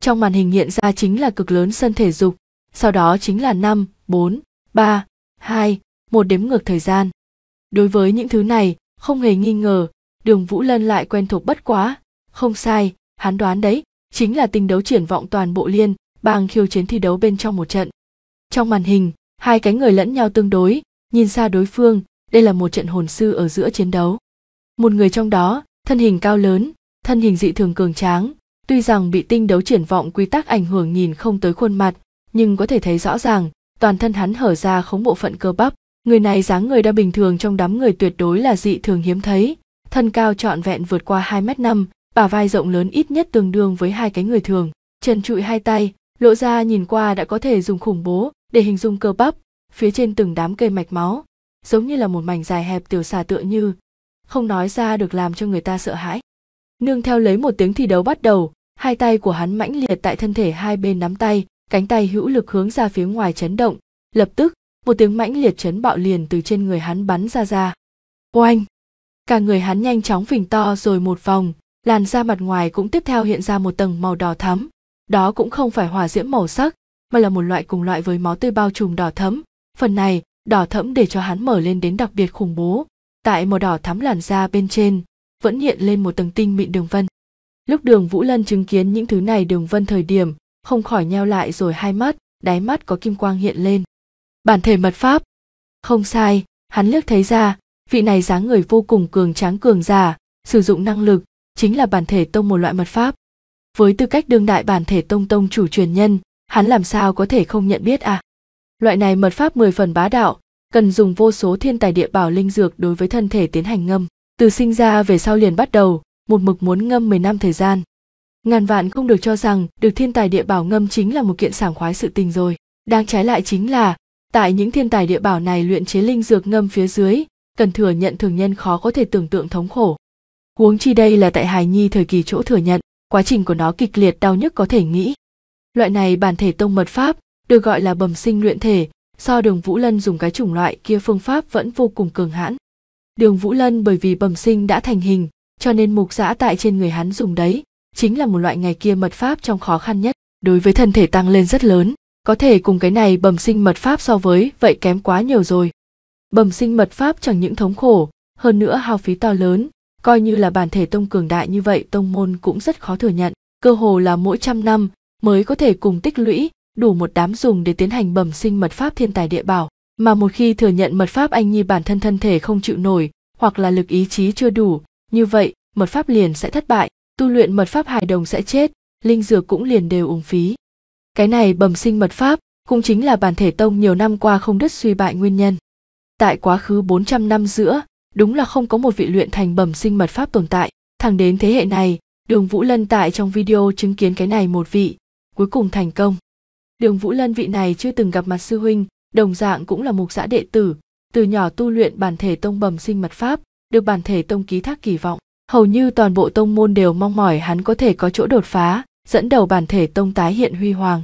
trong màn hình hiện ra chính là cực lớn sân thể dục sau đó chính là năm bốn ba hai một đếm ngược thời gian đối với những thứ này không hề nghi ngờ đường vũ lân lại quen thuộc bất quá không sai hắn đoán đấy chính là tình đấu triển vọng toàn bộ liên bang khiêu chiến thi đấu bên trong một trận trong màn hình hai cánh người lẫn nhau tương đối nhìn xa đối phương đây là một trận hồn sư ở giữa chiến đấu một người trong đó thân hình cao lớn thân hình dị thường cường tráng tuy rằng bị tinh đấu triển vọng quy tắc ảnh hưởng nhìn không tới khuôn mặt nhưng có thể thấy rõ ràng toàn thân hắn hở ra khống bộ phận cơ bắp người này dáng người đa bình thường trong đám người tuyệt đối là dị thường hiếm thấy thân cao trọn vẹn vượt qua hai m năm bả vai rộng lớn ít nhất tương đương với hai cái người thường trần trụi hai tay lộ ra nhìn qua đã có thể dùng khủng bố để hình dung cơ bắp phía trên từng đám cây mạch máu giống như là một mảnh dài hẹp tiểu xà tựa như không nói ra được làm cho người ta sợ hãi nương theo lấy một tiếng thi đấu bắt đầu hai tay của hắn mãnh liệt tại thân thể hai bên nắm tay cánh tay hữu lực hướng ra phía ngoài chấn động lập tức một tiếng mãnh liệt chấn bạo liền từ trên người hắn bắn ra ra oanh cả người hắn nhanh chóng phình to rồi một vòng làn da mặt ngoài cũng tiếp theo hiện ra một tầng màu đỏ thắm đó cũng không phải hòa diễm màu sắc mà là một loại cùng loại với máu tươi bao trùm đỏ thẫm phần này đỏ thẫm để cho hắn mở lên đến đặc biệt khủng bố tại màu đỏ thắm làn da bên trên vẫn hiện lên một tầng tinh mịn đường vân lúc đường vũ lân chứng kiến những thứ này đường vân thời điểm không khỏi nheo lại rồi hai mắt đáy mắt có kim quang hiện lên bản thể mật pháp không sai hắn liếc thấy ra vị này dáng người vô cùng cường tráng cường giả sử dụng năng lực chính là bản thể tông một loại mật pháp với tư cách đương đại bản thể tông tông chủ truyền nhân hắn làm sao có thể không nhận biết à loại này mật pháp mười phần bá đạo cần dùng vô số thiên tài địa bảo linh dược đối với thân thể tiến hành ngâm từ sinh ra về sau liền bắt đầu một mực muốn ngâm 10 năm thời gian ngàn vạn không được cho rằng được thiên tài địa bảo ngâm chính là một kiện sảng khoái sự tình rồi đang trái lại chính là tại những thiên tài địa bảo này luyện chế linh dược ngâm phía dưới cần thừa nhận thường nhân khó có thể tưởng tượng thống khổ huống chi đây là tại hài nhi thời kỳ chỗ thừa nhận quá trình của nó kịch liệt đau nhức có thể nghĩ. Loại này bản thể tông mật pháp, được gọi là bẩm sinh luyện thể, so đường Vũ Lân dùng cái chủng loại kia phương pháp vẫn vô cùng cường hãn. Đường Vũ Lân bởi vì bẩm sinh đã thành hình, cho nên mục giã tại trên người hắn dùng đấy, chính là một loại ngày kia mật pháp trong khó khăn nhất, đối với thân thể tăng lên rất lớn, có thể cùng cái này bẩm sinh mật pháp so với vậy kém quá nhiều rồi. Bẩm sinh mật pháp chẳng những thống khổ, hơn nữa hao phí to lớn, coi như là bản thể tông cường đại như vậy tông môn cũng rất khó thừa nhận cơ hồ là mỗi trăm năm mới có thể cùng tích lũy đủ một đám dùng để tiến hành bẩm sinh mật pháp thiên tài địa bảo mà một khi thừa nhận mật pháp anh nhi bản thân thân thể không chịu nổi hoặc là lực ý chí chưa đủ như vậy mật pháp liền sẽ thất bại tu luyện mật pháp hài đồng sẽ chết linh dược cũng liền đều ủng phí cái này bẩm sinh mật pháp cũng chính là bản thể tông nhiều năm qua không đứt suy bại nguyên nhân tại quá khứ 400 năm giữa đúng là không có một vị luyện thành bẩm sinh mật pháp tồn tại thẳng đến thế hệ này đường vũ lân tại trong video chứng kiến cái này một vị cuối cùng thành công đường vũ lân vị này chưa từng gặp mặt sư huynh đồng dạng cũng là mục xã đệ tử từ nhỏ tu luyện bản thể tông bẩm sinh mật pháp được bản thể tông ký thác kỳ vọng hầu như toàn bộ tông môn đều mong mỏi hắn có thể có chỗ đột phá dẫn đầu bản thể tông tái hiện huy hoàng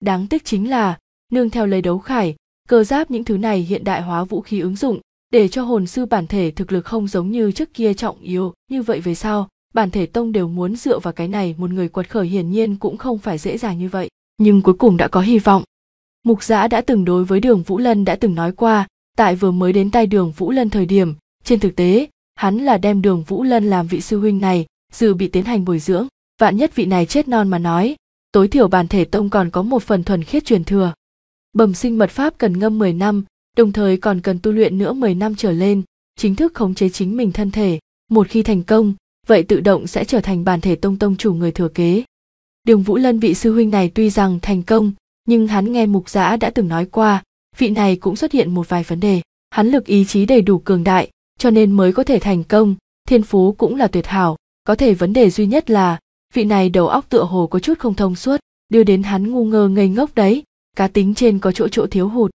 đáng tiếc chính là nương theo lấy đấu khải cơ giáp những thứ này hiện đại hóa vũ khí ứng dụng để cho hồn sư bản thể thực lực không giống như trước kia trọng yếu như vậy về sau bản thể tông đều muốn dựa vào cái này một người quật khởi hiển nhiên cũng không phải dễ dàng như vậy nhưng cuối cùng đã có hy vọng mục giã đã từng đối với đường vũ lân đã từng nói qua tại vừa mới đến tay đường vũ lân thời điểm trên thực tế hắn là đem đường vũ lân làm vị sư huynh này dự bị tiến hành bồi dưỡng vạn nhất vị này chết non mà nói tối thiểu bản thể tông còn có một phần thuần khiết truyền thừa bẩm sinh mật pháp cần ngâm 10 năm đồng thời còn cần tu luyện nữa 10 năm trở lên, chính thức khống chế chính mình thân thể. Một khi thành công, vậy tự động sẽ trở thành bản thể tông tông chủ người thừa kế. Đường Vũ Lân vị sư huynh này tuy rằng thành công, nhưng hắn nghe mục giã đã từng nói qua, vị này cũng xuất hiện một vài vấn đề. Hắn lực ý chí đầy đủ cường đại, cho nên mới có thể thành công, thiên phú cũng là tuyệt hảo. Có thể vấn đề duy nhất là, vị này đầu óc tựa hồ có chút không thông suốt, đưa đến hắn ngu ngơ ngây ngốc đấy, cá tính trên có chỗ chỗ thiếu hụt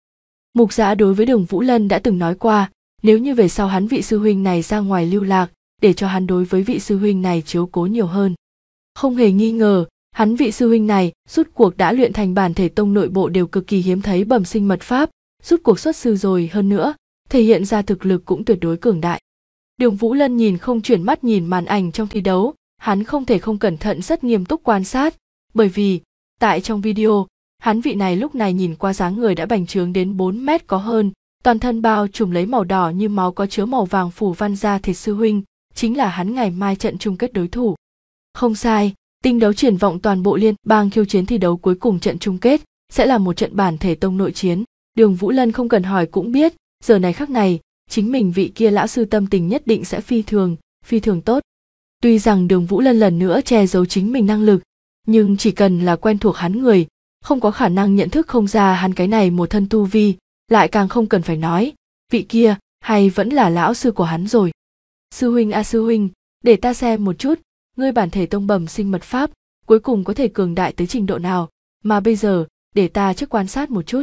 mục giã đối với đường vũ lân đã từng nói qua nếu như về sau hắn vị sư huynh này ra ngoài lưu lạc để cho hắn đối với vị sư huynh này chiếu cố nhiều hơn không hề nghi ngờ hắn vị sư huynh này rút cuộc đã luyện thành bản thể tông nội bộ đều cực kỳ hiếm thấy bẩm sinh mật pháp rút cuộc xuất sư rồi hơn nữa thể hiện ra thực lực cũng tuyệt đối cường đại đường vũ lân nhìn không chuyển mắt nhìn màn ảnh trong thi đấu hắn không thể không cẩn thận rất nghiêm túc quan sát bởi vì tại trong video Hắn vị này lúc này nhìn qua dáng người đã bành trướng đến 4 mét có hơn, toàn thân bao trùm lấy màu đỏ như máu có chứa màu vàng phủ văn ra thịt sư huynh, chính là hắn ngày mai trận chung kết đối thủ. Không sai, tinh đấu triển vọng toàn bộ liên bang khiêu chiến thi đấu cuối cùng trận chung kết sẽ là một trận bản thể tông nội chiến, Đường Vũ Lân không cần hỏi cũng biết, giờ này khắc này, chính mình vị kia lão sư tâm tình nhất định sẽ phi thường, phi thường tốt. Tuy rằng Đường Vũ Lân lần nữa che giấu chính mình năng lực, nhưng chỉ cần là quen thuộc hắn người, không có khả năng nhận thức không ra hắn cái này một thân tu vi lại càng không cần phải nói vị kia hay vẫn là lão sư của hắn rồi sư huynh a à sư huynh để ta xem một chút ngươi bản thể tông bẩm sinh mật pháp cuối cùng có thể cường đại tới trình độ nào mà bây giờ để ta trước quan sát một chút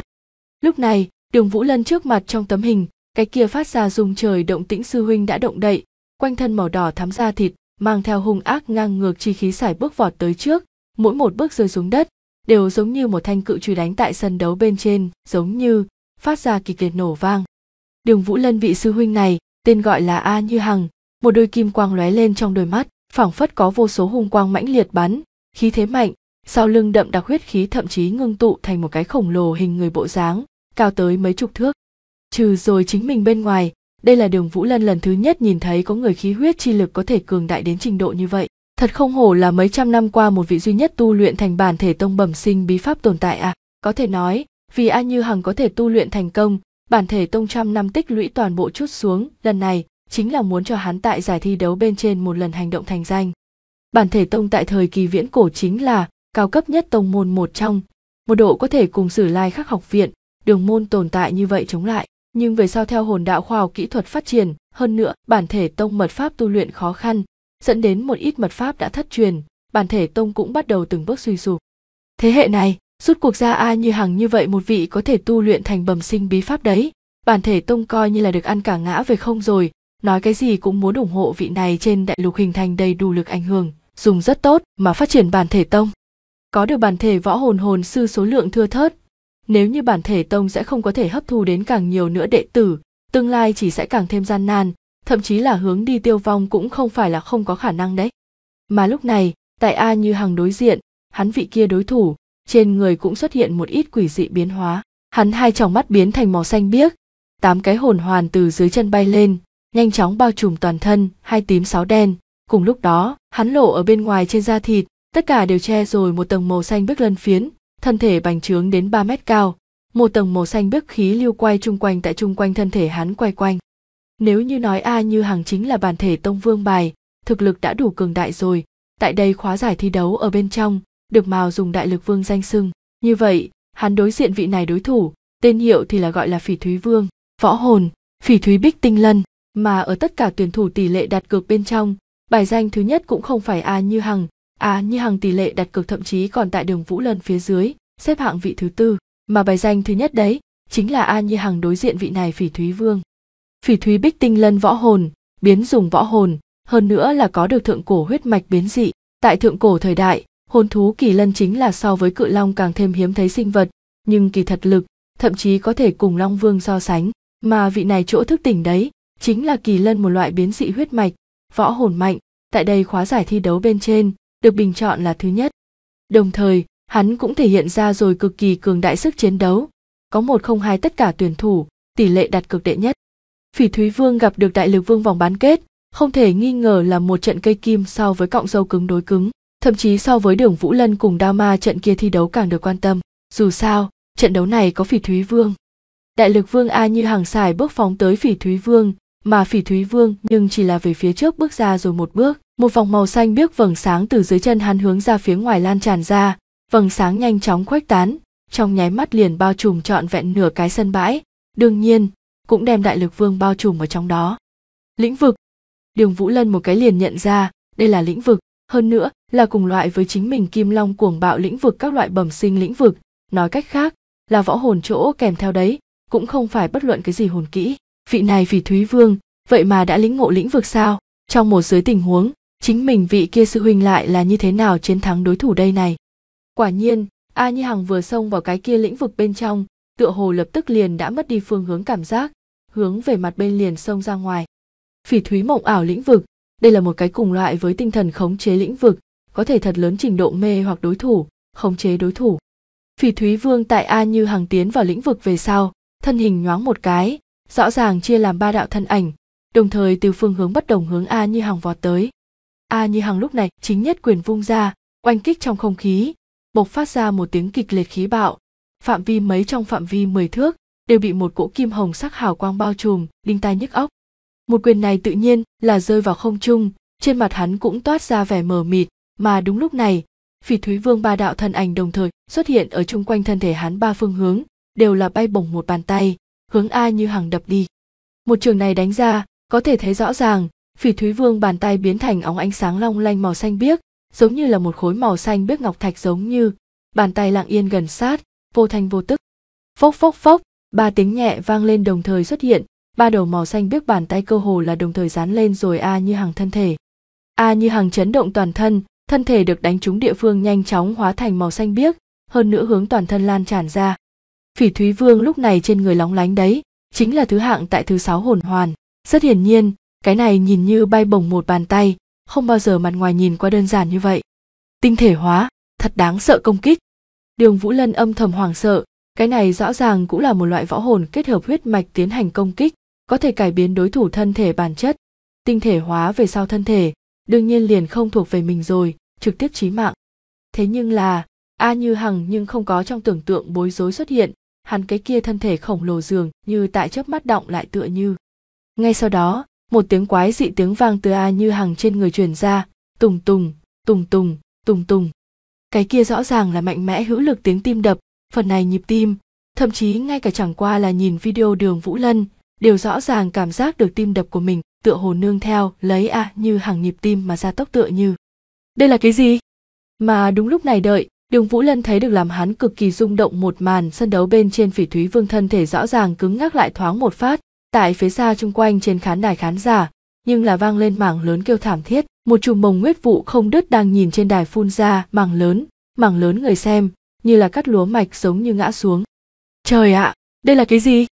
lúc này đường vũ lân trước mặt trong tấm hình cái kia phát ra rung trời động tĩnh sư huynh đã động đậy quanh thân màu đỏ thắm da thịt mang theo hung ác ngang ngược chi khí xài bước vọt tới trước mỗi một bước rơi xuống đất đều giống như một thanh cự chùy đánh tại sân đấu bên trên giống như phát ra kịch liệt nổ vang đường vũ lân vị sư huynh này tên gọi là a như hằng một đôi kim quang lóe lên trong đôi mắt phảng phất có vô số hung quang mãnh liệt bắn khí thế mạnh sau lưng đậm đặc huyết khí thậm chí ngưng tụ thành một cái khổng lồ hình người bộ dáng cao tới mấy chục thước trừ rồi chính mình bên ngoài đây là đường vũ lân lần thứ nhất nhìn thấy có người khí huyết chi lực có thể cường đại đến trình độ như vậy Thật không hổ là mấy trăm năm qua một vị duy nhất tu luyện thành bản thể tông bẩm sinh bí pháp tồn tại à. Có thể nói, vì A Như Hằng có thể tu luyện thành công, bản thể tông trăm năm tích lũy toàn bộ chút xuống, lần này chính là muốn cho hắn tại giải thi đấu bên trên một lần hành động thành danh. Bản thể tông tại thời kỳ viễn cổ chính là cao cấp nhất tông môn một trong, một độ có thể cùng sử lai khắc học viện, đường môn tồn tại như vậy chống lại. Nhưng về sau theo hồn đạo khoa học kỹ thuật phát triển, hơn nữa bản thể tông mật pháp tu luyện khó khăn, dẫn đến một ít mật pháp đã thất truyền bản thể tông cũng bắt đầu từng bước suy sụp thế hệ này rút cuộc ra ai như hằng như vậy một vị có thể tu luyện thành bẩm sinh bí pháp đấy bản thể tông coi như là được ăn cả ngã về không rồi nói cái gì cũng muốn ủng hộ vị này trên đại lục hình thành đầy đủ lực ảnh hưởng dùng rất tốt mà phát triển bản thể tông có được bản thể võ hồn hồn sư số lượng thưa thớt nếu như bản thể tông sẽ không có thể hấp thu đến càng nhiều nữa đệ tử tương lai chỉ sẽ càng thêm gian nan thậm chí là hướng đi tiêu vong cũng không phải là không có khả năng đấy mà lúc này tại a như hằng đối diện hắn vị kia đối thủ trên người cũng xuất hiện một ít quỷ dị biến hóa hắn hai tròng mắt biến thành màu xanh biếc tám cái hồn hoàn từ dưới chân bay lên nhanh chóng bao trùm toàn thân hai tím sáu đen cùng lúc đó hắn lộ ở bên ngoài trên da thịt tất cả đều che rồi một tầng màu xanh biếc lân phiến thân thể bành trướng đến 3 mét cao một tầng màu xanh biếc khí lưu quay chung quanh tại chung quanh thân thể hắn quay quanh nếu như nói A Như Hằng chính là bản thể tông vương bài, thực lực đã đủ cường đại rồi, tại đây khóa giải thi đấu ở bên trong, được mào dùng đại lực vương danh sưng Như vậy, hắn đối diện vị này đối thủ, tên hiệu thì là gọi là Phỉ Thúy Vương, Võ Hồn, Phỉ Thúy Bích Tinh Lân, mà ở tất cả tuyển thủ tỷ lệ đặt cược bên trong, bài danh thứ nhất cũng không phải A Như Hằng, A Như Hằng tỷ lệ đặt cược thậm chí còn tại đường Vũ Lân phía dưới, xếp hạng vị thứ tư, mà bài danh thứ nhất đấy chính là A Như Hằng đối diện vị này Phỉ Thúy Vương phỉ thúy bích tinh lân võ hồn biến dùng võ hồn hơn nữa là có được thượng cổ huyết mạch biến dị tại thượng cổ thời đại hồn thú kỳ lân chính là so với cự long càng thêm hiếm thấy sinh vật nhưng kỳ thật lực thậm chí có thể cùng long vương so sánh mà vị này chỗ thức tỉnh đấy chính là kỳ lân một loại biến dị huyết mạch võ hồn mạnh tại đây khóa giải thi đấu bên trên được bình chọn là thứ nhất đồng thời hắn cũng thể hiện ra rồi cực kỳ cường đại sức chiến đấu có một không hai tất cả tuyển thủ tỷ lệ đặt cực đệ nhất Phỉ Thúy Vương gặp được Đại Lực Vương vòng bán kết, không thể nghi ngờ là một trận cây kim so với cọng dâu cứng đối cứng, thậm chí so với Đường Vũ Lân cùng Đao Ma trận kia thi đấu càng được quan tâm. Dù sao, trận đấu này có Phỉ Thúy Vương. Đại Lực Vương A như hàng xài bước phóng tới Phỉ Thúy Vương, mà Phỉ Thúy Vương nhưng chỉ là về phía trước bước ra rồi một bước, một vòng màu xanh biếc vầng sáng từ dưới chân hắn hướng ra phía ngoài lan tràn ra, vầng sáng nhanh chóng khuếch tán, trong nháy mắt liền bao trùm trọn vẹn nửa cái sân bãi. Đương nhiên, cũng đem đại lực vương bao trùm ở trong đó lĩnh vực đường vũ lân một cái liền nhận ra đây là lĩnh vực hơn nữa là cùng loại với chính mình kim long cuồng bạo lĩnh vực các loại bẩm sinh lĩnh vực nói cách khác là võ hồn chỗ kèm theo đấy cũng không phải bất luận cái gì hồn kỹ vị này vì thúy vương vậy mà đã lĩnh ngộ lĩnh vực sao trong một giới tình huống chính mình vị kia sư huynh lại là như thế nào chiến thắng đối thủ đây này quả nhiên a như hằng vừa xông vào cái kia lĩnh vực bên trong tựa hồ lập tức liền đã mất đi phương hướng cảm giác hướng về mặt bên liền sông ra ngoài phỉ thúy mộng ảo lĩnh vực đây là một cái cùng loại với tinh thần khống chế lĩnh vực có thể thật lớn trình độ mê hoặc đối thủ khống chế đối thủ phỉ thúy vương tại a như hàng tiến vào lĩnh vực về sau thân hình nhoáng một cái rõ ràng chia làm ba đạo thân ảnh đồng thời từ phương hướng bất đồng hướng a như hàng vọt tới a như hàng lúc này chính nhất quyền vung ra oanh kích trong không khí bộc phát ra một tiếng kịch liệt khí bạo phạm vi mấy trong phạm vi 10 thước, đều bị một cỗ kim hồng sắc hào quang bao trùm, đinh tai nhức óc. Một quyền này tự nhiên là rơi vào không trung, trên mặt hắn cũng toát ra vẻ mờ mịt, mà đúng lúc này, Phỉ Thúy Vương ba đạo thân ảnh đồng thời xuất hiện ở chung quanh thân thể hắn ba phương hướng, đều là bay bổng một bàn tay, hướng A Như hàng đập đi. Một trường này đánh ra, có thể thấy rõ ràng, Phỉ Thúy Vương bàn tay biến thành óng ánh sáng long lanh màu xanh biếc, giống như là một khối màu xanh biếc ngọc thạch giống như, bàn tay lặng yên gần sát, vô thanh vô tức. Phốc phốc phốc, ba tiếng nhẹ vang lên đồng thời xuất hiện, ba đầu màu xanh biếc bàn tay cơ hồ là đồng thời dán lên rồi a như hàng thân thể. A như hàng chấn động toàn thân, thân thể được đánh trúng địa phương nhanh chóng hóa thành màu xanh biếc, hơn nữa hướng toàn thân lan tràn ra. Phỉ Thúy Vương lúc này trên người lóng lánh đấy, chính là thứ hạng tại thứ sáu hồn hoàn. Rất hiển nhiên, cái này nhìn như bay bổng một bàn tay, không bao giờ mặt ngoài nhìn qua đơn giản như vậy. Tinh thể hóa, thật đáng sợ công kích. Đường Vũ Lân âm thầm hoảng sợ, cái này rõ ràng cũng là một loại võ hồn kết hợp huyết mạch tiến hành công kích, có thể cải biến đối thủ thân thể bản chất, tinh thể hóa về sau thân thể, đương nhiên liền không thuộc về mình rồi, trực tiếp chí mạng. Thế nhưng là, A Như Hằng nhưng không có trong tưởng tượng bối rối xuất hiện, hắn cái kia thân thể khổng lồ dường như tại chớp mắt động lại tựa như. Ngay sau đó, một tiếng quái dị tiếng vang từ A Như Hằng trên người truyền ra, tùng tùng, tùng tùng, tùng tùng cái kia rõ ràng là mạnh mẽ hữu lực tiếng tim đập phần này nhịp tim thậm chí ngay cả chẳng qua là nhìn video đường vũ lân đều rõ ràng cảm giác được tim đập của mình tựa hồ nương theo lấy a à, như hàng nhịp tim mà ra tốc tựa như đây là cái gì mà đúng lúc này đợi đường vũ lân thấy được làm hắn cực kỳ rung động một màn sân đấu bên trên phỉ thúy vương thân thể rõ ràng cứng ngắc lại thoáng một phát tại phía xa chung quanh trên khán đài khán giả nhưng là vang lên mảng lớn kêu thảm thiết một chùm mồng huyết vụ không đứt đang nhìn trên đài phun ra mảng lớn mảng lớn người xem như là cắt lúa mạch giống như ngã xuống trời ạ đây là cái gì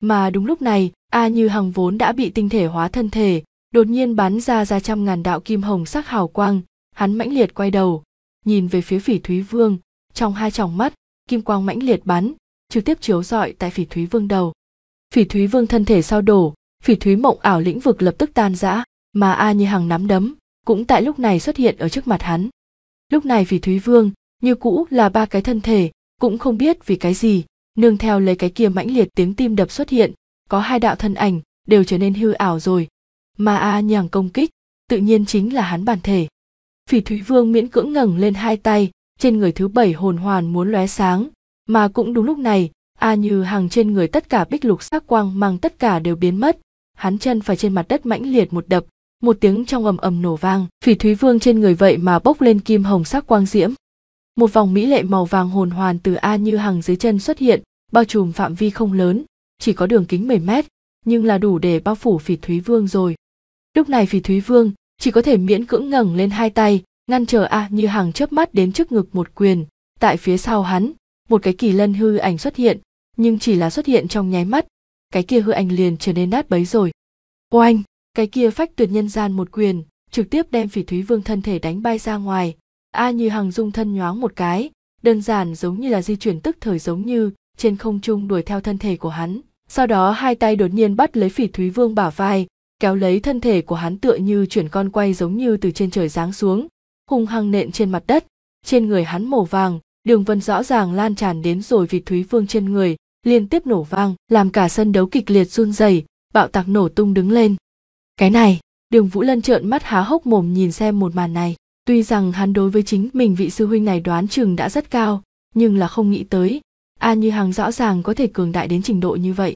mà đúng lúc này a như hằng vốn đã bị tinh thể hóa thân thể đột nhiên bắn ra ra trăm ngàn đạo kim hồng sắc hào quang hắn mãnh liệt quay đầu nhìn về phía phỉ thúy vương trong hai tròng mắt kim quang mãnh liệt bắn trực tiếp chiếu rọi tại phỉ thúy vương đầu phỉ thúy vương thân thể sao đổ phỉ thúy mộng ảo lĩnh vực lập tức tan rã mà a như hằng nắm đấm cũng tại lúc này xuất hiện ở trước mặt hắn lúc này phỉ thúy vương như cũ là ba cái thân thể cũng không biết vì cái gì nương theo lấy cái kia mãnh liệt tiếng tim đập xuất hiện có hai đạo thân ảnh đều trở nên hư ảo rồi mà a nhằng công kích tự nhiên chính là hắn bản thể phỉ thúy vương miễn cưỡng ngẩng lên hai tay trên người thứ bảy hồn hoàn muốn lóe sáng mà cũng đúng lúc này a như hằng trên người tất cả bích lục sắc quang mang tất cả đều biến mất hắn chân phải trên mặt đất mãnh liệt một đập một tiếng trong ầm ầm nổ vang phỉ thúy vương trên người vậy mà bốc lên kim hồng sắc quang diễm một vòng mỹ lệ màu vàng hồn hoàn từ a như hàng dưới chân xuất hiện bao trùm phạm vi không lớn chỉ có đường kính 10 mét nhưng là đủ để bao phủ phỉ thúy vương rồi lúc này phỉ thúy vương chỉ có thể miễn cưỡng ngẩng lên hai tay ngăn chờ a như hàng chớp mắt đến trước ngực một quyền tại phía sau hắn một cái kỳ lân hư ảnh xuất hiện nhưng chỉ là xuất hiện trong nháy mắt cái kia hư anh liền trở nên nát bấy rồi oanh cái kia phách tuyệt nhân gian một quyền trực tiếp đem phỉ thúy vương thân thể đánh bay ra ngoài a như hằng dung thân nhoáng một cái đơn giản giống như là di chuyển tức thời giống như trên không trung đuổi theo thân thể của hắn sau đó hai tay đột nhiên bắt lấy phỉ thúy vương bả vai kéo lấy thân thể của hắn tựa như chuyển con quay giống như từ trên trời giáng xuống hung hăng nện trên mặt đất trên người hắn màu vàng đường vân rõ ràng lan tràn đến rồi vịt thúy vương trên người liên tiếp nổ vang, làm cả sân đấu kịch liệt run rẩy, bạo tạc nổ tung đứng lên. Cái này, Đường Vũ Lân trợn mắt há hốc mồm nhìn xem một màn này, tuy rằng hắn đối với chính mình vị sư huynh này đoán chừng đã rất cao, nhưng là không nghĩ tới, A Như Hằng rõ ràng có thể cường đại đến trình độ như vậy.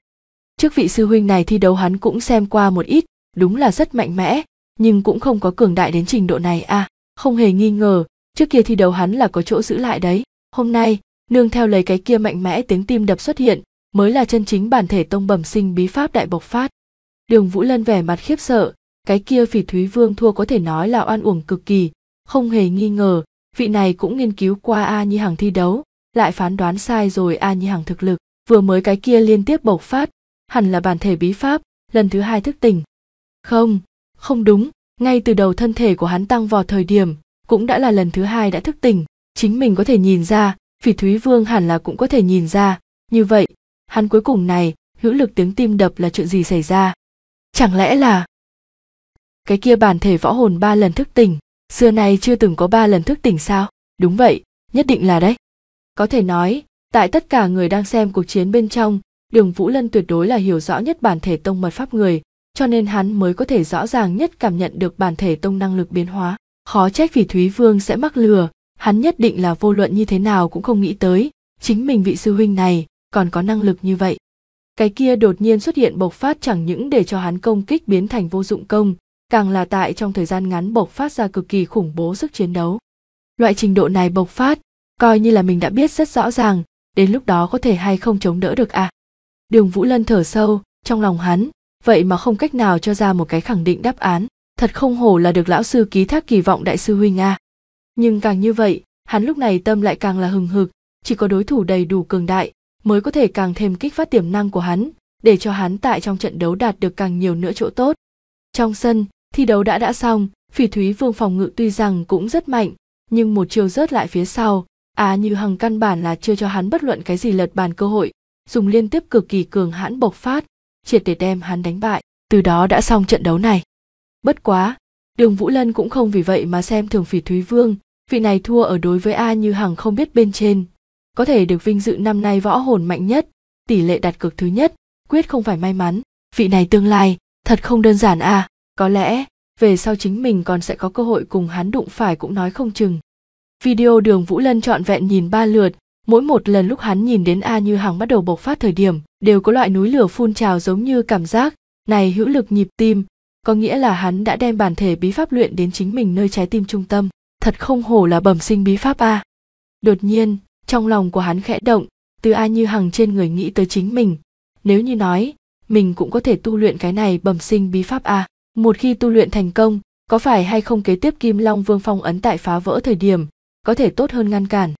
Trước vị sư huynh này thi đấu hắn cũng xem qua một ít, đúng là rất mạnh mẽ, nhưng cũng không có cường đại đến trình độ này a, à, không hề nghi ngờ, trước kia thi đấu hắn là có chỗ giữ lại đấy, hôm nay nương theo lấy cái kia mạnh mẽ tiếng tim đập xuất hiện mới là chân chính bản thể tông bẩm sinh bí pháp đại bộc phát đường vũ lân vẻ mặt khiếp sợ cái kia phỉ thúy vương thua có thể nói là oan uổng cực kỳ không hề nghi ngờ vị này cũng nghiên cứu qua a nhi hàng thi đấu lại phán đoán sai rồi a nhi hàng thực lực vừa mới cái kia liên tiếp bộc phát hẳn là bản thể bí pháp lần thứ hai thức tỉnh không không đúng ngay từ đầu thân thể của hắn tăng vào thời điểm cũng đã là lần thứ hai đã thức tỉnh chính mình có thể nhìn ra phỉ thúy vương hẳn là cũng có thể nhìn ra như vậy hắn cuối cùng này hữu lực tiếng tim đập là chuyện gì xảy ra chẳng lẽ là cái kia bản thể võ hồn ba lần thức tỉnh xưa nay chưa từng có ba lần thức tỉnh sao đúng vậy nhất định là đấy có thể nói tại tất cả người đang xem cuộc chiến bên trong đường vũ lân tuyệt đối là hiểu rõ nhất bản thể tông mật pháp người cho nên hắn mới có thể rõ ràng nhất cảm nhận được bản thể tông năng lực biến hóa khó trách vì thúy vương sẽ mắc lừa hắn nhất định là vô luận như thế nào cũng không nghĩ tới chính mình vị sư huynh này còn có năng lực như vậy cái kia đột nhiên xuất hiện bộc phát chẳng những để cho hắn công kích biến thành vô dụng công càng là tại trong thời gian ngắn bộc phát ra cực kỳ khủng bố sức chiến đấu loại trình độ này bộc phát coi như là mình đã biết rất rõ ràng đến lúc đó có thể hay không chống đỡ được à đường vũ lân thở sâu trong lòng hắn vậy mà không cách nào cho ra một cái khẳng định đáp án thật không hổ là được lão sư ký thác kỳ vọng đại sư huynh a à nhưng càng như vậy hắn lúc này tâm lại càng là hừng hực chỉ có đối thủ đầy đủ cường đại mới có thể càng thêm kích phát tiềm năng của hắn để cho hắn tại trong trận đấu đạt được càng nhiều nữa chỗ tốt trong sân thi đấu đã đã xong phỉ thúy vương phòng ngự tuy rằng cũng rất mạnh nhưng một chiều rớt lại phía sau á à, như hằng căn bản là chưa cho hắn bất luận cái gì lật bàn cơ hội dùng liên tiếp cực kỳ cường hãn bộc phát triệt để đem hắn đánh bại từ đó đã xong trận đấu này bất quá đường vũ lân cũng không vì vậy mà xem thường phỉ thúy vương vị này thua ở đối với a như hằng không biết bên trên có thể được vinh dự năm nay võ hồn mạnh nhất tỷ lệ đặt cược thứ nhất quyết không phải may mắn vị này tương lai thật không đơn giản à có lẽ về sau chính mình còn sẽ có cơ hội cùng hắn đụng phải cũng nói không chừng video đường vũ lân trọn vẹn nhìn ba lượt mỗi một lần lúc hắn nhìn đến a như hằng bắt đầu bộc phát thời điểm đều có loại núi lửa phun trào giống như cảm giác này hữu lực nhịp tim có nghĩa là hắn đã đem bản thể bí pháp luyện đến chính mình nơi trái tim trung tâm thật không hổ là bẩm sinh bí pháp a đột nhiên trong lòng của hắn khẽ động từ a như hằng trên người nghĩ tới chính mình nếu như nói mình cũng có thể tu luyện cái này bẩm sinh bí pháp a một khi tu luyện thành công có phải hay không kế tiếp kim long vương phong ấn tại phá vỡ thời điểm có thể tốt hơn ngăn cản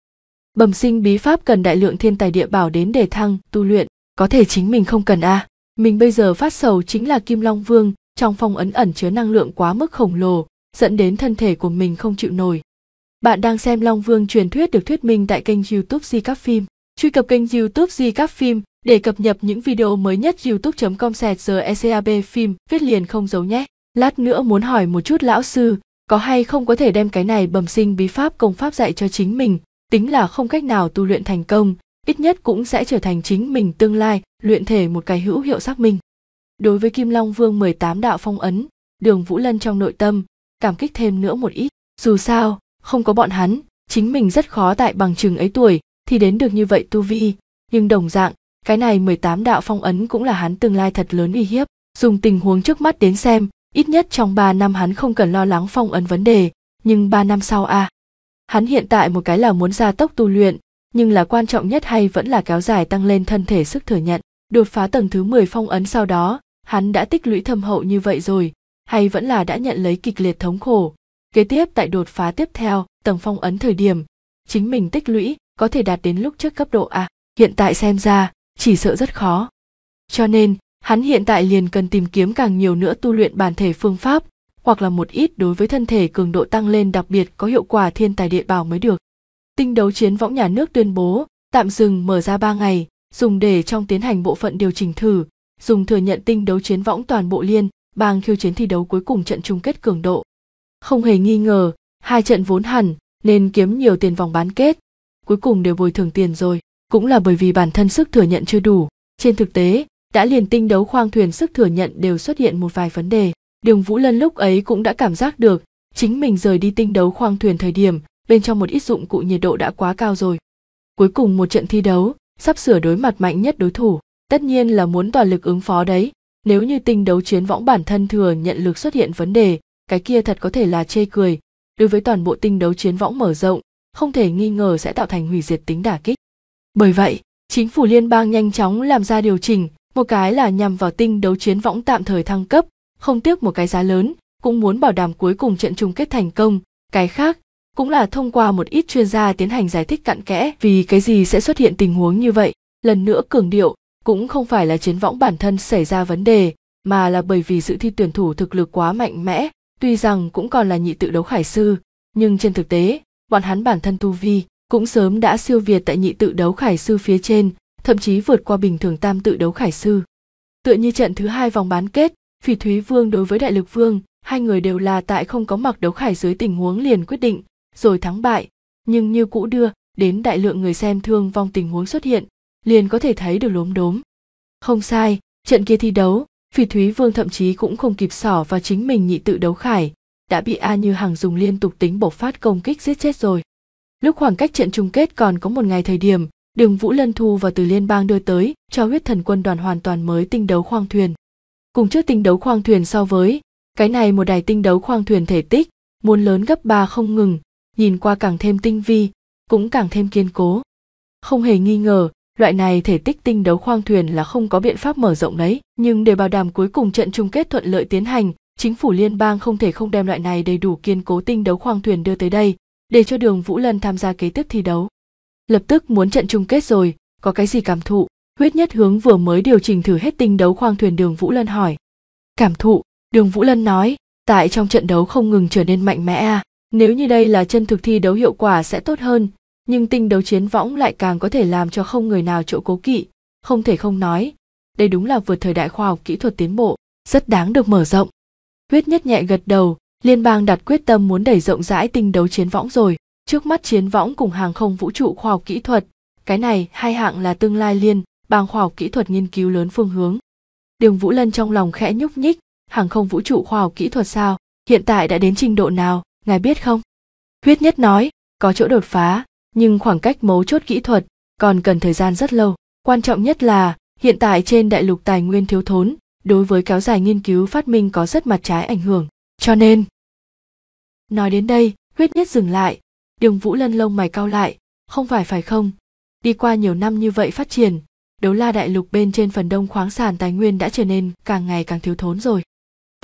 bẩm sinh bí pháp cần đại lượng thiên tài địa bảo đến để thăng tu luyện có thể chính mình không cần a mình bây giờ phát sầu chính là kim long vương trong phong ấn ẩn chứa năng lượng quá mức khổng lồ dẫn đến thân thể của mình không chịu nổi bạn đang xem long vương truyền thuyết được thuyết minh tại kênh youtube di các phim truy cập kênh youtube di các phim để cập nhật những video mới nhất youtube com sẹt giờ ecab phim viết liền không giấu nhé lát nữa muốn hỏi một chút lão sư có hay không có thể đem cái này bẩm sinh bí pháp công pháp dạy cho chính mình tính là không cách nào tu luyện thành công ít nhất cũng sẽ trở thành chính mình tương lai luyện thể một cái hữu hiệu xác minh đối với Kim Long Vương 18 đạo phong ấn, đường Vũ Lân trong nội tâm, cảm kích thêm nữa một ít. Dù sao, không có bọn hắn, chính mình rất khó tại bằng chừng ấy tuổi thì đến được như vậy tu vi, nhưng đồng dạng, cái này 18 đạo phong ấn cũng là hắn tương lai thật lớn uy hiếp. Dùng tình huống trước mắt đến xem, ít nhất trong 3 năm hắn không cần lo lắng phong ấn vấn đề, nhưng 3 năm sau à. Hắn hiện tại một cái là muốn gia tốc tu luyện, nhưng là quan trọng nhất hay vẫn là kéo dài tăng lên thân thể sức thừa nhận. Đột phá tầng thứ 10 phong ấn sau đó, hắn đã tích lũy thâm hậu như vậy rồi hay vẫn là đã nhận lấy kịch liệt thống khổ kế tiếp tại đột phá tiếp theo tầng phong ấn thời điểm chính mình tích lũy có thể đạt đến lúc trước cấp độ à hiện tại xem ra chỉ sợ rất khó cho nên hắn hiện tại liền cần tìm kiếm càng nhiều nữa tu luyện bản thể phương pháp hoặc là một ít đối với thân thể cường độ tăng lên đặc biệt có hiệu quả thiên tài địa bảo mới được tinh đấu chiến võng nhà nước tuyên bố tạm dừng mở ra ba ngày dùng để trong tiến hành bộ phận điều chỉnh thử dùng thừa nhận tinh đấu chiến võng toàn bộ liên, bang khiêu chiến thi đấu cuối cùng trận chung kết cường độ. Không hề nghi ngờ, hai trận vốn hẳn nên kiếm nhiều tiền vòng bán kết, cuối cùng đều bồi thường tiền rồi, cũng là bởi vì bản thân sức thừa nhận chưa đủ. Trên thực tế, đã liền tinh đấu khoang thuyền sức thừa nhận đều xuất hiện một vài vấn đề. Đường Vũ Lân lúc ấy cũng đã cảm giác được, chính mình rời đi tinh đấu khoang thuyền thời điểm, bên trong một ít dụng cụ nhiệt độ đã quá cao rồi. Cuối cùng một trận thi đấu, sắp sửa đối mặt mạnh nhất đối thủ tất nhiên là muốn toàn lực ứng phó đấy nếu như tinh đấu chiến võng bản thân thừa nhận lực xuất hiện vấn đề cái kia thật có thể là chê cười đối với toàn bộ tinh đấu chiến võng mở rộng không thể nghi ngờ sẽ tạo thành hủy diệt tính đả kích bởi vậy chính phủ liên bang nhanh chóng làm ra điều chỉnh một cái là nhằm vào tinh đấu chiến võng tạm thời thăng cấp không tiếc một cái giá lớn cũng muốn bảo đảm cuối cùng trận chung kết thành công cái khác cũng là thông qua một ít chuyên gia tiến hành giải thích cặn kẽ vì cái gì sẽ xuất hiện tình huống như vậy lần nữa cường điệu cũng không phải là chiến võng bản thân xảy ra vấn đề mà là bởi vì dự thi tuyển thủ thực lực quá mạnh mẽ tuy rằng cũng còn là nhị tự đấu khải sư nhưng trên thực tế bọn hắn bản thân tu vi cũng sớm đã siêu việt tại nhị tự đấu khải sư phía trên thậm chí vượt qua bình thường tam tự đấu khải sư tựa như trận thứ hai vòng bán kết phỉ thúy vương đối với đại lực vương hai người đều là tại không có mặc đấu khải dưới tình huống liền quyết định rồi thắng bại nhưng như cũ đưa đến đại lượng người xem thương vong tình huống xuất hiện liền có thể thấy được lốm đốm không sai trận kia thi đấu phỉ thúy vương thậm chí cũng không kịp xỏ vào chính mình nhị tự đấu khải đã bị a như hằng dùng liên tục tính bộc phát công kích giết chết rồi lúc khoảng cách trận chung kết còn có một ngày thời điểm đường vũ lân thu và từ liên bang đưa tới cho huyết thần quân đoàn hoàn toàn mới tinh đấu khoang thuyền cùng trước tinh đấu khoang thuyền so với cái này một đài tinh đấu khoang thuyền thể tích muốn lớn gấp ba không ngừng nhìn qua càng thêm tinh vi cũng càng thêm kiên cố không hề nghi ngờ Loại này thể tích tinh đấu khoang thuyền là không có biện pháp mở rộng đấy, nhưng để bảo đảm cuối cùng trận chung kết thuận lợi tiến hành, chính phủ liên bang không thể không đem loại này đầy đủ kiên cố tinh đấu khoang thuyền đưa tới đây, để cho Đường Vũ Lân tham gia kế tiếp thi đấu. Lập tức muốn trận chung kết rồi, có cái gì cảm thụ? Huyết Nhất Hướng vừa mới điều chỉnh thử hết tinh đấu khoang thuyền Đường Vũ Lân hỏi. Cảm thụ, Đường Vũ Lân nói, tại trong trận đấu không ngừng trở nên mạnh mẽ à, nếu như đây là chân thực thi đấu hiệu quả sẽ tốt hơn, nhưng tinh đấu chiến võng lại càng có thể làm cho không người nào chỗ cố kỵ không thể không nói đây đúng là vượt thời đại khoa học kỹ thuật tiến bộ rất đáng được mở rộng huyết nhất nhẹ gật đầu liên bang đặt quyết tâm muốn đẩy rộng rãi tinh đấu chiến võng rồi trước mắt chiến võng cùng hàng không vũ trụ khoa học kỹ thuật cái này hai hạng là tương lai liên bang khoa học kỹ thuật nghiên cứu lớn phương hướng đường vũ lân trong lòng khẽ nhúc nhích hàng không vũ trụ khoa học kỹ thuật sao hiện tại đã đến trình độ nào ngài biết không huyết nhất nói có chỗ đột phá nhưng khoảng cách mấu chốt kỹ thuật còn cần thời gian rất lâu quan trọng nhất là hiện tại trên đại lục tài nguyên thiếu thốn đối với kéo dài nghiên cứu phát minh có rất mặt trái ảnh hưởng cho nên nói đến đây huyết nhất dừng lại đường vũ lân lông mày cau lại không phải phải không đi qua nhiều năm như vậy phát triển đấu la đại lục bên trên phần đông khoáng sản tài nguyên đã trở nên càng ngày càng thiếu thốn rồi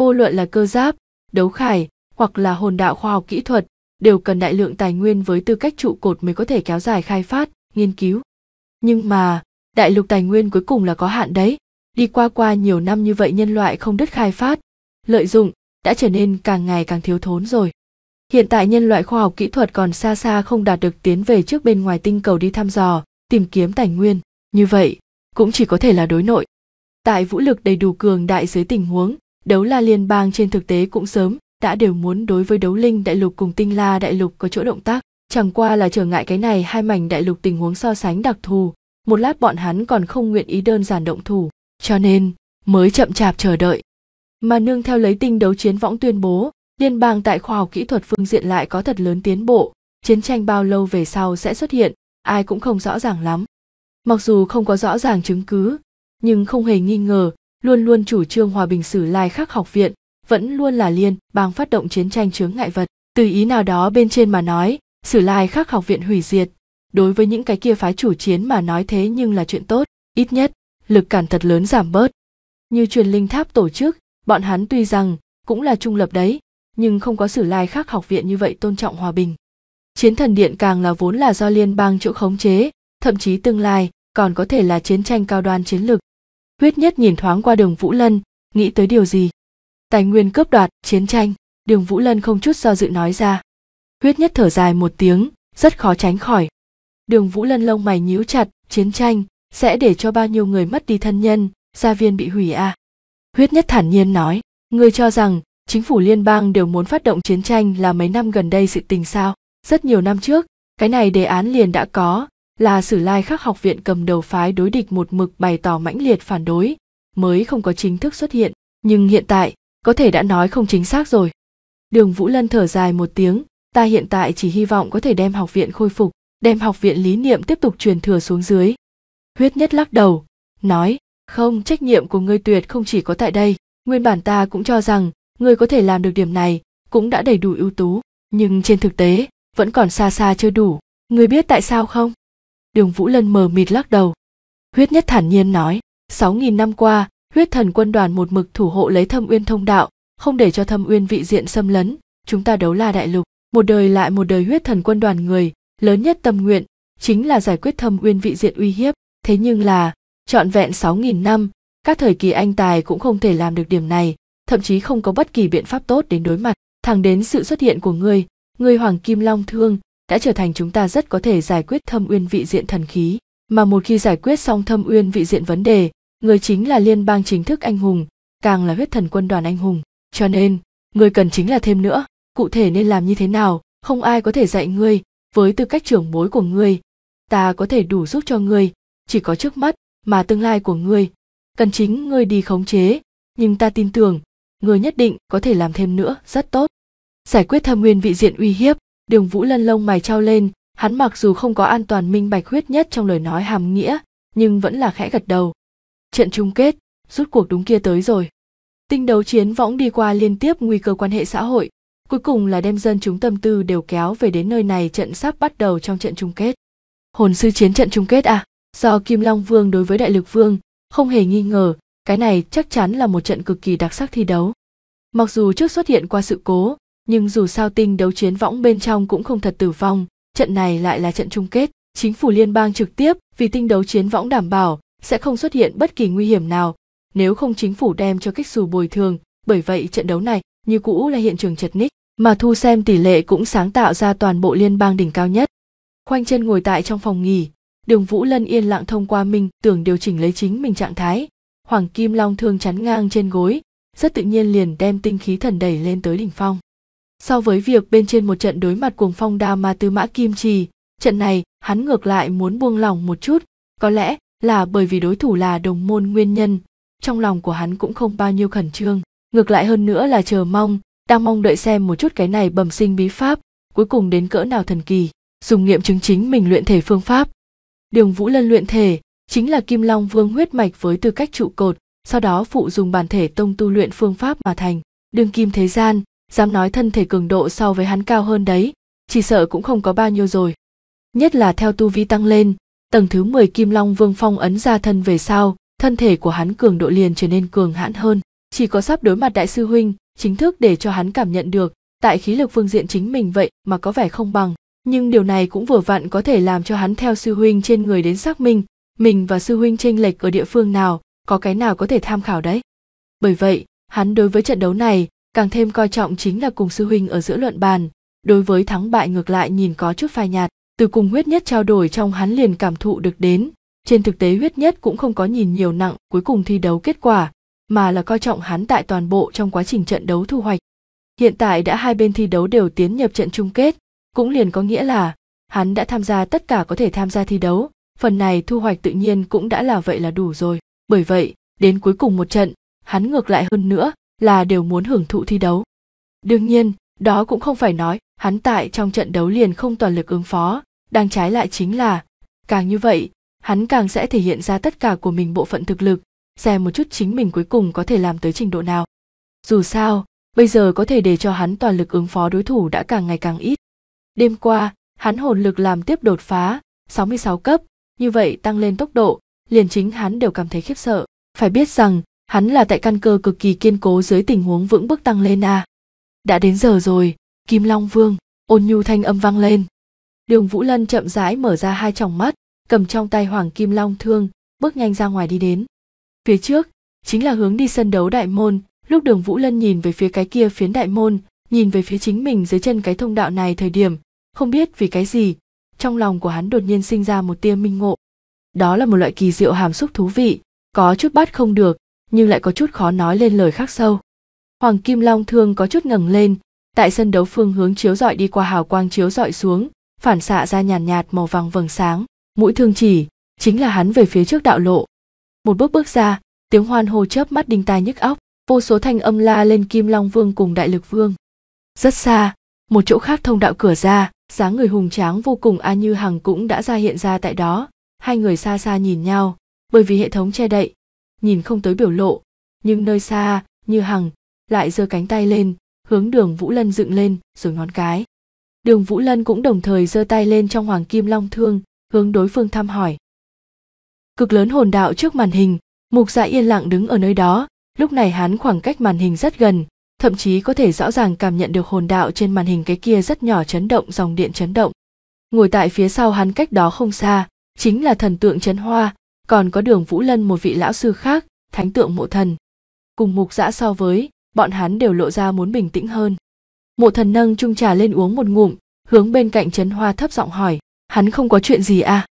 vô luận là cơ giáp đấu khải hoặc là hồn đạo khoa học kỹ thuật đều cần đại lượng tài nguyên với tư cách trụ cột mới có thể kéo dài khai phát nghiên cứu nhưng mà đại lục tài nguyên cuối cùng là có hạn đấy đi qua qua nhiều năm như vậy nhân loại không đứt khai phát lợi dụng đã trở nên càng ngày càng thiếu thốn rồi hiện tại nhân loại khoa học kỹ thuật còn xa xa không đạt được tiến về trước bên ngoài tinh cầu đi thăm dò tìm kiếm tài nguyên như vậy cũng chỉ có thể là đối nội tại vũ lực đầy đủ cường đại dưới tình huống đấu la liên bang trên thực tế cũng sớm đã đều muốn đối với đấu linh đại lục cùng tinh la đại lục có chỗ động tác chẳng qua là trở ngại cái này hai mảnh đại lục tình huống so sánh đặc thù một lát bọn hắn còn không nguyện ý đơn giản động thủ cho nên mới chậm chạp chờ đợi mà nương theo lấy tinh đấu chiến võng tuyên bố liên bang tại khoa học kỹ thuật phương diện lại có thật lớn tiến bộ chiến tranh bao lâu về sau sẽ xuất hiện ai cũng không rõ ràng lắm mặc dù không có rõ ràng chứng cứ nhưng không hề nghi ngờ luôn luôn chủ trương hòa bình sử lai khắc học viện vẫn luôn là liên bang phát động chiến tranh chướng ngại vật từ ý nào đó bên trên mà nói sử lai khắc học viện hủy diệt đối với những cái kia phái chủ chiến mà nói thế nhưng là chuyện tốt ít nhất lực cản thật lớn giảm bớt như truyền linh tháp tổ chức bọn hắn tuy rằng cũng là trung lập đấy nhưng không có sử lai khắc học viện như vậy tôn trọng hòa bình chiến thần điện càng là vốn là do liên bang chỗ khống chế thậm chí tương lai còn có thể là chiến tranh cao đoan chiến lược huyết nhất nhìn thoáng qua đường vũ lân nghĩ tới điều gì tài nguyên cướp đoạt chiến tranh đường vũ lân không chút do dự nói ra huyết nhất thở dài một tiếng rất khó tránh khỏi đường vũ lân lông mày nhíu chặt chiến tranh sẽ để cho bao nhiêu người mất đi thân nhân gia viên bị hủy à huyết nhất thản nhiên nói người cho rằng chính phủ liên bang đều muốn phát động chiến tranh là mấy năm gần đây sự tình sao rất nhiều năm trước cái này đề án liền đã có là sử lai khắc học viện cầm đầu phái đối địch một mực bày tỏ mãnh liệt phản đối mới không có chính thức xuất hiện nhưng hiện tại có thể đã nói không chính xác rồi đường vũ lân thở dài một tiếng ta hiện tại chỉ hy vọng có thể đem học viện khôi phục đem học viện lý niệm tiếp tục truyền thừa xuống dưới huyết nhất lắc đầu nói không trách nhiệm của ngươi tuyệt không chỉ có tại đây nguyên bản ta cũng cho rằng ngươi có thể làm được điểm này cũng đã đầy đủ ưu tú nhưng trên thực tế vẫn còn xa xa chưa đủ ngươi biết tại sao không đường vũ lân mờ mịt lắc đầu huyết nhất thản nhiên nói sáu nghìn năm qua huyết thần quân đoàn một mực thủ hộ lấy thâm uyên thông đạo không để cho thâm uyên vị diện xâm lấn chúng ta đấu la đại lục một đời lại một đời huyết thần quân đoàn người lớn nhất tâm nguyện chính là giải quyết thâm uyên vị diện uy hiếp thế nhưng là trọn vẹn sáu nghìn năm các thời kỳ anh tài cũng không thể làm được điểm này thậm chí không có bất kỳ biện pháp tốt đến đối mặt thẳng đến sự xuất hiện của ngươi ngươi hoàng kim long thương đã trở thành chúng ta rất có thể giải quyết thâm uyên vị diện thần khí mà một khi giải quyết xong thâm uyên vị diện vấn đề người chính là liên bang chính thức anh hùng càng là huyết thần quân đoàn anh hùng cho nên người cần chính là thêm nữa cụ thể nên làm như thế nào không ai có thể dạy ngươi với tư cách trưởng bối của ngươi ta có thể đủ giúp cho ngươi chỉ có trước mắt mà tương lai của ngươi cần chính ngươi đi khống chế nhưng ta tin tưởng ngươi nhất định có thể làm thêm nữa rất tốt giải quyết thâm nguyên vị diện uy hiếp đường vũ lân lông mày trao lên hắn mặc dù không có an toàn minh bạch huyết nhất trong lời nói hàm nghĩa nhưng vẫn là khẽ gật đầu Trận chung kết, rút cuộc đúng kia tới rồi. Tinh đấu chiến võng đi qua liên tiếp nguy cơ quan hệ xã hội, cuối cùng là đem dân chúng tâm tư đều kéo về đến nơi này trận sắp bắt đầu trong trận chung kết. Hồn sư chiến trận chung kết à? Do Kim Long Vương đối với Đại Lực Vương, không hề nghi ngờ, cái này chắc chắn là một trận cực kỳ đặc sắc thi đấu. Mặc dù trước xuất hiện qua sự cố, nhưng dù sao tinh đấu chiến võng bên trong cũng không thật tử vong, trận này lại là trận chung kết, chính phủ liên bang trực tiếp vì tinh đấu chiến võng đảm bảo sẽ không xuất hiện bất kỳ nguy hiểm nào nếu không chính phủ đem cho kích xù bồi thường bởi vậy trận đấu này như cũ là hiện trường chật ních mà thu xem tỷ lệ cũng sáng tạo ra toàn bộ liên bang đỉnh cao nhất khoanh chân ngồi tại trong phòng nghỉ đường vũ lân yên lặng thông qua minh tưởng điều chỉnh lấy chính mình trạng thái hoàng kim long thương chắn ngang trên gối rất tự nhiên liền đem tinh khí thần đẩy lên tới đỉnh phong so với việc bên trên một trận đối mặt cuồng phong đao ma tư mã kim trì trận này hắn ngược lại muốn buông lỏng một chút có lẽ là bởi vì đối thủ là đồng môn nguyên nhân trong lòng của hắn cũng không bao nhiêu khẩn trương ngược lại hơn nữa là chờ mong đang mong đợi xem một chút cái này bẩm sinh bí pháp cuối cùng đến cỡ nào thần kỳ dùng nghiệm chứng chính mình luyện thể phương pháp đường vũ lân luyện thể chính là kim long vương huyết mạch với tư cách trụ cột sau đó phụ dùng bản thể tông tu luyện phương pháp mà thành đương kim thế gian dám nói thân thể cường độ so với hắn cao hơn đấy chỉ sợ cũng không có bao nhiêu rồi nhất là theo tu vi tăng lên tầng thứ 10 kim long vương phong ấn ra thân về sau thân thể của hắn cường độ liền trở nên cường hãn hơn chỉ có sắp đối mặt đại sư huynh chính thức để cho hắn cảm nhận được tại khí lực phương diện chính mình vậy mà có vẻ không bằng nhưng điều này cũng vừa vặn có thể làm cho hắn theo sư huynh trên người đến xác minh mình và sư huynh chênh lệch ở địa phương nào có cái nào có thể tham khảo đấy bởi vậy hắn đối với trận đấu này càng thêm coi trọng chính là cùng sư huynh ở giữa luận bàn đối với thắng bại ngược lại nhìn có chút phai nhạt từ cùng huyết nhất trao đổi trong hắn liền cảm thụ được đến trên thực tế huyết nhất cũng không có nhìn nhiều nặng cuối cùng thi đấu kết quả mà là coi trọng hắn tại toàn bộ trong quá trình trận đấu thu hoạch hiện tại đã hai bên thi đấu đều tiến nhập trận chung kết cũng liền có nghĩa là hắn đã tham gia tất cả có thể tham gia thi đấu phần này thu hoạch tự nhiên cũng đã là vậy là đủ rồi bởi vậy đến cuối cùng một trận hắn ngược lại hơn nữa là đều muốn hưởng thụ thi đấu đương nhiên đó cũng không phải nói hắn tại trong trận đấu liền không toàn lực ứng phó đang trái lại chính là càng như vậy hắn càng sẽ thể hiện ra tất cả của mình bộ phận thực lực xem một chút chính mình cuối cùng có thể làm tới trình độ nào dù sao bây giờ có thể để cho hắn toàn lực ứng phó đối thủ đã càng ngày càng ít đêm qua hắn hồn lực làm tiếp đột phá 66 cấp như vậy tăng lên tốc độ liền chính hắn đều cảm thấy khiếp sợ phải biết rằng hắn là tại căn cơ cực kỳ kiên cố dưới tình huống vững bước tăng lên à. đã đến giờ rồi kim long vương ôn nhu thanh âm vang lên Đường Vũ Lân chậm rãi mở ra hai tròng mắt, cầm trong tay Hoàng Kim Long thương, bước nhanh ra ngoài đi đến. Phía trước, chính là hướng đi sân đấu đại môn, lúc đường Vũ Lân nhìn về phía cái kia phiến đại môn, nhìn về phía chính mình dưới chân cái thông đạo này thời điểm, không biết vì cái gì, trong lòng của hắn đột nhiên sinh ra một tia minh ngộ. Đó là một loại kỳ diệu hàm xúc thú vị, có chút bắt không được, nhưng lại có chút khó nói lên lời khác sâu. Hoàng Kim Long thương có chút ngẩng lên, tại sân đấu phương hướng chiếu rọi đi qua hào quang chiếu rọi xuống, phản xạ ra nhàn nhạt, màu vàng vầng sáng mũi thương chỉ chính là hắn về phía trước đạo lộ một bước bước ra tiếng hoan hô chớp mắt đinh tai nhức óc vô số thanh âm la lên kim long vương cùng đại lực vương rất xa một chỗ khác thông đạo cửa ra dáng người hùng tráng vô cùng a như hằng cũng đã ra hiện ra tại đó hai người xa xa nhìn nhau bởi vì hệ thống che đậy nhìn không tới biểu lộ nhưng nơi xa như hằng lại giơ cánh tay lên hướng đường vũ lân dựng lên rồi ngón cái đường vũ lân cũng đồng thời giơ tay lên trong hoàng kim long thương hướng đối phương thăm hỏi cực lớn hồn đạo trước màn hình mục dạ yên lặng đứng ở nơi đó lúc này hắn khoảng cách màn hình rất gần thậm chí có thể rõ ràng cảm nhận được hồn đạo trên màn hình cái kia rất nhỏ chấn động dòng điện chấn động ngồi tại phía sau hắn cách đó không xa chính là thần tượng chấn hoa còn có đường vũ lân một vị lão sư khác thánh tượng mộ thần cùng mục dã dạ so với bọn hắn đều lộ ra muốn bình tĩnh hơn mộ thần nâng chung trà lên uống một ngụm hướng bên cạnh trấn hoa thấp giọng hỏi hắn không có chuyện gì à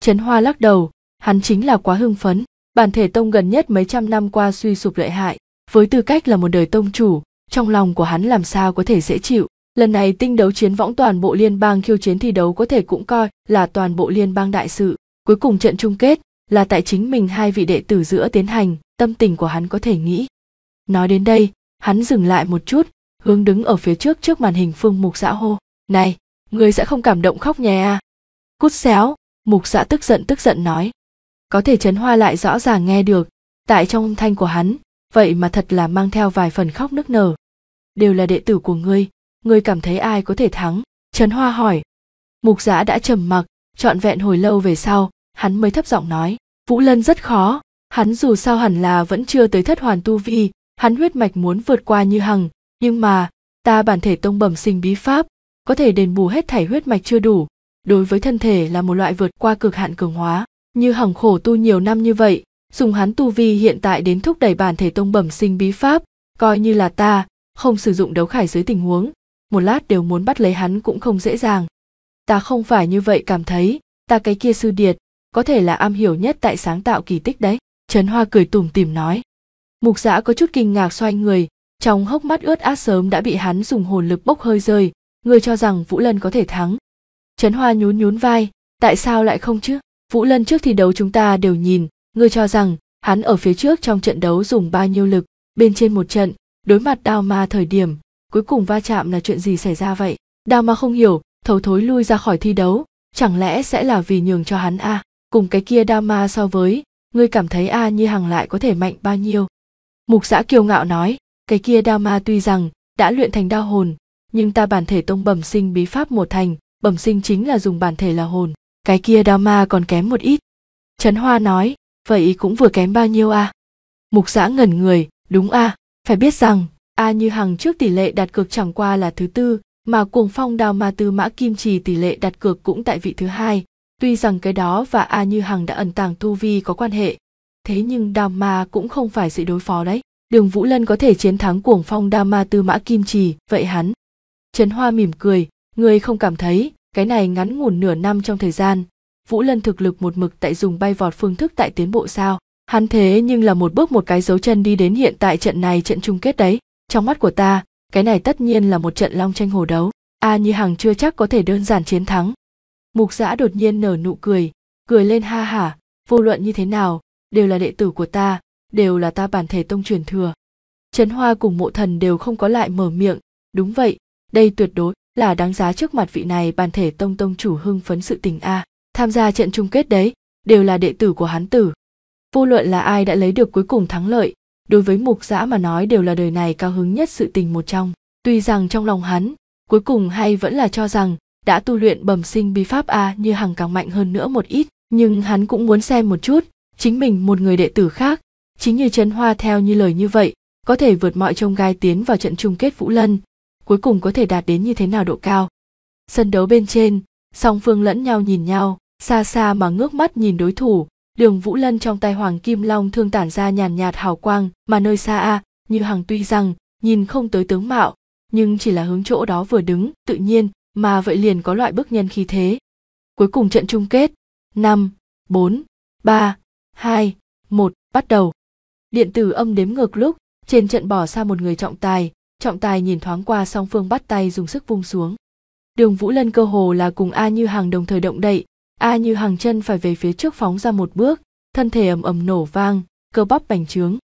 trấn hoa lắc đầu hắn chính là quá hưng phấn bản thể tông gần nhất mấy trăm năm qua suy sụp lợi hại với tư cách là một đời tông chủ trong lòng của hắn làm sao có thể dễ chịu lần này tinh đấu chiến võng toàn bộ liên bang khiêu chiến thi đấu có thể cũng coi là toàn bộ liên bang đại sự cuối cùng trận chung kết là tại chính mình hai vị đệ tử giữa tiến hành tâm tình của hắn có thể nghĩ nói đến đây hắn dừng lại một chút hướng đứng ở phía trước trước màn hình phương mục dạ hô này người sẽ không cảm động khóc nhè à cút xéo mục dạ tức giận tức giận nói có thể trấn hoa lại rõ ràng nghe được tại trong âm thanh của hắn vậy mà thật là mang theo vài phần khóc nức nở đều là đệ tử của ngươi ngươi cảm thấy ai có thể thắng trấn hoa hỏi mục dạ đã trầm mặc trọn vẹn hồi lâu về sau hắn mới thấp giọng nói vũ lân rất khó hắn dù sao hẳn là vẫn chưa tới thất hoàn tu vi hắn huyết mạch muốn vượt qua như hằng nhưng mà ta bản thể tông bẩm sinh bí pháp có thể đền bù hết thảy huyết mạch chưa đủ đối với thân thể là một loại vượt qua cực hạn cường hóa như hằng khổ tu nhiều năm như vậy dùng hắn tu vi hiện tại đến thúc đẩy bản thể tông bẩm sinh bí pháp coi như là ta không sử dụng đấu khải dưới tình huống một lát đều muốn bắt lấy hắn cũng không dễ dàng ta không phải như vậy cảm thấy ta cái kia sư điệt có thể là am hiểu nhất tại sáng tạo kỳ tích đấy trấn hoa cười tủm tỉm nói mục giã có chút kinh ngạc xoay người trong hốc mắt ướt át sớm đã bị hắn dùng hồn lực bốc hơi rơi người cho rằng vũ lân có thể thắng trấn hoa nhún nhún vai tại sao lại không chứ vũ lân trước thi đấu chúng ta đều nhìn người cho rằng hắn ở phía trước trong trận đấu dùng bao nhiêu lực bên trên một trận đối mặt đao ma thời điểm cuối cùng va chạm là chuyện gì xảy ra vậy đao ma không hiểu thấu thối lui ra khỏi thi đấu chẳng lẽ sẽ là vì nhường cho hắn a à? cùng cái kia đao ma so với ngươi cảm thấy a à như hàng lại có thể mạnh bao nhiêu mục giã kiêu ngạo nói cái kia đao ma tuy rằng đã luyện thành đao hồn nhưng ta bản thể tông bẩm sinh bí pháp một thành bẩm sinh chính là dùng bản thể là hồn cái kia đao ma còn kém một ít trấn hoa nói vậy cũng vừa kém bao nhiêu à mục giã ngẩn người đúng à phải biết rằng a à như hằng trước tỷ lệ đặt cược chẳng qua là thứ tư mà cuồng phong đao ma tư mã kim trì tỷ lệ đặt cược cũng tại vị thứ hai tuy rằng cái đó và a à như hằng đã ẩn tàng tu vi có quan hệ thế nhưng đao ma cũng không phải dễ đối phó đấy đường vũ lân có thể chiến thắng cuồng phong đa ma tư mã kim trì vậy hắn trấn hoa mỉm cười ngươi không cảm thấy cái này ngắn ngủn nửa năm trong thời gian vũ lân thực lực một mực tại dùng bay vọt phương thức tại tiến bộ sao hắn thế nhưng là một bước một cái dấu chân đi đến hiện tại trận này trận chung kết đấy trong mắt của ta cái này tất nhiên là một trận long tranh hồ đấu a à, như hằng chưa chắc có thể đơn giản chiến thắng mục giã đột nhiên nở nụ cười cười lên ha hả vô luận như thế nào đều là đệ tử của ta đều là ta bản thể tông truyền thừa trấn hoa cùng mộ thần đều không có lại mở miệng đúng vậy đây tuyệt đối là đáng giá trước mặt vị này bản thể tông tông chủ hưng phấn sự tình a tham gia trận chung kết đấy đều là đệ tử của hắn tử vô luận là ai đã lấy được cuối cùng thắng lợi đối với mục giã mà nói đều là đời này cao hứng nhất sự tình một trong tuy rằng trong lòng hắn cuối cùng hay vẫn là cho rằng đã tu luyện bẩm sinh bí pháp a như hằng càng mạnh hơn nữa một ít nhưng hắn cũng muốn xem một chút chính mình một người đệ tử khác Chính như Trần Hoa theo như lời như vậy, có thể vượt mọi trông gai tiến vào trận chung kết Vũ Lân, cuối cùng có thể đạt đến như thế nào độ cao. Sân đấu bên trên, song phương lẫn nhau nhìn nhau, xa xa mà ngước mắt nhìn đối thủ, đường Vũ Lân trong tay Hoàng Kim Long thương tản ra nhàn nhạt hào quang mà nơi xa a, như hàng tuy rằng nhìn không tới tướng mạo, nhưng chỉ là hướng chỗ đó vừa đứng, tự nhiên mà vậy liền có loại bước nhân khí thế. Cuối cùng trận chung kết, năm bốn ba hai một bắt đầu điện tử âm đếm ngược lúc trên trận bỏ xa một người trọng tài trọng tài nhìn thoáng qua song phương bắt tay dùng sức vung xuống đường vũ lân cơ hồ là cùng a như hàng đồng thời động đậy a như hàng chân phải về phía trước phóng ra một bước thân thể ầm ầm nổ vang cơ bắp bành trướng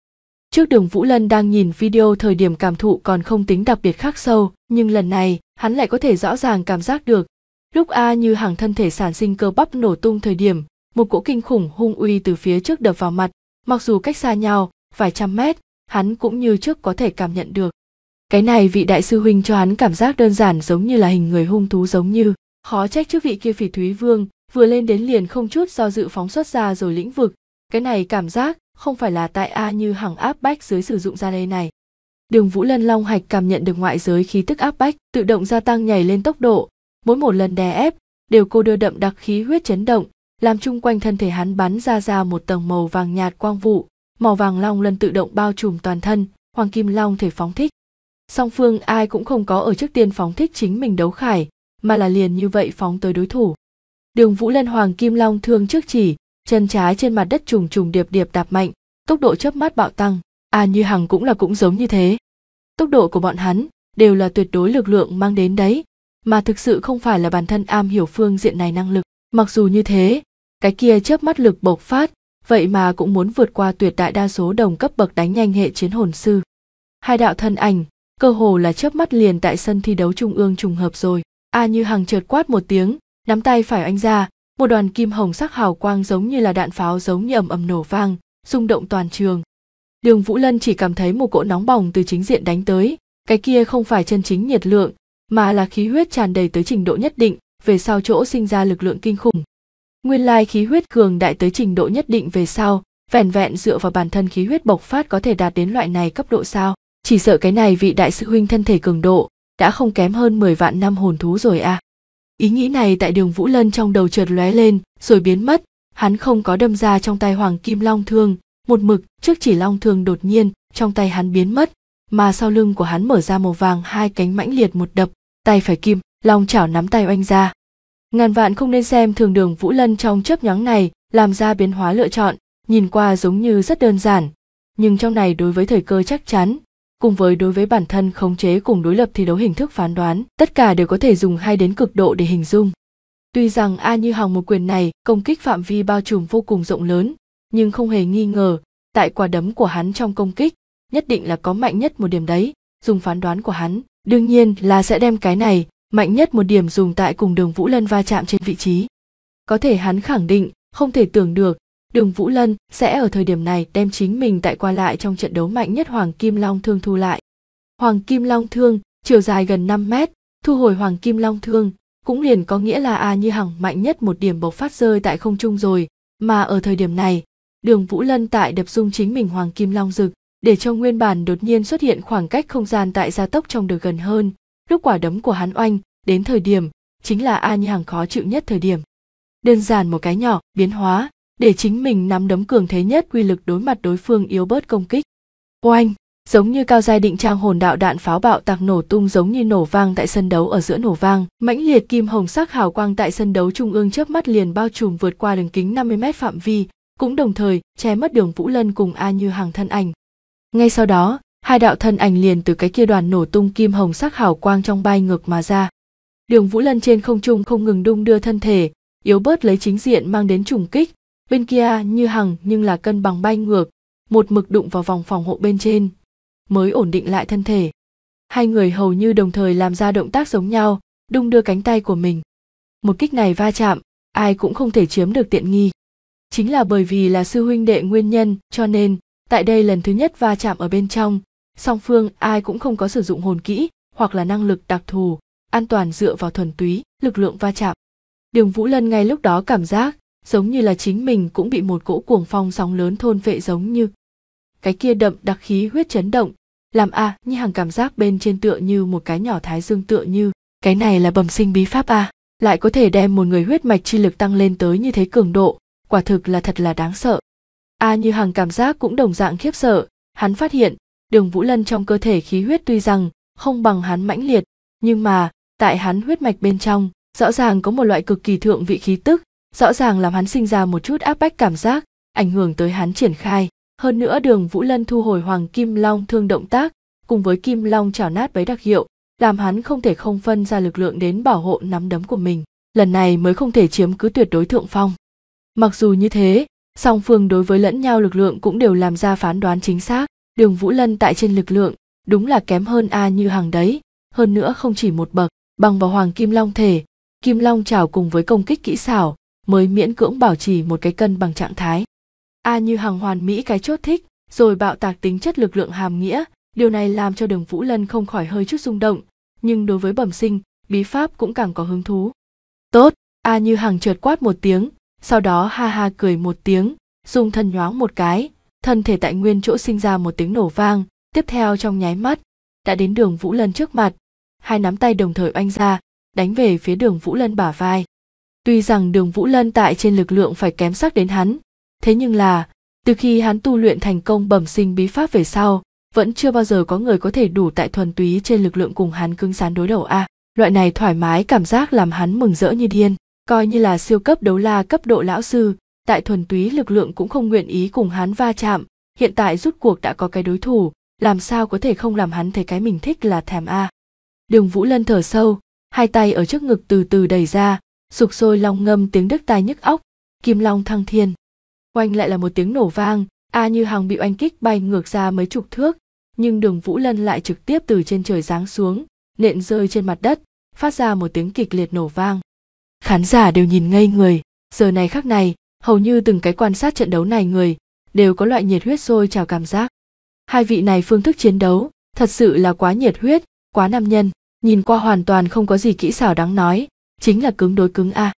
trước đường vũ lân đang nhìn video thời điểm cảm thụ còn không tính đặc biệt khắc sâu nhưng lần này hắn lại có thể rõ ràng cảm giác được lúc a như hàng thân thể sản sinh cơ bắp nổ tung thời điểm một cỗ kinh khủng hung uy từ phía trước đập vào mặt mặc dù cách xa nhau vài trăm mét hắn cũng như trước có thể cảm nhận được cái này vị đại sư huynh cho hắn cảm giác đơn giản giống như là hình người hung thú giống như khó trách trước vị kia phỉ thúy vương vừa lên đến liền không chút do dự phóng xuất ra rồi lĩnh vực cái này cảm giác không phải là tại a như hằng áp bách dưới sử dụng ra đây này đường vũ lân long hạch cảm nhận được ngoại giới khí tức áp bách tự động gia tăng nhảy lên tốc độ mỗi một lần đè ép đều cô đưa đậm đặc khí huyết chấn động làm chung quanh thân thể hắn bắn ra ra một tầng màu vàng nhạt quang vụ màu vàng long lân tự động bao trùm toàn thân hoàng kim long thể phóng thích song phương ai cũng không có ở trước tiên phóng thích chính mình đấu khải mà là liền như vậy phóng tới đối thủ đường vũ lên hoàng kim long thương trước chỉ chân trái trên mặt đất trùng trùng điệp điệp đạp mạnh tốc độ chớp mắt bạo tăng à như hằng cũng là cũng giống như thế tốc độ của bọn hắn đều là tuyệt đối lực lượng mang đến đấy mà thực sự không phải là bản thân am hiểu phương diện này năng lực mặc dù như thế cái kia chớp mắt lực bộc phát vậy mà cũng muốn vượt qua tuyệt đại đa số đồng cấp bậc đánh nhanh hệ chiến hồn sư hai đạo thân ảnh cơ hồ là chớp mắt liền tại sân thi đấu trung ương trùng hợp rồi a như hằng chợt quát một tiếng nắm tay phải anh ra một đoàn kim hồng sắc hào quang giống như là đạn pháo giống như ầm ầm nổ vang rung động toàn trường đường vũ lân chỉ cảm thấy một cỗ nóng bỏng từ chính diện đánh tới cái kia không phải chân chính nhiệt lượng mà là khí huyết tràn đầy tới trình độ nhất định về sau chỗ sinh ra lực lượng kinh khủng Nguyên lai khí huyết cường đại tới trình độ nhất định về sau, vẻn vẹn dựa vào bản thân khí huyết bộc phát có thể đạt đến loại này cấp độ sao? Chỉ sợ cái này vị đại sư huynh thân thể cường độ đã không kém hơn 10 vạn năm hồn thú rồi à. Ý nghĩ này tại Đường Vũ Lân trong đầu trượt lóe lên, rồi biến mất, hắn không có đâm ra trong tay Hoàng Kim Long Thương, một mực trước chỉ Long Thương đột nhiên trong tay hắn biến mất, mà sau lưng của hắn mở ra màu vàng hai cánh mãnh liệt một đập, tay phải kim, Long chảo nắm tay oanh ra, ngàn vạn không nên xem thường đường vũ lân trong chớp nhoáng này làm ra biến hóa lựa chọn nhìn qua giống như rất đơn giản nhưng trong này đối với thời cơ chắc chắn cùng với đối với bản thân khống chế cùng đối lập thi đấu hình thức phán đoán tất cả đều có thể dùng hay đến cực độ để hình dung tuy rằng a như hòng một quyền này công kích phạm vi bao trùm vô cùng rộng lớn nhưng không hề nghi ngờ tại quả đấm của hắn trong công kích nhất định là có mạnh nhất một điểm đấy dùng phán đoán của hắn đương nhiên là sẽ đem cái này mạnh nhất một điểm dùng tại cùng đường Vũ Lân va chạm trên vị trí. Có thể hắn khẳng định, không thể tưởng được, đường Vũ Lân sẽ ở thời điểm này đem chính mình tại qua lại trong trận đấu mạnh nhất Hoàng Kim Long Thương thu lại. Hoàng Kim Long Thương, chiều dài gần 5 mét, thu hồi Hoàng Kim Long Thương, cũng liền có nghĩa là A Như Hằng mạnh nhất một điểm bộc phát rơi tại không trung rồi, mà ở thời điểm này, đường Vũ Lân tại đập dung chính mình Hoàng Kim Long Dực, để cho nguyên bản đột nhiên xuất hiện khoảng cách không gian tại gia tốc trong được gần hơn, lúc quả đấm của hắn oanh đến thời điểm chính là a như hàng khó chịu nhất thời điểm đơn giản một cái nhỏ biến hóa để chính mình nắm đấm cường thế nhất quy lực đối mặt đối phương yếu bớt công kích oanh giống như cao giai định trang hồn đạo đạn pháo bạo tạc nổ tung giống như nổ vang tại sân đấu ở giữa nổ vang mãnh liệt kim hồng sắc hào quang tại sân đấu trung ương chớp mắt liền bao trùm vượt qua đường kính 50 mét phạm vi cũng đồng thời che mất đường vũ lân cùng a như hàng thân ảnh ngay sau đó hai đạo thân ảnh liền từ cái kia đoàn nổ tung kim hồng sắc hào quang trong bay ngược mà ra đường vũ lân trên không trung không ngừng đung đưa thân thể yếu bớt lấy chính diện mang đến trùng kích bên kia như hằng nhưng là cân bằng bay ngược một mực đụng vào vòng phòng hộ bên trên mới ổn định lại thân thể hai người hầu như đồng thời làm ra động tác giống nhau đung đưa cánh tay của mình một kích này va chạm ai cũng không thể chiếm được tiện nghi chính là bởi vì là sư huynh đệ nguyên nhân cho nên tại đây lần thứ nhất va chạm ở bên trong song phương ai cũng không có sử dụng hồn kỹ hoặc là năng lực đặc thù an toàn dựa vào thuần túy lực lượng va chạm đường vũ lân ngay lúc đó cảm giác giống như là chính mình cũng bị một cỗ cuồng phong sóng lớn thôn vệ giống như cái kia đậm đặc khí huyết chấn động làm a như hàng cảm giác bên trên tựa như một cái nhỏ thái dương tựa như cái này là bẩm sinh bí pháp a lại có thể đem một người huyết mạch chi lực tăng lên tới như thế cường độ quả thực là thật là đáng sợ a như hàng cảm giác cũng đồng dạng khiếp sợ hắn phát hiện đường vũ lân trong cơ thể khí huyết tuy rằng không bằng hắn mãnh liệt nhưng mà tại hắn huyết mạch bên trong rõ ràng có một loại cực kỳ thượng vị khí tức rõ ràng làm hắn sinh ra một chút áp bách cảm giác ảnh hưởng tới hắn triển khai hơn nữa đường vũ lân thu hồi hoàng kim long thương động tác cùng với kim long chảo nát bấy đặc hiệu làm hắn không thể không phân ra lực lượng đến bảo hộ nắm đấm của mình lần này mới không thể chiếm cứ tuyệt đối thượng phong mặc dù như thế song phương đối với lẫn nhau lực lượng cũng đều làm ra phán đoán chính xác đường vũ lân tại trên lực lượng đúng là kém hơn a như hàng đấy hơn nữa không chỉ một bậc bằng vào hoàng kim long thể kim long trào cùng với công kích kỹ xảo mới miễn cưỡng bảo trì một cái cân bằng trạng thái a như hàng hoàn mỹ cái chốt thích rồi bạo tạc tính chất lực lượng hàm nghĩa điều này làm cho đường vũ lân không khỏi hơi chút rung động nhưng đối với bẩm sinh bí pháp cũng càng có hứng thú tốt a như hàng trượt quát một tiếng sau đó ha ha cười một tiếng dùng thân nhoáng một cái thân thể tại nguyên chỗ sinh ra một tiếng nổ vang tiếp theo trong nháy mắt đã đến đường vũ lân trước mặt hai nắm tay đồng thời oanh ra đánh về phía đường vũ lân bả vai tuy rằng đường vũ lân tại trên lực lượng phải kém sắc đến hắn thế nhưng là từ khi hắn tu luyện thành công bẩm sinh bí pháp về sau vẫn chưa bao giờ có người có thể đủ tại thuần túy trên lực lượng cùng hắn cứng rắn đối đầu a loại này thoải mái cảm giác làm hắn mừng rỡ như điên coi như là siêu cấp đấu la cấp độ lão sư tại thuần túy lực lượng cũng không nguyện ý cùng hắn va chạm hiện tại rút cuộc đã có cái đối thủ làm sao có thể không làm hắn thấy cái mình thích là thèm a đường vũ lân thở sâu hai tay ở trước ngực từ từ đẩy ra sục sôi long ngâm tiếng đứt tai nhức óc kim long thăng thiên oanh lại là một tiếng nổ vang a như hằng bị oanh kích bay ngược ra mấy chục thước nhưng đường vũ lân lại trực tiếp từ trên trời giáng xuống nện rơi trên mặt đất phát ra một tiếng kịch liệt nổ vang khán giả đều nhìn ngây người giờ này khắc này hầu như từng cái quan sát trận đấu này người đều có loại nhiệt huyết sôi trào cảm giác hai vị này phương thức chiến đấu thật sự là quá nhiệt huyết quá nam nhân nhìn qua hoàn toàn không có gì kỹ xảo đáng nói chính là cứng đối cứng a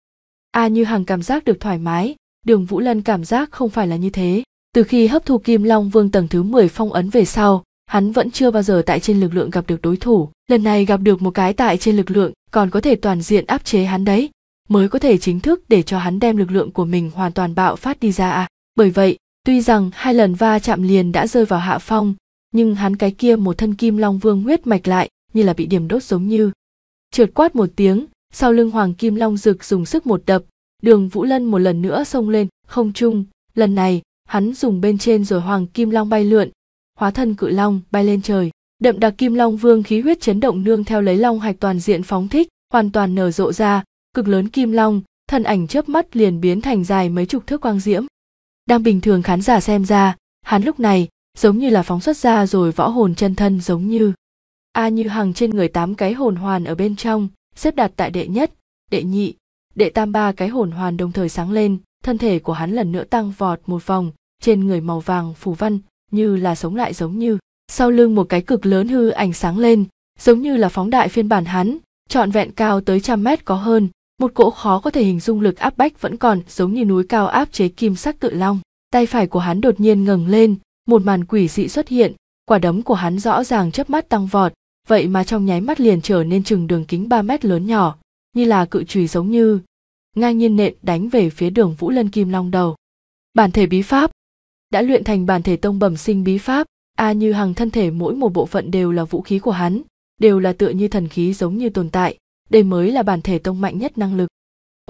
a như hằng cảm giác được thoải mái đường vũ lân cảm giác không phải là như thế từ khi hấp thu kim long vương tầng thứ 10 phong ấn về sau hắn vẫn chưa bao giờ tại trên lực lượng gặp được đối thủ lần này gặp được một cái tại trên lực lượng còn có thể toàn diện áp chế hắn đấy mới có thể chính thức để cho hắn đem lực lượng của mình hoàn toàn bạo phát đi ra à. Bởi vậy, tuy rằng hai lần va chạm liền đã rơi vào hạ phong, nhưng hắn cái kia một thân kim long vương huyết mạch lại như là bị điểm đốt giống như. Trượt quát một tiếng, sau lưng hoàng kim long rực dùng sức một đập, đường Vũ Lân một lần nữa xông lên, không chung, lần này hắn dùng bên trên rồi hoàng kim long bay lượn, hóa thân cự long bay lên trời. Đậm đặc kim long vương khí huyết chấn động nương theo lấy long hạch toàn diện phóng thích, hoàn toàn nở rộ ra, cực lớn kim long thân ảnh chớp mắt liền biến thành dài mấy chục thước quang diễm đang bình thường khán giả xem ra hắn lúc này giống như là phóng xuất ra rồi võ hồn chân thân giống như a như hàng trên người tám cái hồn hoàn ở bên trong xếp đặt tại đệ nhất đệ nhị đệ tam ba cái hồn hoàn đồng thời sáng lên thân thể của hắn lần nữa tăng vọt một vòng trên người màu vàng phủ văn như là sống lại giống như sau lưng một cái cực lớn hư ảnh sáng lên giống như là phóng đại phiên bản hắn trọn vẹn cao tới trăm mét có hơn một cỗ khó có thể hình dung lực áp bách vẫn còn giống như núi cao áp chế kim sắc cự long tay phải của hắn đột nhiên ngẩng lên một màn quỷ dị xuất hiện quả đấm của hắn rõ ràng chớp mắt tăng vọt vậy mà trong nháy mắt liền trở nên chừng đường kính 3 mét lớn nhỏ như là cự chùy giống như ngang nhiên nện đánh về phía đường vũ lân kim long đầu bản thể bí pháp đã luyện thành bản thể tông bẩm sinh bí pháp a à như hằng thân thể mỗi một bộ phận đều là vũ khí của hắn đều là tựa như thần khí giống như tồn tại đây mới là bản thể tông mạnh nhất năng lực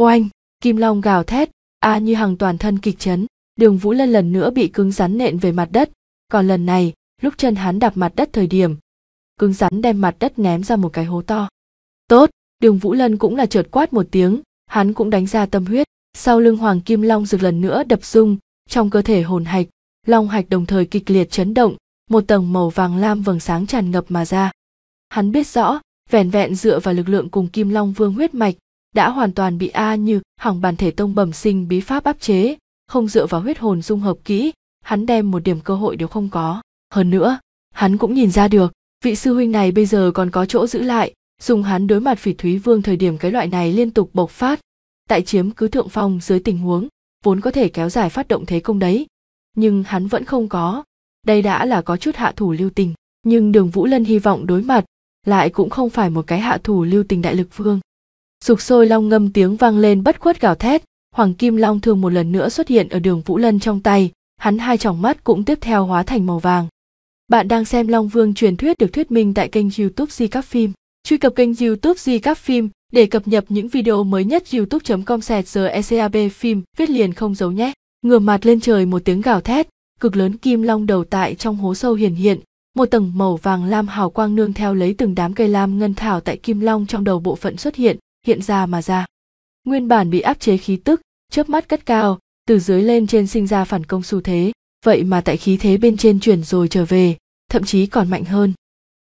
oanh kim long gào thét a như hàng toàn thân kịch chấn đường vũ lân lần nữa bị cứng rắn nện về mặt đất còn lần này lúc chân hắn đạp mặt đất thời điểm cứng rắn đem mặt đất ném ra một cái hố to tốt đường vũ lân cũng là trượt quát một tiếng hắn cũng đánh ra tâm huyết sau lưng hoàng kim long rực lần nữa đập rung trong cơ thể hồn hạch long hạch đồng thời kịch liệt chấn động một tầng màu vàng lam vầng sáng tràn ngập mà ra hắn biết rõ vẻn vẹn dựa vào lực lượng cùng kim long vương huyết mạch đã hoàn toàn bị a như hỏng bản thể tông bẩm sinh bí pháp áp chế không dựa vào huyết hồn dung hợp kỹ hắn đem một điểm cơ hội đều không có hơn nữa hắn cũng nhìn ra được vị sư huynh này bây giờ còn có chỗ giữ lại dùng hắn đối mặt phỉ thúy vương thời điểm cái loại này liên tục bộc phát tại chiếm cứ thượng phong dưới tình huống vốn có thể kéo dài phát động thế công đấy nhưng hắn vẫn không có đây đã là có chút hạ thủ lưu tình nhưng đường vũ lân hy vọng đối mặt lại cũng không phải một cái hạ thủ lưu tình đại lực vương sục sôi long ngâm tiếng vang lên bất khuất gào thét hoàng kim long thương một lần nữa xuất hiện ở đường vũ lân trong tay hắn hai tròng mắt cũng tiếp theo hóa thành màu vàng bạn đang xem long vương truyền thuyết được thuyết minh tại kênh youtube di các phim truy cập kênh youtube di các phim để cập nhật những video mới nhất youtube com sẹt giờ ecab phim viết liền không giấu nhé ngửa mặt lên trời một tiếng gào thét cực lớn kim long đầu tại trong hố sâu hiển hiện một tầng màu vàng lam hào quang nương theo lấy từng đám cây lam ngân thảo tại kim long trong đầu bộ phận xuất hiện hiện ra mà ra nguyên bản bị áp chế khí tức chớp mắt cất cao từ dưới lên trên sinh ra phản công xu thế vậy mà tại khí thế bên trên chuyển rồi trở về thậm chí còn mạnh hơn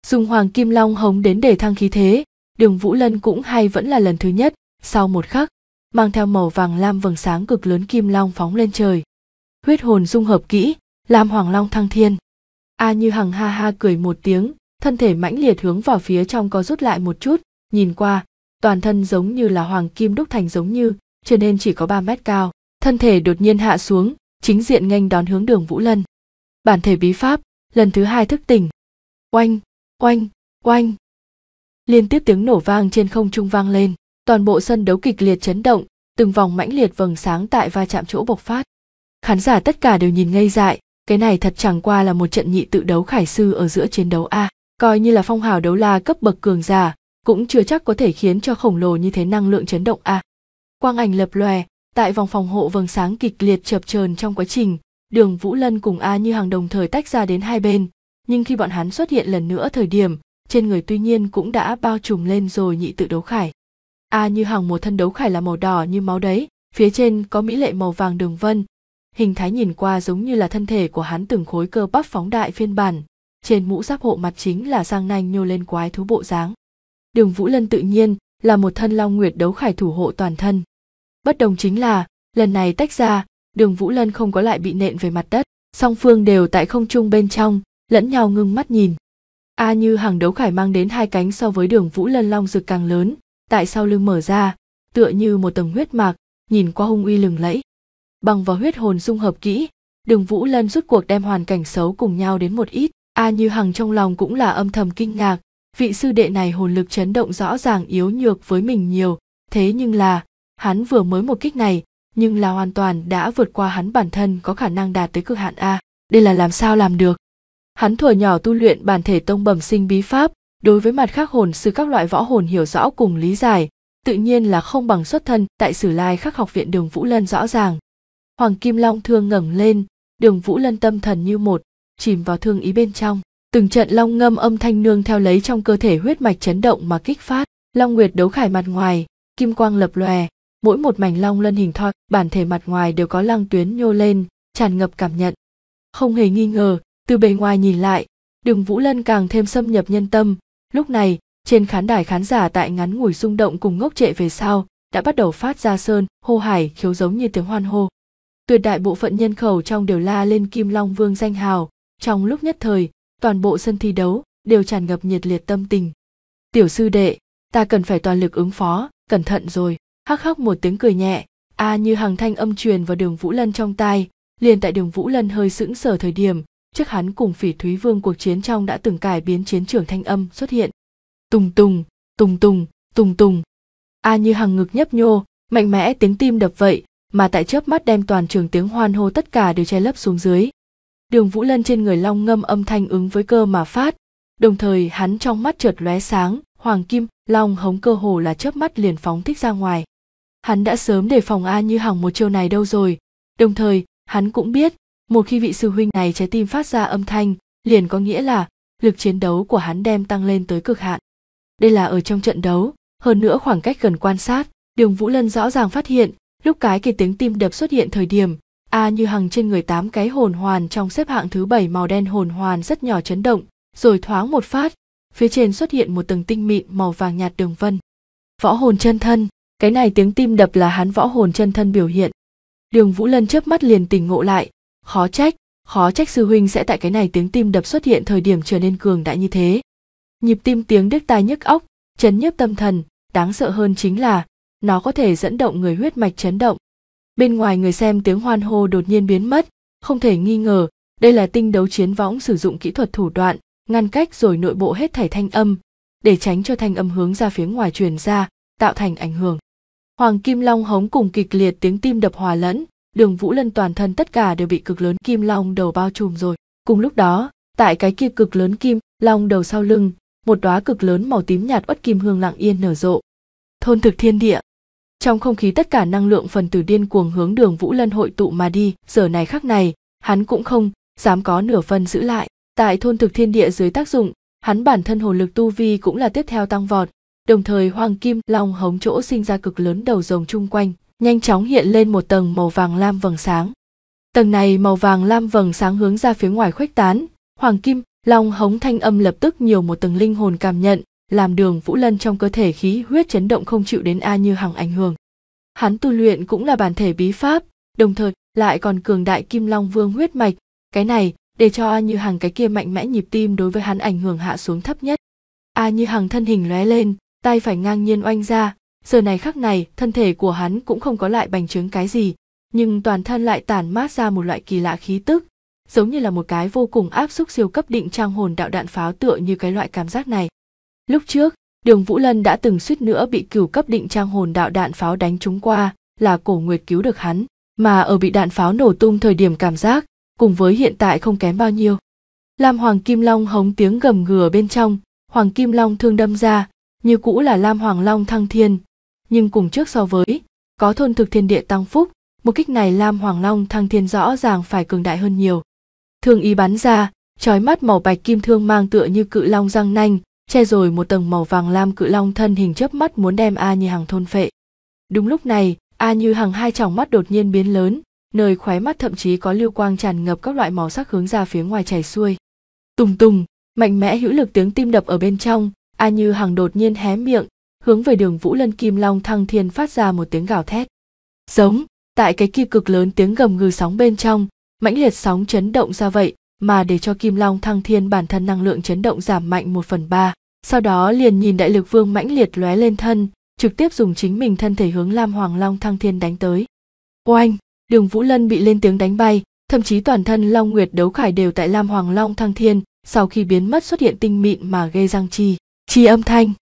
dùng hoàng kim long hống đến để thăng khí thế đường vũ lân cũng hay vẫn là lần thứ nhất sau một khắc mang theo màu vàng lam vầng sáng cực lớn kim long phóng lên trời huyết hồn dung hợp kỹ lam hoàng long thăng thiên a như hằng ha ha cười một tiếng thân thể mãnh liệt hướng vào phía trong có rút lại một chút nhìn qua toàn thân giống như là hoàng kim đúc thành giống như cho nên chỉ có ba mét cao thân thể đột nhiên hạ xuống chính diện nghênh đón hướng đường vũ lân bản thể bí pháp lần thứ hai thức tỉnh oanh oanh oanh liên tiếp tiếng nổ vang trên không trung vang lên toàn bộ sân đấu kịch liệt chấn động từng vòng mãnh liệt vầng sáng tại va chạm chỗ bộc phát khán giả tất cả đều nhìn ngây dại cái này thật chẳng qua là một trận nhị tự đấu khải sư ở giữa chiến đấu a coi như là phong hào đấu la cấp bậc cường giả cũng chưa chắc có thể khiến cho khổng lồ như thế năng lượng chấn động a quang ảnh lập lòe tại vòng phòng hộ vầng sáng kịch liệt chập chờn trong quá trình đường vũ lân cùng a như hàng đồng thời tách ra đến hai bên nhưng khi bọn hắn xuất hiện lần nữa thời điểm trên người tuy nhiên cũng đã bao trùm lên rồi nhị tự đấu khải a như hàng một thân đấu khải là màu đỏ như máu đấy phía trên có mỹ lệ màu vàng đường vân hình thái nhìn qua giống như là thân thể của hắn từng khối cơ bắp phóng đại phiên bản trên mũ giáp hộ mặt chính là sang nanh nhô lên quái thú bộ dáng đường vũ lân tự nhiên là một thân long nguyệt đấu khải thủ hộ toàn thân bất đồng chính là lần này tách ra đường vũ lân không có lại bị nện về mặt đất song phương đều tại không trung bên trong lẫn nhau ngưng mắt nhìn a à như hàng đấu khải mang đến hai cánh so với đường vũ lân long rực càng lớn tại sau lưng mở ra tựa như một tầng huyết mạc nhìn qua hung uy lừng lẫy bằng vào huyết hồn dung hợp kỹ đường vũ lân rút cuộc đem hoàn cảnh xấu cùng nhau đến một ít a như hằng trong lòng cũng là âm thầm kinh ngạc vị sư đệ này hồn lực chấn động rõ ràng yếu nhược với mình nhiều thế nhưng là hắn vừa mới một kích này nhưng là hoàn toàn đã vượt qua hắn bản thân có khả năng đạt tới cực hạn a đây là làm sao làm được hắn thuở nhỏ tu luyện bản thể tông bẩm sinh bí pháp đối với mặt khác hồn sư các loại võ hồn hiểu rõ cùng lý giải tự nhiên là không bằng xuất thân tại sử lai khắc học viện đường vũ lân rõ ràng Hoàng Kim Long thương ngẩng lên, đường Vũ Lân tâm thần như một, chìm vào thương ý bên trong. Từng trận long ngâm âm thanh nương theo lấy trong cơ thể huyết mạch chấn động mà kích phát, long nguyệt đấu khải mặt ngoài, kim quang lập lòe, mỗi một mảnh long lân hình thoi, bản thể mặt ngoài đều có lăng tuyến nhô lên, tràn ngập cảm nhận. Không hề nghi ngờ, từ bề ngoài nhìn lại, đường Vũ Lân càng thêm xâm nhập nhân tâm, lúc này, trên khán đài khán giả tại ngắn ngủi rung động cùng ngốc trệ về sau, đã bắt đầu phát ra sơn, hô hải khiếu giống như tiếng hoan hô tuyệt đại bộ phận nhân khẩu trong đều la lên Kim Long Vương danh hào, trong lúc nhất thời, toàn bộ sân thi đấu đều tràn ngập nhiệt liệt tâm tình. Tiểu sư đệ, ta cần phải toàn lực ứng phó, cẩn thận rồi, hắc hắc một tiếng cười nhẹ, a à như hàng thanh âm truyền vào đường Vũ Lân trong tai, liền tại đường Vũ Lân hơi sững sờ thời điểm, trước hắn cùng phỉ thúy vương cuộc chiến trong đã từng cải biến chiến trường thanh âm xuất hiện. Tùng tùng, tùng tùng, tùng tùng. A à như hằng ngực nhấp nhô, mạnh mẽ tiếng tim đập vậy, mà tại chớp mắt đem toàn trường tiếng hoan hô tất cả đều che lấp xuống dưới đường vũ lân trên người long ngâm âm thanh ứng với cơ mà phát đồng thời hắn trong mắt chợt lóe sáng hoàng kim long hống cơ hồ là chớp mắt liền phóng thích ra ngoài hắn đã sớm đề phòng a như hằng một chiêu này đâu rồi đồng thời hắn cũng biết một khi vị sư huynh này trái tim phát ra âm thanh liền có nghĩa là lực chiến đấu của hắn đem tăng lên tới cực hạn đây là ở trong trận đấu hơn nữa khoảng cách gần quan sát đường vũ lân rõ ràng phát hiện lúc cái kỳ tiếng tim đập xuất hiện thời điểm a như hằng trên người tám cái hồn hoàn trong xếp hạng thứ bảy màu đen hồn hoàn rất nhỏ chấn động rồi thoáng một phát phía trên xuất hiện một tầng tinh mịn màu vàng nhạt đường vân võ hồn chân thân cái này tiếng tim đập là hắn võ hồn chân thân biểu hiện đường vũ lân chớp mắt liền tỉnh ngộ lại khó trách khó trách sư huynh sẽ tại cái này tiếng tim đập xuất hiện thời điểm trở nên cường đại như thế nhịp tim tiếng đứt tai nhức óc chấn nhiếp tâm thần đáng sợ hơn chính là nó có thể dẫn động người huyết mạch chấn động bên ngoài người xem tiếng hoan hô đột nhiên biến mất không thể nghi ngờ đây là tinh đấu chiến võng sử dụng kỹ thuật thủ đoạn ngăn cách rồi nội bộ hết thảy thanh âm để tránh cho thanh âm hướng ra phía ngoài truyền ra tạo thành ảnh hưởng hoàng kim long hống cùng kịch liệt tiếng tim đập hòa lẫn đường vũ lân toàn thân tất cả đều bị cực lớn kim long đầu bao trùm rồi cùng lúc đó tại cái kia cực lớn kim long đầu sau lưng một đóa cực lớn màu tím nhạt uất kim hương lặng yên nở rộ thôn thực thiên địa trong không khí tất cả năng lượng phần tử điên cuồng hướng đường vũ lân hội tụ mà đi giờ này khắc này hắn cũng không dám có nửa phân giữ lại tại thôn thực thiên địa dưới tác dụng hắn bản thân hồn lực tu vi cũng là tiếp theo tăng vọt đồng thời hoàng kim long hống chỗ sinh ra cực lớn đầu rồng chung quanh nhanh chóng hiện lên một tầng màu vàng lam vầng sáng tầng này màu vàng lam vầng sáng hướng ra phía ngoài khuếch tán hoàng kim long hống thanh âm lập tức nhiều một tầng linh hồn cảm nhận làm đường vũ lân trong cơ thể khí huyết chấn động không chịu đến a như hằng ảnh hưởng hắn tu luyện cũng là bản thể bí pháp đồng thời lại còn cường đại kim long vương huyết mạch cái này để cho a như hằng cái kia mạnh mẽ nhịp tim đối với hắn ảnh hưởng hạ xuống thấp nhất a như hằng thân hình lóe lên tay phải ngang nhiên oanh ra giờ này khắc này thân thể của hắn cũng không có lại bành trướng cái gì nhưng toàn thân lại tản mát ra một loại kỳ lạ khí tức giống như là một cái vô cùng áp suất siêu cấp định trang hồn đạo đạn pháo tựa như cái loại cảm giác này Lúc trước, Đường Vũ Lân đã từng suýt nữa bị cửu cấp định trang hồn đạo đạn pháo đánh trúng qua, là Cổ Nguyệt cứu được hắn, mà ở bị đạn pháo nổ tung thời điểm cảm giác, cùng với hiện tại không kém bao nhiêu. Lam Hoàng Kim Long hống tiếng gầm gừ bên trong, Hoàng Kim Long thương đâm ra, như cũ là Lam Hoàng Long thăng thiên, nhưng cùng trước so với, có thôn thực thiên địa tăng phúc, một kích này Lam Hoàng Long thăng thiên rõ ràng phải cường đại hơn nhiều. Thương ý bắn ra, trói mắt màu bạch kim thương mang tựa như cự long răng nanh, che rồi một tầng màu vàng lam cự long thân hình chớp mắt muốn đem a như hàng thôn phệ đúng lúc này a như hàng hai tròng mắt đột nhiên biến lớn nơi khóe mắt thậm chí có lưu quang tràn ngập các loại màu sắc hướng ra phía ngoài chảy xuôi tùng tùng mạnh mẽ hữu lực tiếng tim đập ở bên trong a như hàng đột nhiên hé miệng hướng về đường vũ lân kim long thăng thiên phát ra một tiếng gào thét giống tại cái kia cực lớn tiếng gầm ngừ sóng bên trong mãnh liệt sóng chấn động ra vậy mà để cho kim long thăng thiên bản thân năng lượng chấn động giảm mạnh một phần ba sau đó liền nhìn đại lực vương mãnh liệt lóe lên thân trực tiếp dùng chính mình thân thể hướng lam hoàng long thăng thiên đánh tới oanh đường vũ lân bị lên tiếng đánh bay thậm chí toàn thân long nguyệt đấu khải đều tại lam hoàng long thăng thiên sau khi biến mất xuất hiện tinh mịn mà gây răng chi chi âm thanh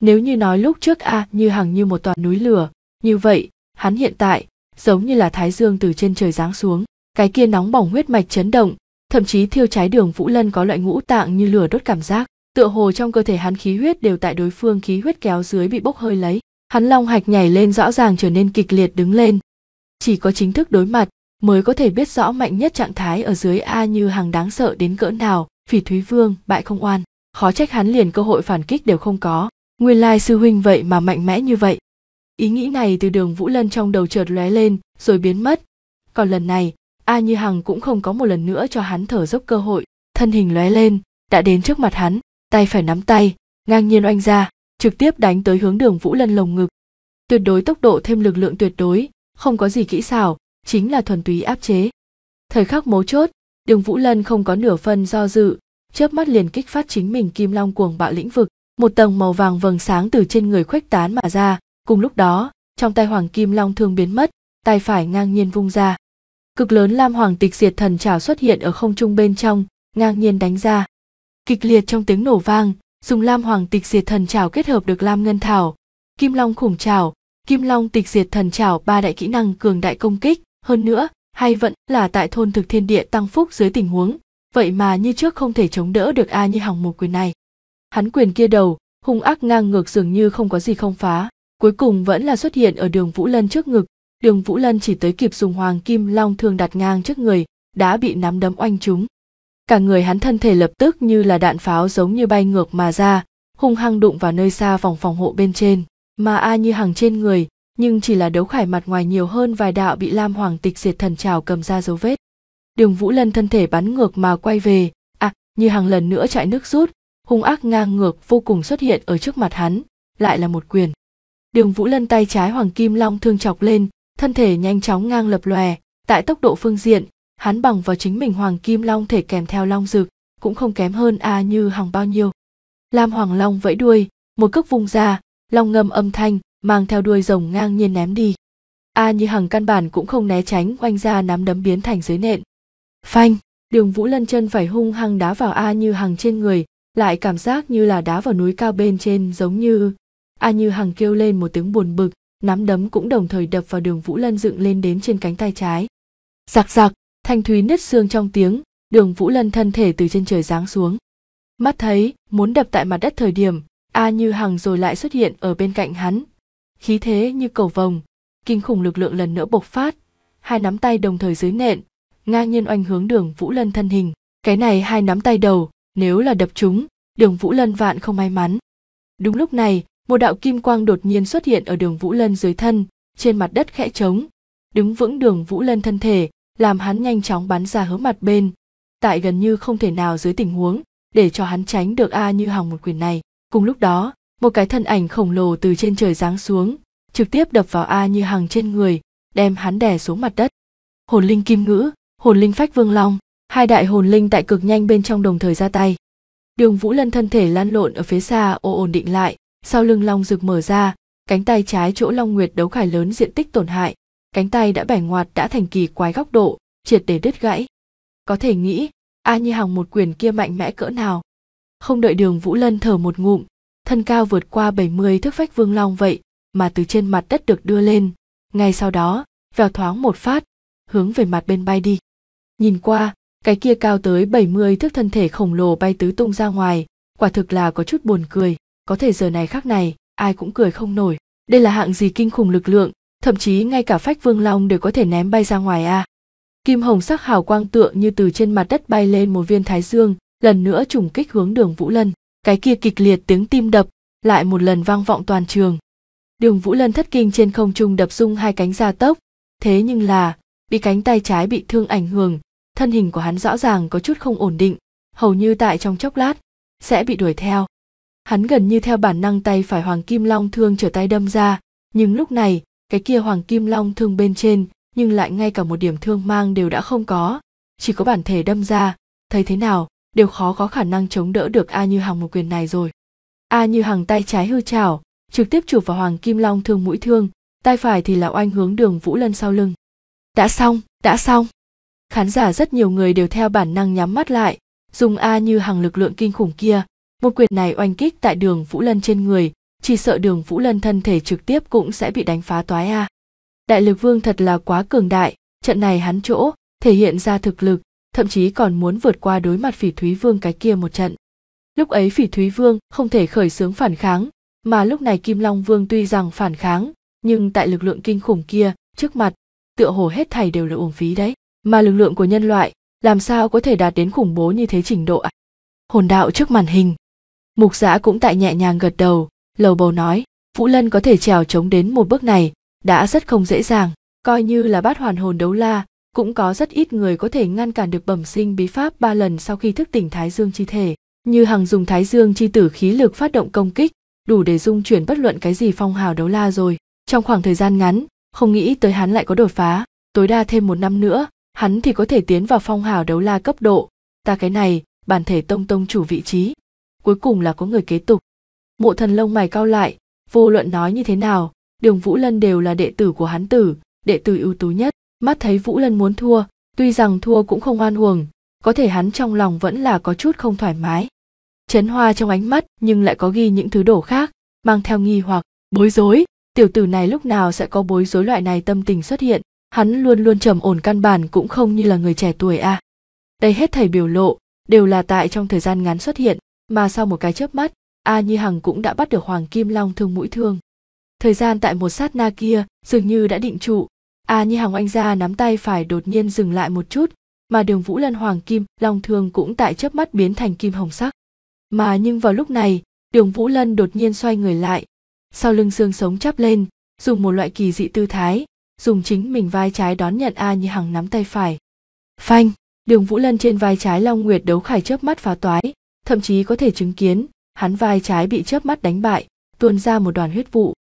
nếu như nói lúc trước a à, như hàng như một toàn núi lửa như vậy hắn hiện tại giống như là thái dương từ trên trời giáng xuống cái kia nóng bỏng huyết mạch chấn động thậm chí thiêu cháy đường vũ lân có loại ngũ tạng như lửa đốt cảm giác tựa hồ trong cơ thể hắn khí huyết đều tại đối phương khí huyết kéo dưới bị bốc hơi lấy hắn long hạch nhảy lên rõ ràng trở nên kịch liệt đứng lên chỉ có chính thức đối mặt mới có thể biết rõ mạnh nhất trạng thái ở dưới a như hàng đáng sợ đến cỡ nào phỉ thúy vương bại không oan khó trách hắn liền cơ hội phản kích đều không có nguyên lai sư huynh vậy mà mạnh mẽ như vậy ý nghĩ này từ đường vũ lân trong đầu chợt lóe lên rồi biến mất còn lần này a như hằng cũng không có một lần nữa cho hắn thở dốc cơ hội thân hình lóe lên đã đến trước mặt hắn tay phải nắm tay ngang nhiên oanh ra trực tiếp đánh tới hướng đường vũ lân lồng ngực tuyệt đối tốc độ thêm lực lượng tuyệt đối không có gì kỹ xảo chính là thuần túy áp chế thời khắc mấu chốt đường vũ lân không có nửa phân do dự chớp mắt liền kích phát chính mình kim long cuồng bạo lĩnh vực một tầng màu vàng vầng sáng từ trên người khuếch tán mà ra cùng lúc đó trong tay hoàng kim long thương biến mất tay phải ngang nhiên vung ra cực lớn lam hoàng tịch diệt thần trào xuất hiện ở không trung bên trong ngang nhiên đánh ra kịch liệt trong tiếng nổ vang dùng lam hoàng tịch diệt thần trảo kết hợp được lam ngân thảo kim long khủng trảo kim long tịch diệt thần trảo ba đại kỹ năng cường đại công kích hơn nữa hay vẫn là tại thôn thực thiên địa tăng phúc dưới tình huống vậy mà như trước không thể chống đỡ được a như hỏng một quyền này hắn quyền kia đầu hung ác ngang ngược dường như không có gì không phá cuối cùng vẫn là xuất hiện ở đường vũ lân trước ngực đường vũ lân chỉ tới kịp dùng hoàng kim long thường đặt ngang trước người đã bị nắm đấm oanh chúng cả người hắn thân thể lập tức như là đạn pháo giống như bay ngược mà ra hung hăng đụng vào nơi xa vòng phòng hộ bên trên mà a như hàng trên người nhưng chỉ là đấu khải mặt ngoài nhiều hơn vài đạo bị lam hoàng tịch diệt thần trào cầm ra dấu vết đường vũ lân thân thể bắn ngược mà quay về à như hàng lần nữa chạy nước rút hung ác ngang ngược vô cùng xuất hiện ở trước mặt hắn lại là một quyền đường vũ lân tay trái hoàng kim long thương chọc lên thân thể nhanh chóng ngang lập lòe tại tốc độ phương diện hắn bằng vào chính mình hoàng kim long thể kèm theo long rực cũng không kém hơn a như hằng bao nhiêu lam hoàng long vẫy đuôi một cước vùng ra long ngâm âm thanh mang theo đuôi rồng ngang nhiên ném đi a như hằng căn bản cũng không né tránh oanh ra nắm đấm biến thành dưới nện phanh đường vũ lân chân phải hung hăng đá vào a như hằng trên người lại cảm giác như là đá vào núi cao bên trên giống như a như hằng kêu lên một tiếng buồn bực nắm đấm cũng đồng thời đập vào đường vũ lân dựng lên đến trên cánh tay trái giặc giặc thanh thúy nứt xương trong tiếng đường vũ lân thân thể từ trên trời giáng xuống mắt thấy muốn đập tại mặt đất thời điểm a như hằng rồi lại xuất hiện ở bên cạnh hắn khí thế như cầu vồng kinh khủng lực lượng lần nữa bộc phát hai nắm tay đồng thời dưới nện ngang nhiên oanh hướng đường vũ lân thân hình cái này hai nắm tay đầu nếu là đập chúng đường vũ lân vạn không may mắn đúng lúc này một đạo kim quang đột nhiên xuất hiện ở đường vũ lân dưới thân trên mặt đất khẽ trống đứng vững đường vũ lân thân thể làm hắn nhanh chóng bắn ra hướng mặt bên tại gần như không thể nào dưới tình huống để cho hắn tránh được a như hòng một quyền này cùng lúc đó một cái thân ảnh khổng lồ từ trên trời giáng xuống trực tiếp đập vào a như hằng trên người đem hắn đè xuống mặt đất hồn linh kim ngữ hồn linh phách vương long hai đại hồn linh tại cực nhanh bên trong đồng thời ra tay đường vũ lân thân thể lan lộn ở phía xa ô ổn định lại sau lưng long rực mở ra cánh tay trái chỗ long nguyệt đấu khải lớn diện tích tổn hại cánh tay đã bẻ ngoặt đã thành kỳ quái góc độ triệt để đứt gãy có thể nghĩ a như hằng một quyền kia mạnh mẽ cỡ nào không đợi đường vũ lân thở một ngụm thân cao vượt qua bảy mươi thước vách vương long vậy mà từ trên mặt đất được đưa lên ngay sau đó vèo thoáng một phát hướng về mặt bên bay đi nhìn qua cái kia cao tới bảy mươi thước thân thể khổng lồ bay tứ tung ra ngoài quả thực là có chút buồn cười có thể giờ này khác này ai cũng cười không nổi đây là hạng gì kinh khủng lực lượng thậm chí ngay cả phách vương long đều có thể ném bay ra ngoài a kim hồng sắc hào quang tượng như từ trên mặt đất bay lên một viên thái dương lần nữa trùng kích hướng đường vũ lân cái kia kịch liệt tiếng tim đập lại một lần vang vọng toàn trường đường vũ lân thất kinh trên không trung đập rung hai cánh ra tốc thế nhưng là bị cánh tay trái bị thương ảnh hưởng thân hình của hắn rõ ràng có chút không ổn định hầu như tại trong chốc lát sẽ bị đuổi theo hắn gần như theo bản năng tay phải hoàng kim long thương trở tay đâm ra nhưng lúc này cái kia hoàng kim long thương bên trên nhưng lại ngay cả một điểm thương mang đều đã không có chỉ có bản thể đâm ra thấy thế nào đều khó có khả năng chống đỡ được a như hằng một quyền này rồi a như hằng tay trái hư chảo trực tiếp chụp vào hoàng kim long thương mũi thương tay phải thì là oanh hướng đường vũ lân sau lưng đã xong đã xong khán giả rất nhiều người đều theo bản năng nhắm mắt lại dùng a như hằng lực lượng kinh khủng kia một quyền này oanh kích tại đường vũ lân trên người chỉ sợ đường Vũ Lân thân thể trực tiếp cũng sẽ bị đánh phá toái a. Đại lực vương thật là quá cường đại, trận này hắn chỗ, thể hiện ra thực lực, thậm chí còn muốn vượt qua đối mặt phỉ thúy vương cái kia một trận. Lúc ấy phỉ thúy vương không thể khởi xướng phản kháng, mà lúc này Kim Long vương tuy rằng phản kháng, nhưng tại lực lượng kinh khủng kia, trước mặt, tựa hồ hết thảy đều là uổng phí đấy. Mà lực lượng của nhân loại, làm sao có thể đạt đến khủng bố như thế trình độ à? Hồn đạo trước màn hình. Mục giã cũng tại nhẹ nhàng gật đầu, lầu bầu nói vũ lân có thể trèo chống đến một bước này đã rất không dễ dàng coi như là bát hoàn hồn đấu la cũng có rất ít người có thể ngăn cản được bẩm sinh bí pháp ba lần sau khi thức tỉnh thái dương chi thể như hằng dùng thái dương chi tử khí lực phát động công kích đủ để dung chuyển bất luận cái gì phong hào đấu la rồi trong khoảng thời gian ngắn không nghĩ tới hắn lại có đột phá tối đa thêm một năm nữa hắn thì có thể tiến vào phong hào đấu la cấp độ ta cái này bản thể tông tông chủ vị trí cuối cùng là có người kế tục mộ thần lông mày cau lại vô luận nói như thế nào đường vũ lân đều là đệ tử của hán tử đệ tử ưu tú nhất mắt thấy vũ lân muốn thua tuy rằng thua cũng không oan uổng có thể hắn trong lòng vẫn là có chút không thoải mái chấn hoa trong ánh mắt nhưng lại có ghi những thứ đổ khác mang theo nghi hoặc bối rối tiểu tử này lúc nào sẽ có bối rối loại này tâm tình xuất hiện hắn luôn luôn trầm ổn căn bản cũng không như là người trẻ tuổi à đây hết thầy biểu lộ đều là tại trong thời gian ngắn xuất hiện mà sau một cái chớp mắt a nhi hằng cũng đã bắt được hoàng kim long thương mũi thương thời gian tại một sát na kia dường như đã định trụ a nhi hằng anh ra nắm tay phải đột nhiên dừng lại một chút mà đường vũ lân hoàng kim long thương cũng tại chớp mắt biến thành kim hồng sắc mà nhưng vào lúc này đường vũ lân đột nhiên xoay người lại sau lưng xương sống chắp lên dùng một loại kỳ dị tư thái dùng chính mình vai trái đón nhận a như hằng nắm tay phải phanh đường vũ lân trên vai trái long nguyệt đấu khải chớp mắt phá toái thậm chí có thể chứng kiến hắn vai trái bị chớp mắt đánh bại tuôn ra một đoàn huyết vụ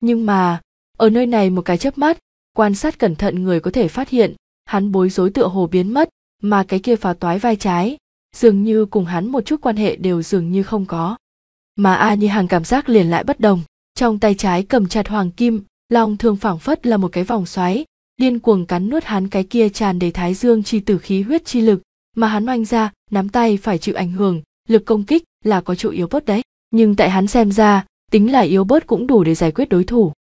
nhưng mà ở nơi này một cái chớp mắt quan sát cẩn thận người có thể phát hiện hắn bối rối tựa hồ biến mất mà cái kia phá toái vai trái dường như cùng hắn một chút quan hệ đều dường như không có mà a như hàng cảm giác liền lại bất đồng trong tay trái cầm chặt hoàng kim lòng thường phảng phất là một cái vòng xoáy điên cuồng cắn nuốt hắn cái kia tràn đầy thái dương chi tử khí huyết chi lực mà hắn oanh ra nắm tay phải chịu ảnh hưởng lực công kích là có chỗ yếu bớt đấy nhưng tại hắn xem ra tính là yếu bớt cũng đủ để giải quyết đối thủ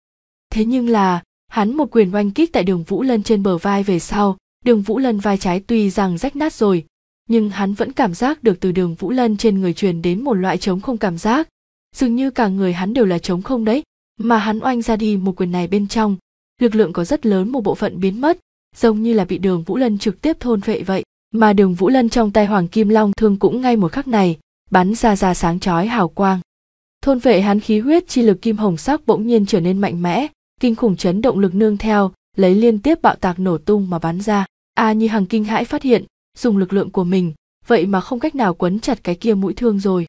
thế nhưng là hắn một quyền oanh kích tại đường vũ lân trên bờ vai về sau đường vũ lân vai trái tuy rằng rách nát rồi nhưng hắn vẫn cảm giác được từ đường vũ lân trên người truyền đến một loại trống không cảm giác dường như cả người hắn đều là trống không đấy mà hắn oanh ra đi một quyền này bên trong lực lượng có rất lớn một bộ phận biến mất giống như là bị đường vũ lân trực tiếp thôn vệ vậy mà đường vũ lân trong tay hoàng kim long thương cũng ngay một khắc này bắn ra ra sáng chói hào quang thôn vệ hắn khí huyết chi lực kim hồng sắc bỗng nhiên trở nên mạnh mẽ kinh khủng chấn động lực nương theo lấy liên tiếp bạo tạc nổ tung mà bắn ra a à, như hằng kinh hãi phát hiện dùng lực lượng của mình vậy mà không cách nào quấn chặt cái kia mũi thương rồi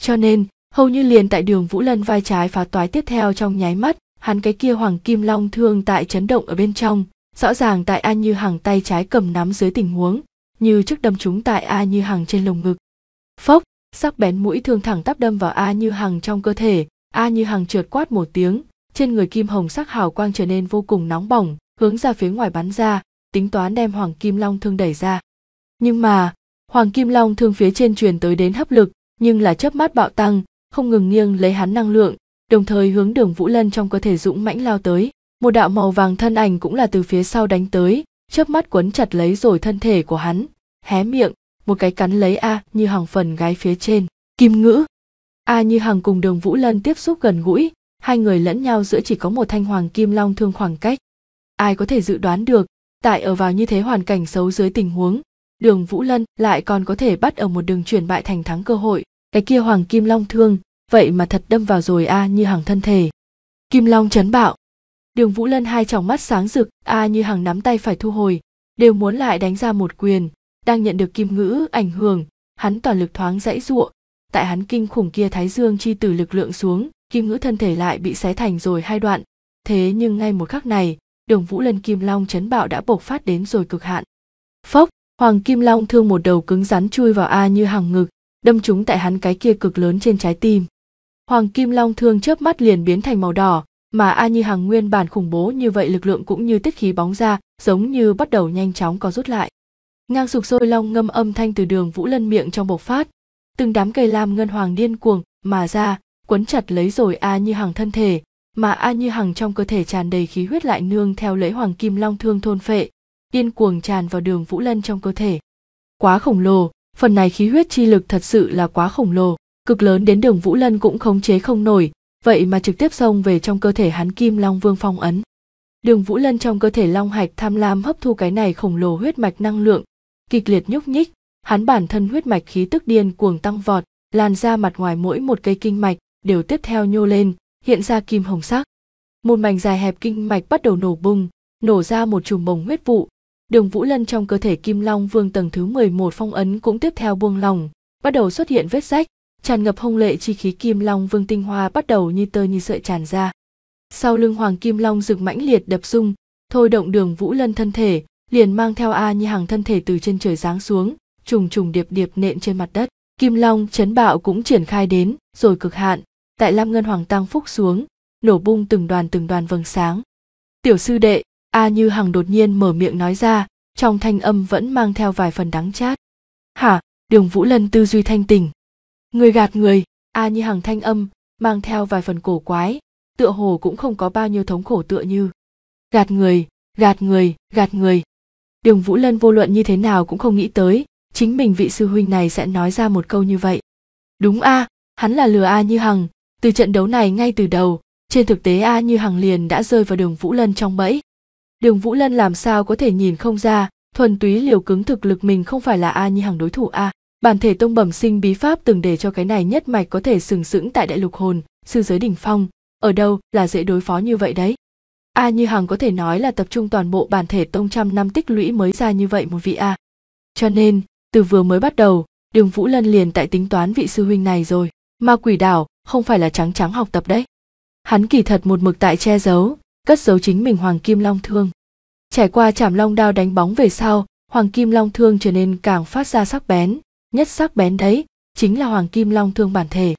cho nên hầu như liền tại đường vũ lân vai trái phá toái tiếp theo trong nháy mắt hắn cái kia hoàng kim long thương tại chấn động ở bên trong rõ ràng tại a như hằng tay trái cầm nắm dưới tình huống như chiếc đâm trúng tại a như hằng trên lồng ngực phốc sắc bén mũi thương thẳng tắp đâm vào a như hằng trong cơ thể a như hằng trượt quát một tiếng trên người kim hồng sắc hào quang trở nên vô cùng nóng bỏng hướng ra phía ngoài bắn ra tính toán đem hoàng kim long thương đẩy ra nhưng mà hoàng kim long thương phía trên truyền tới đến hấp lực nhưng là chớp mắt bạo tăng không ngừng nghiêng lấy hắn năng lượng đồng thời hướng đường vũ lân trong cơ thể dũng mãnh lao tới một đạo màu vàng thân ảnh cũng là từ phía sau đánh tới chớp mắt quấn chặt lấy rồi thân thể của hắn hé miệng một cái cắn lấy a như hằng phần gái phía trên kim ngữ a như hằng cùng đường vũ lân tiếp xúc gần gũi hai người lẫn nhau giữa chỉ có một thanh hoàng kim long thương khoảng cách ai có thể dự đoán được tại ở vào như thế hoàn cảnh xấu dưới tình huống đường vũ lân lại còn có thể bắt ở một đường chuyển bại thành thắng cơ hội cái kia hoàng kim long thương vậy mà thật đâm vào rồi a như hằng thân thể kim long chấn bạo đường vũ lân hai tròng mắt sáng rực a à như hàng nắm tay phải thu hồi đều muốn lại đánh ra một quyền đang nhận được kim ngữ ảnh hưởng hắn toàn lực thoáng dãy giụa tại hắn kinh khủng kia thái dương chi từ lực lượng xuống kim ngữ thân thể lại bị xé thành rồi hai đoạn thế nhưng ngay một khắc này đường vũ lân kim long chấn bạo đã bộc phát đến rồi cực hạn phốc hoàng kim long thương một đầu cứng rắn chui vào a như hàng ngực đâm trúng tại hắn cái kia cực lớn trên trái tim hoàng kim long thương chớp mắt liền biến thành màu đỏ mà a như hằng nguyên bản khủng bố như vậy lực lượng cũng như tiết khí bóng ra giống như bắt đầu nhanh chóng có rút lại ngang sục sôi long ngâm âm thanh từ đường vũ lân miệng trong bộc phát từng đám cây lam ngân hoàng điên cuồng mà ra quấn chặt lấy rồi a như hằng thân thể mà a như hằng trong cơ thể tràn đầy khí huyết lại nương theo lễ hoàng kim long thương thôn phệ điên cuồng tràn vào đường vũ lân trong cơ thể quá khổng lồ phần này khí huyết chi lực thật sự là quá khổng lồ cực lớn đến đường vũ lân cũng khống chế không nổi vậy mà trực tiếp xông về trong cơ thể hắn kim long vương phong ấn đường vũ lân trong cơ thể long hạch tham lam hấp thu cái này khổng lồ huyết mạch năng lượng kịch liệt nhúc nhích hắn bản thân huyết mạch khí tức điên cuồng tăng vọt lan ra mặt ngoài mỗi một cây kinh mạch đều tiếp theo nhô lên hiện ra kim hồng sắc một mảnh dài hẹp kinh mạch bắt đầu nổ bùng nổ ra một chùm bồng huyết vụ đường vũ lân trong cơ thể kim long vương tầng thứ 11 phong ấn cũng tiếp theo buông lỏng bắt đầu xuất hiện vết rách tràn ngập hung lệ chi khí kim long vương tinh hoa bắt đầu như tơ như sợi tràn ra sau lưng hoàng kim long rực mãnh liệt đập rung thôi động đường vũ lân thân thể liền mang theo a như hàng thân thể từ trên trời giáng xuống trùng trùng điệp điệp nện trên mặt đất kim long chấn bạo cũng triển khai đến rồi cực hạn tại lam ngân hoàng tăng phúc xuống nổ bung từng đoàn từng đoàn vầng sáng tiểu sư đệ a như hằng đột nhiên mở miệng nói ra trong thanh âm vẫn mang theo vài phần đắng chát hả đường vũ lân tư duy thanh tình người gạt người a như hằng thanh âm mang theo vài phần cổ quái tựa hồ cũng không có bao nhiêu thống khổ tựa như gạt người gạt người gạt người đường vũ lân vô luận như thế nào cũng không nghĩ tới chính mình vị sư huynh này sẽ nói ra một câu như vậy đúng a hắn là lừa a như hằng từ trận đấu này ngay từ đầu trên thực tế a như hằng liền đã rơi vào đường vũ lân trong bẫy đường vũ lân làm sao có thể nhìn không ra thuần túy liều cứng thực lực mình không phải là a như hằng đối thủ a Bản thể tông bẩm sinh bí pháp từng để cho cái này nhất mạch có thể sừng sững tại đại lục hồn, sư giới đỉnh phong, ở đâu là dễ đối phó như vậy đấy. A như Hằng có thể nói là tập trung toàn bộ bản thể tông trăm năm tích lũy mới ra như vậy một vị A. Cho nên, từ vừa mới bắt đầu, đường Vũ Lân liền tại tính toán vị sư huynh này rồi, mà quỷ đảo không phải là trắng trắng học tập đấy. Hắn kỳ thật một mực tại che giấu, cất giấu chính mình Hoàng Kim Long Thương. Trải qua chảm long đao đánh bóng về sau, Hoàng Kim Long Thương trở nên càng phát ra sắc bén, nhất sắc bén đấy chính là hoàng kim long thương bản thể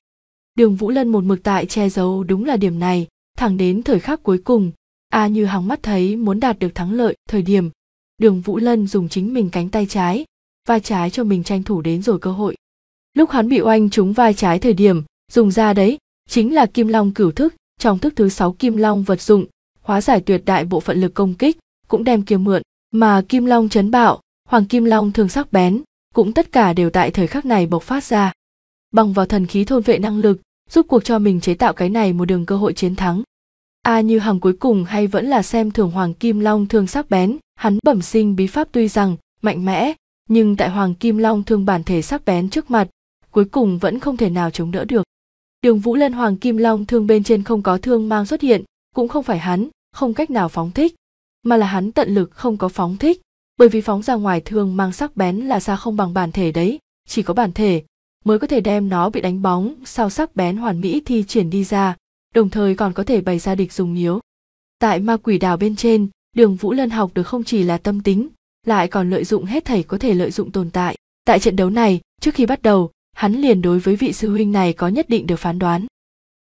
đường vũ lân một mực tại che giấu đúng là điểm này thẳng đến thời khắc cuối cùng a à như hóng mắt thấy muốn đạt được thắng lợi thời điểm đường vũ lân dùng chính mình cánh tay trái vai trái cho mình tranh thủ đến rồi cơ hội lúc hắn bị oanh trúng vai trái thời điểm dùng ra đấy chính là kim long cửu thức trong thức thứ sáu kim long vật dụng hóa giải tuyệt đại bộ phận lực công kích cũng đem kia mượn mà kim long chấn bạo hoàng kim long thường sắc bén cũng tất cả đều tại thời khắc này bộc phát ra bằng vào thần khí thôn vệ năng lực giúp cuộc cho mình chế tạo cái này một đường cơ hội chiến thắng a à, như hằng cuối cùng hay vẫn là xem thường hoàng kim long thương sắc bén hắn bẩm sinh bí pháp tuy rằng mạnh mẽ nhưng tại hoàng kim long thương bản thể sắc bén trước mặt cuối cùng vẫn không thể nào chống đỡ được đường vũ lên hoàng kim long thương bên trên không có thương mang xuất hiện cũng không phải hắn không cách nào phóng thích mà là hắn tận lực không có phóng thích bởi vì phóng ra ngoài thường mang sắc bén là xa không bằng bản thể đấy chỉ có bản thể mới có thể đem nó bị đánh bóng sau sắc bén hoàn mỹ thi triển đi ra đồng thời còn có thể bày ra địch dùng nhiếu tại ma quỷ đảo bên trên đường vũ lân học được không chỉ là tâm tính lại còn lợi dụng hết thảy có thể lợi dụng tồn tại tại trận đấu này trước khi bắt đầu hắn liền đối với vị sư huynh này có nhất định được phán đoán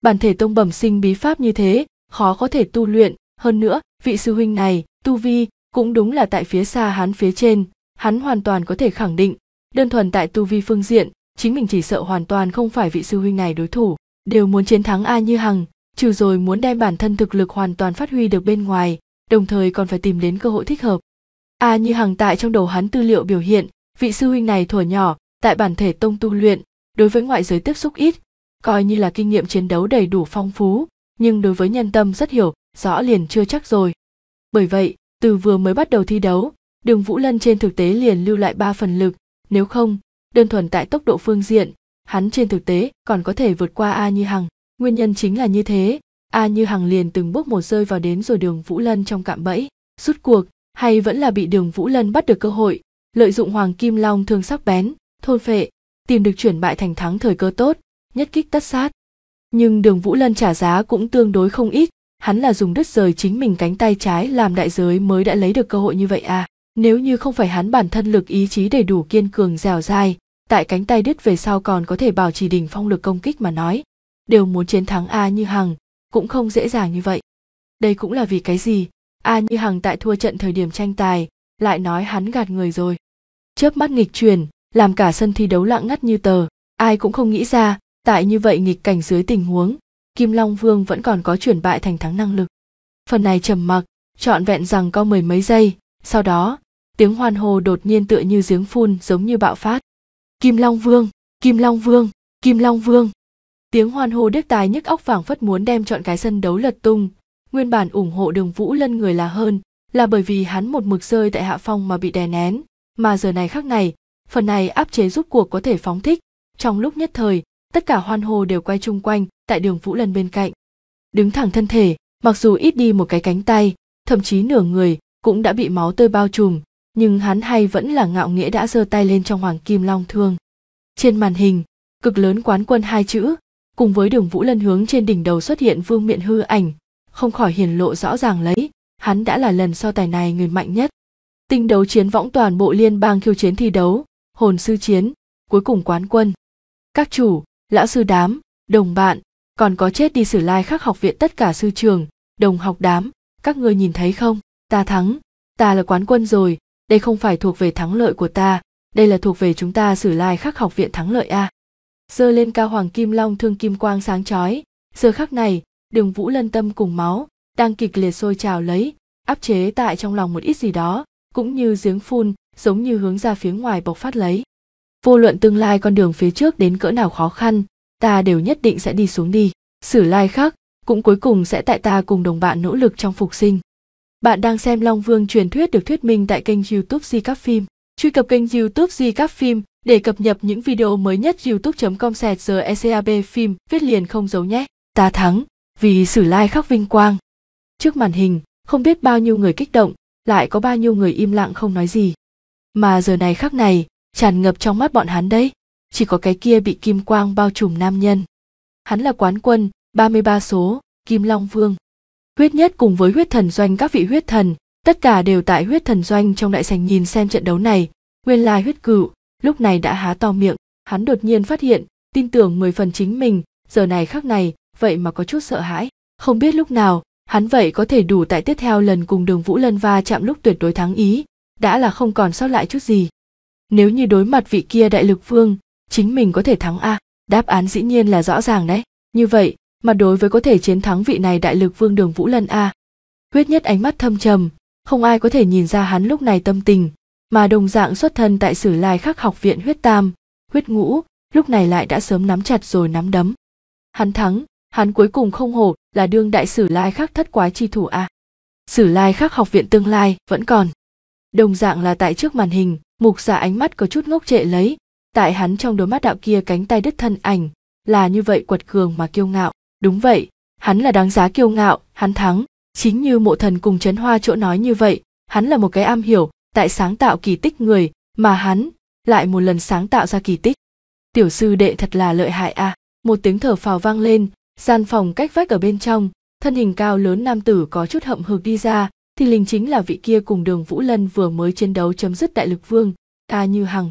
bản thể tông bẩm sinh bí pháp như thế khó có thể tu luyện hơn nữa vị sư huynh này tu vi cũng đúng là tại phía xa hắn phía trên hắn hoàn toàn có thể khẳng định đơn thuần tại tu vi phương diện chính mình chỉ sợ hoàn toàn không phải vị sư huynh này đối thủ đều muốn chiến thắng a như hằng trừ rồi muốn đem bản thân thực lực hoàn toàn phát huy được bên ngoài đồng thời còn phải tìm đến cơ hội thích hợp a như hằng tại trong đầu hắn tư liệu biểu hiện vị sư huynh này thuở nhỏ tại bản thể tông tu luyện đối với ngoại giới tiếp xúc ít coi như là kinh nghiệm chiến đấu đầy đủ phong phú nhưng đối với nhân tâm rất hiểu rõ liền chưa chắc rồi bởi vậy từ vừa mới bắt đầu thi đấu đường vũ lân trên thực tế liền lưu lại ba phần lực nếu không đơn thuần tại tốc độ phương diện hắn trên thực tế còn có thể vượt qua a như hằng nguyên nhân chính là như thế a như hằng liền từng bước một rơi vào đến rồi đường vũ lân trong cạm bẫy rút cuộc hay vẫn là bị đường vũ lân bắt được cơ hội lợi dụng hoàng kim long thương sắc bén thôn phệ tìm được chuyển bại thành thắng thời cơ tốt nhất kích tất sát nhưng đường vũ lân trả giá cũng tương đối không ít hắn là dùng đứt rời chính mình cánh tay trái làm đại giới mới đã lấy được cơ hội như vậy à nếu như không phải hắn bản thân lực ý chí đầy đủ kiên cường dẻo dai tại cánh tay đứt về sau còn có thể bảo trì đỉnh phong lực công kích mà nói đều muốn chiến thắng a như hằng cũng không dễ dàng như vậy đây cũng là vì cái gì a như hằng tại thua trận thời điểm tranh tài lại nói hắn gạt người rồi chớp mắt nghịch truyền làm cả sân thi đấu lặng ngắt như tờ ai cũng không nghĩ ra tại như vậy nghịch cảnh dưới tình huống Kim Long Vương vẫn còn có chuyển bại thành thắng năng lực. Phần này trầm mặc, trọn vẹn rằng có mười mấy giây, sau đó, tiếng hoan hô đột nhiên tựa như giếng phun giống như bạo phát. Kim Long Vương, Kim Long Vương, Kim Long Vương. Tiếng hoan hô đếc tài nhức óc vàng phất muốn đem chọn cái sân đấu lật tung. Nguyên bản ủng hộ đường Vũ Lân người là hơn, là bởi vì hắn một mực rơi tại hạ phong mà bị đè nén, mà giờ này khác này, phần này áp chế giúp cuộc có thể phóng thích. Trong lúc nhất thời, tất cả hoan hô đều quay chung quanh, tại đường Vũ Lân bên cạnh. Đứng thẳng thân thể, mặc dù ít đi một cái cánh tay, thậm chí nửa người cũng đã bị máu tươi bao trùm, nhưng hắn hay vẫn là ngạo nghĩa đã giơ tay lên trong hoàng kim long thương. Trên màn hình, cực lớn quán quân hai chữ, cùng với đường Vũ Lân hướng trên đỉnh đầu xuất hiện vương miện hư ảnh, không khỏi hiển lộ rõ ràng lấy, hắn đã là lần so tài này người mạnh nhất. Tinh đấu chiến võng toàn bộ liên bang khiêu chiến thi đấu, hồn sư chiến, cuối cùng quán quân. Các chủ, lão sư đám, đồng bạn, còn có chết đi sử lai khắc học viện tất cả sư trường đồng học đám các ngươi nhìn thấy không ta thắng ta là quán quân rồi đây không phải thuộc về thắng lợi của ta đây là thuộc về chúng ta sử lai khắc học viện thắng lợi a giơ lên cao hoàng kim long thương kim quang sáng chói giờ khắc này đường vũ lân tâm cùng máu đang kịch liệt sôi trào lấy áp chế tại trong lòng một ít gì đó cũng như giếng phun giống như hướng ra phía ngoài bộc phát lấy vô luận tương lai con đường phía trước đến cỡ nào khó khăn ta đều nhất định sẽ đi xuống đi sử lai khắc cũng cuối cùng sẽ tại ta cùng đồng bạn nỗ lực trong phục sinh bạn đang xem long vương truyền thuyết được thuyết minh tại kênh youtube di các phim truy cập kênh youtube di các phim để cập nhật những video mới nhất youtube com sẹt giờ ecab phim viết liền không giấu nhé ta thắng vì sử lai khắc vinh quang trước màn hình không biết bao nhiêu người kích động lại có bao nhiêu người im lặng không nói gì mà giờ này khắc này tràn ngập trong mắt bọn hắn đấy chỉ có cái kia bị kim quang bao trùm nam nhân. Hắn là quán quân, 33 số, Kim Long Vương. Huyết nhất cùng với huyết thần doanh các vị huyết thần, tất cả đều tại huyết thần doanh trong đại sảnh nhìn xem trận đấu này, nguyên lai huyết cửu, lúc này đã há to miệng, hắn đột nhiên phát hiện, tin tưởng mười phần chính mình, giờ này khắc này, vậy mà có chút sợ hãi, không biết lúc nào, hắn vậy có thể đủ tại tiếp theo lần cùng đường Vũ Lân va chạm lúc tuyệt đối thắng ý, đã là không còn sót lại chút gì. Nếu như đối mặt vị kia đại lực vương, chính mình có thể thắng a đáp án dĩ nhiên là rõ ràng đấy như vậy mà đối với có thể chiến thắng vị này đại lực vương đường vũ lân a huyết nhất ánh mắt thâm trầm không ai có thể nhìn ra hắn lúc này tâm tình mà đồng dạng xuất thân tại sử lai khắc học viện huyết tam huyết ngũ lúc này lại đã sớm nắm chặt rồi nắm đấm hắn thắng hắn cuối cùng không hổ là đương đại sử lai khắc thất quái chi thủ a sử lai khắc học viện tương lai vẫn còn đồng dạng là tại trước màn hình mục giả ánh mắt có chút ngốc trệ lấy tại hắn trong đôi mắt đạo kia cánh tay đứt thân ảnh là như vậy quật cường mà kiêu ngạo đúng vậy hắn là đáng giá kiêu ngạo hắn thắng chính như mộ thần cùng chấn hoa chỗ nói như vậy hắn là một cái am hiểu tại sáng tạo kỳ tích người mà hắn lại một lần sáng tạo ra kỳ tích tiểu sư đệ thật là lợi hại à một tiếng thở phào vang lên gian phòng cách vách ở bên trong thân hình cao lớn nam tử có chút hậm hực đi ra thì linh chính là vị kia cùng đường vũ lân vừa mới chiến đấu chấm dứt đại lực vương ta như hằng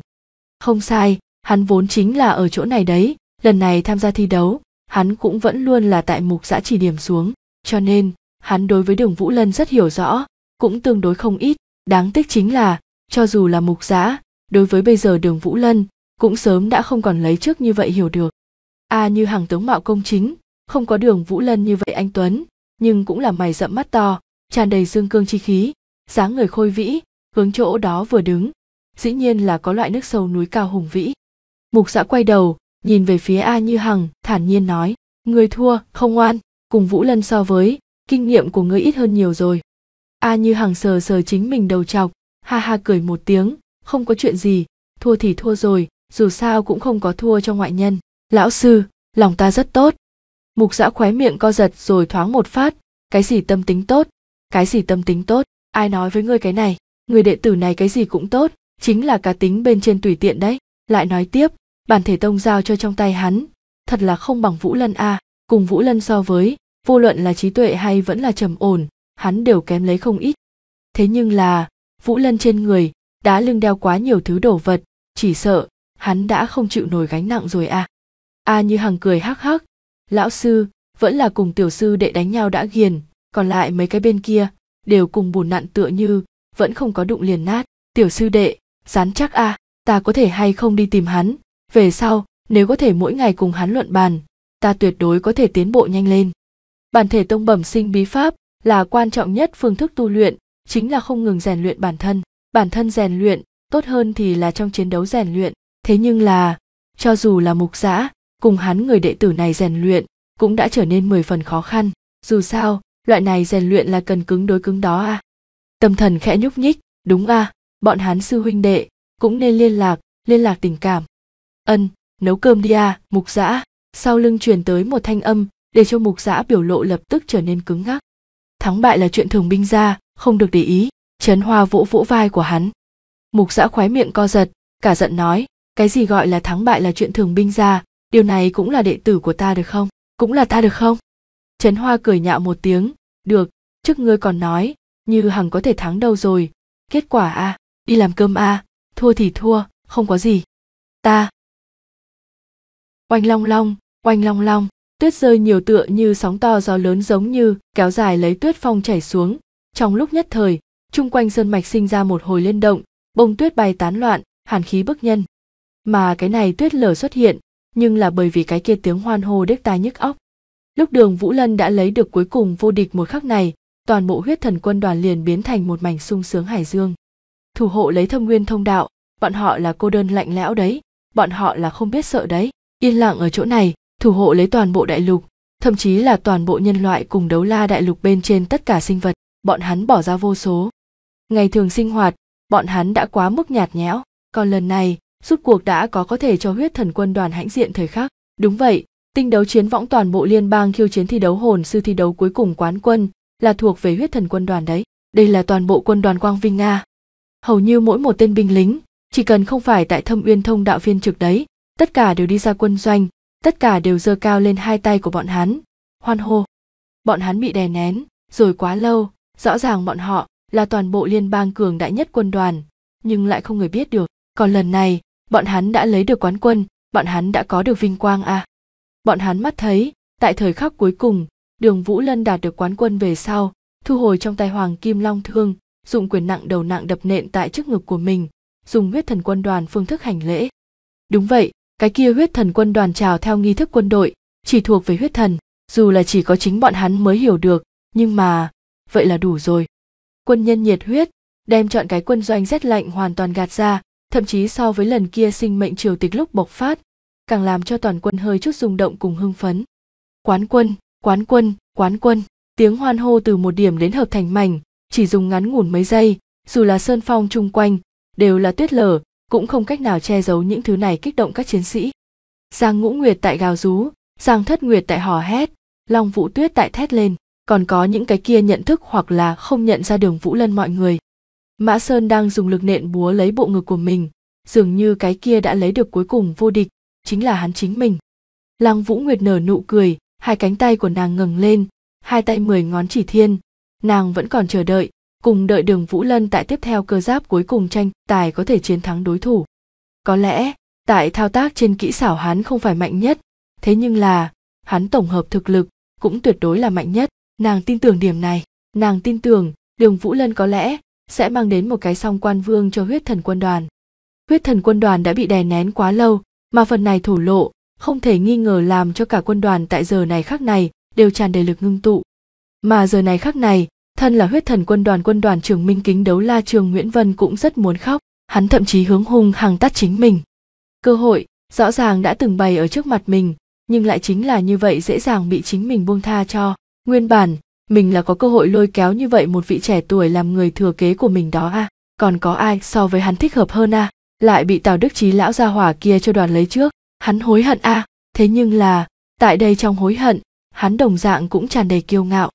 không sai hắn vốn chính là ở chỗ này đấy lần này tham gia thi đấu hắn cũng vẫn luôn là tại mục giã chỉ điểm xuống cho nên hắn đối với đường vũ lân rất hiểu rõ cũng tương đối không ít đáng tiếc chính là cho dù là mục giã đối với bây giờ đường vũ lân cũng sớm đã không còn lấy trước như vậy hiểu được a à, như hàng tướng mạo công chính không có đường vũ lân như vậy anh tuấn nhưng cũng là mày rậm mắt to tràn đầy dương cương chi khí dáng người khôi vĩ hướng chỗ đó vừa đứng dĩ nhiên là có loại nước sâu núi cao hùng vĩ mục dã dạ quay đầu nhìn về phía a như hằng thản nhiên nói người thua không oan cùng vũ lân so với kinh nghiệm của ngươi ít hơn nhiều rồi a như hằng sờ sờ chính mình đầu chọc ha ha cười một tiếng không có chuyện gì thua thì thua rồi dù sao cũng không có thua cho ngoại nhân lão sư lòng ta rất tốt mục dã dạ khóe miệng co giật rồi thoáng một phát cái gì tâm tính tốt cái gì tâm tính tốt ai nói với ngươi cái này người đệ tử này cái gì cũng tốt chính là cá tính bên trên tùy tiện đấy lại nói tiếp bản thể tông giao cho trong tay hắn thật là không bằng vũ lân a cùng vũ lân so với vô luận là trí tuệ hay vẫn là trầm ổn hắn đều kém lấy không ít thế nhưng là vũ lân trên người đã lưng đeo quá nhiều thứ đổ vật chỉ sợ hắn đã không chịu nổi gánh nặng rồi à a à như hằng cười hắc hắc lão sư vẫn là cùng tiểu sư đệ đánh nhau đã ghiền còn lại mấy cái bên kia đều cùng bùn nặn tựa như vẫn không có đụng liền nát tiểu sư đệ dán chắc a à, ta có thể hay không đi tìm hắn về sau nếu có thể mỗi ngày cùng hắn luận bàn ta tuyệt đối có thể tiến bộ nhanh lên bản thể tông bẩm sinh bí pháp là quan trọng nhất phương thức tu luyện chính là không ngừng rèn luyện bản thân bản thân rèn luyện tốt hơn thì là trong chiến đấu rèn luyện thế nhưng là cho dù là mục giã cùng hắn người đệ tử này rèn luyện cũng đã trở nên mười phần khó khăn dù sao loại này rèn luyện là cần cứng đối cứng đó à tâm thần khẽ nhúc nhích đúng à bọn hán sư huynh đệ cũng nên liên lạc liên lạc tình cảm ân nấu cơm đi à mục dã sau lưng truyền tới một thanh âm để cho mục dã biểu lộ lập tức trở nên cứng ngắc thắng bại là chuyện thường binh ra không được để ý trấn hoa vỗ vỗ vai của hắn mục dã khoái miệng co giật cả giận nói cái gì gọi là thắng bại là chuyện thường binh ra điều này cũng là đệ tử của ta được không cũng là ta được không trấn hoa cười nhạo một tiếng được trước ngươi còn nói như hằng có thể thắng đâu rồi kết quả à đi làm cơm a à, thua thì thua không có gì ta oanh long long oanh long long tuyết rơi nhiều tựa như sóng to gió lớn giống như kéo dài lấy tuyết phong chảy xuống trong lúc nhất thời chung quanh sơn mạch sinh ra một hồi lên động bông tuyết bay tán loạn hàn khí bức nhân mà cái này tuyết lở xuất hiện nhưng là bởi vì cái kia tiếng hoan hô đếch tai nhức óc lúc đường vũ lân đã lấy được cuối cùng vô địch một khắc này toàn bộ huyết thần quân đoàn liền biến thành một mảnh sung sướng hải dương thủ hộ lấy thâm nguyên thông đạo bọn họ là cô đơn lạnh lẽo đấy bọn họ là không biết sợ đấy yên lặng ở chỗ này thủ hộ lấy toàn bộ đại lục thậm chí là toàn bộ nhân loại cùng đấu la đại lục bên trên tất cả sinh vật bọn hắn bỏ ra vô số ngày thường sinh hoạt bọn hắn đã quá mức nhạt nhẽo còn lần này rút cuộc đã có có thể cho huyết thần quân đoàn hãnh diện thời khắc đúng vậy tinh đấu chiến võng toàn bộ liên bang khiêu chiến thi đấu hồn sư thi đấu cuối cùng quán quân là thuộc về huyết thần quân đoàn đấy đây là toàn bộ quân đoàn quang vinh nga hầu như mỗi một tên binh lính chỉ cần không phải tại thâm uyên thông đạo viên trực đấy tất cả đều đi ra quân doanh tất cả đều giơ cao lên hai tay của bọn hắn hoan hô bọn hắn bị đè nén rồi quá lâu rõ ràng bọn họ là toàn bộ liên bang cường đại nhất quân đoàn nhưng lại không người biết được còn lần này bọn hắn đã lấy được quán quân bọn hắn đã có được vinh quang à bọn hắn mắt thấy tại thời khắc cuối cùng đường vũ lân đạt được quán quân về sau thu hồi trong tay hoàng kim long thương dùng quyền nặng đầu nặng đập nện tại trước ngực của mình dùng huyết thần quân đoàn phương thức hành lễ đúng vậy cái kia huyết thần quân đoàn trào theo nghi thức quân đội chỉ thuộc về huyết thần dù là chỉ có chính bọn hắn mới hiểu được nhưng mà vậy là đủ rồi quân nhân nhiệt huyết đem chọn cái quân doanh rét lạnh hoàn toàn gạt ra thậm chí so với lần kia sinh mệnh triều tịch lúc bộc phát càng làm cho toàn quân hơi chút rung động cùng hưng phấn quán quân quán quân quán quân tiếng hoan hô từ một điểm đến hợp thành mảnh chỉ dùng ngắn ngủn mấy giây dù là sơn phong chung quanh đều là tuyết lở cũng không cách nào che giấu những thứ này kích động các chiến sĩ giang ngũ nguyệt tại gào rú giang thất nguyệt tại hò hét long vũ tuyết tại thét lên còn có những cái kia nhận thức hoặc là không nhận ra đường vũ lân mọi người mã sơn đang dùng lực nện búa lấy bộ ngực của mình dường như cái kia đã lấy được cuối cùng vô địch chính là hắn chính mình lăng vũ nguyệt nở nụ cười hai cánh tay của nàng ngẩng lên hai tay mười ngón chỉ thiên nàng vẫn còn chờ đợi cùng đợi đường vũ lân tại tiếp theo cơ giáp cuối cùng tranh tài có thể chiến thắng đối thủ có lẽ tại thao tác trên kỹ xảo hắn không phải mạnh nhất thế nhưng là hắn tổng hợp thực lực cũng tuyệt đối là mạnh nhất nàng tin tưởng điểm này nàng tin tưởng đường vũ lân có lẽ sẽ mang đến một cái song quan vương cho huyết thần quân đoàn huyết thần quân đoàn đã bị đè nén quá lâu mà phần này thổ lộ không thể nghi ngờ làm cho cả quân đoàn tại giờ này khác này đều tràn đầy lực ngưng tụ mà giờ này khác này thân là huyết thần quân đoàn quân đoàn trưởng minh kính đấu la trường nguyễn vân cũng rất muốn khóc hắn thậm chí hướng hung hăng tắt chính mình cơ hội rõ ràng đã từng bày ở trước mặt mình nhưng lại chính là như vậy dễ dàng bị chính mình buông tha cho nguyên bản mình là có cơ hội lôi kéo như vậy một vị trẻ tuổi làm người thừa kế của mình đó à còn có ai so với hắn thích hợp hơn à lại bị tào đức trí lão gia hỏa kia cho đoàn lấy trước hắn hối hận à thế nhưng là tại đây trong hối hận hắn đồng dạng cũng tràn đầy kiêu ngạo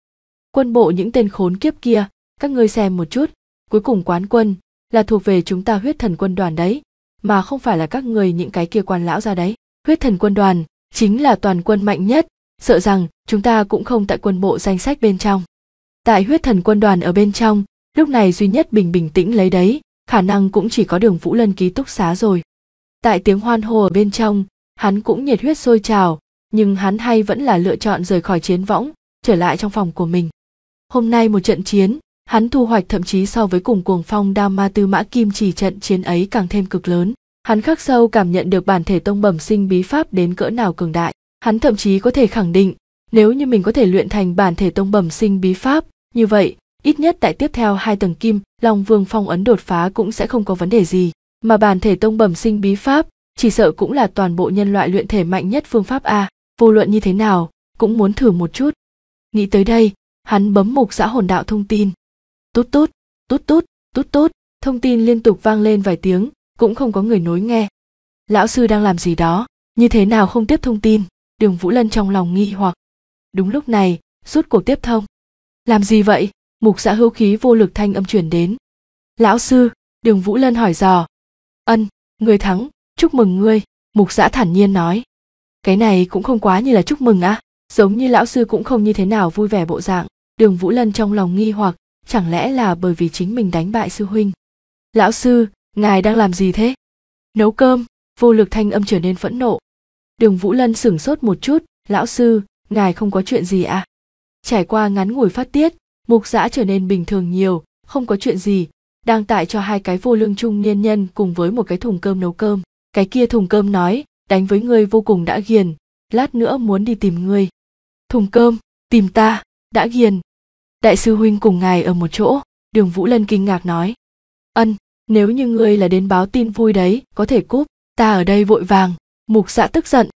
quân bộ những tên khốn kiếp kia các ngươi xem một chút cuối cùng quán quân là thuộc về chúng ta huyết thần quân đoàn đấy mà không phải là các người những cái kia quan lão ra đấy huyết thần quân đoàn chính là toàn quân mạnh nhất sợ rằng chúng ta cũng không tại quân bộ danh sách bên trong tại huyết thần quân đoàn ở bên trong lúc này duy nhất bình bình tĩnh lấy đấy khả năng cũng chỉ có đường vũ lân ký túc xá rồi tại tiếng hoan hô ở bên trong hắn cũng nhiệt huyết sôi trào nhưng hắn hay vẫn là lựa chọn rời khỏi chiến võng trở lại trong phòng của mình hôm nay một trận chiến hắn thu hoạch thậm chí so với cùng cuồng phong đao ma tư mã kim chỉ trận chiến ấy càng thêm cực lớn hắn khắc sâu cảm nhận được bản thể tông bẩm sinh bí pháp đến cỡ nào cường đại hắn thậm chí có thể khẳng định nếu như mình có thể luyện thành bản thể tông bẩm sinh bí pháp như vậy ít nhất tại tiếp theo hai tầng kim long vương phong ấn đột phá cũng sẽ không có vấn đề gì mà bản thể tông bẩm sinh bí pháp chỉ sợ cũng là toàn bộ nhân loại luyện thể mạnh nhất phương pháp a vô luận như thế nào cũng muốn thử một chút nghĩ tới đây hắn bấm mục xã hồn đạo thông tin tút tút tút tút tút tút thông tin liên tục vang lên vài tiếng cũng không có người nối nghe lão sư đang làm gì đó như thế nào không tiếp thông tin đường vũ lân trong lòng nghi hoặc đúng lúc này rút cuộc tiếp thông làm gì vậy mục xã hữu khí vô lực thanh âm chuyển đến lão sư đường vũ lân hỏi dò ân người thắng chúc mừng ngươi mục xã thản nhiên nói cái này cũng không quá như là chúc mừng á à? giống như lão sư cũng không như thế nào vui vẻ bộ dạng đường vũ lân trong lòng nghi hoặc chẳng lẽ là bởi vì chính mình đánh bại sư huynh lão sư ngài đang làm gì thế nấu cơm vô lực thanh âm trở nên phẫn nộ đường vũ lân sửng sốt một chút lão sư ngài không có chuyện gì à trải qua ngắn ngủi phát tiết mục giã trở nên bình thường nhiều không có chuyện gì đang tại cho hai cái vô lương trung niên nhân cùng với một cái thùng cơm nấu cơm cái kia thùng cơm nói đánh với ngươi vô cùng đã ghiền lát nữa muốn đi tìm ngươi thùng cơm tìm ta đã ghiền đại sư huynh cùng ngài ở một chỗ đường vũ lân kinh ngạc nói ân nếu như ngươi là đến báo tin vui đấy có thể cúp ta ở đây vội vàng mục dạ tức giận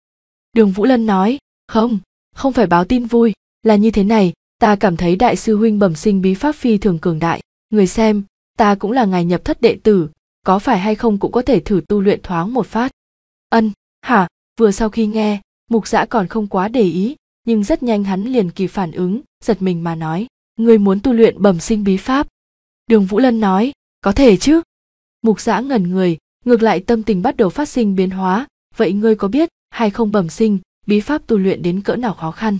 đường vũ lân nói không không phải báo tin vui là như thế này ta cảm thấy đại sư huynh bẩm sinh bí pháp phi thường cường đại người xem ta cũng là ngài nhập thất đệ tử có phải hay không cũng có thể thử tu luyện thoáng một phát ân hả vừa sau khi nghe mục dã còn không quá để ý nhưng rất nhanh hắn liền kịp phản ứng giật mình mà nói ngươi muốn tu luyện bẩm sinh bí pháp đường vũ lân nói có thể chứ mục giã ngẩn người ngược lại tâm tình bắt đầu phát sinh biến hóa vậy ngươi có biết hay không bẩm sinh bí pháp tu luyện đến cỡ nào khó khăn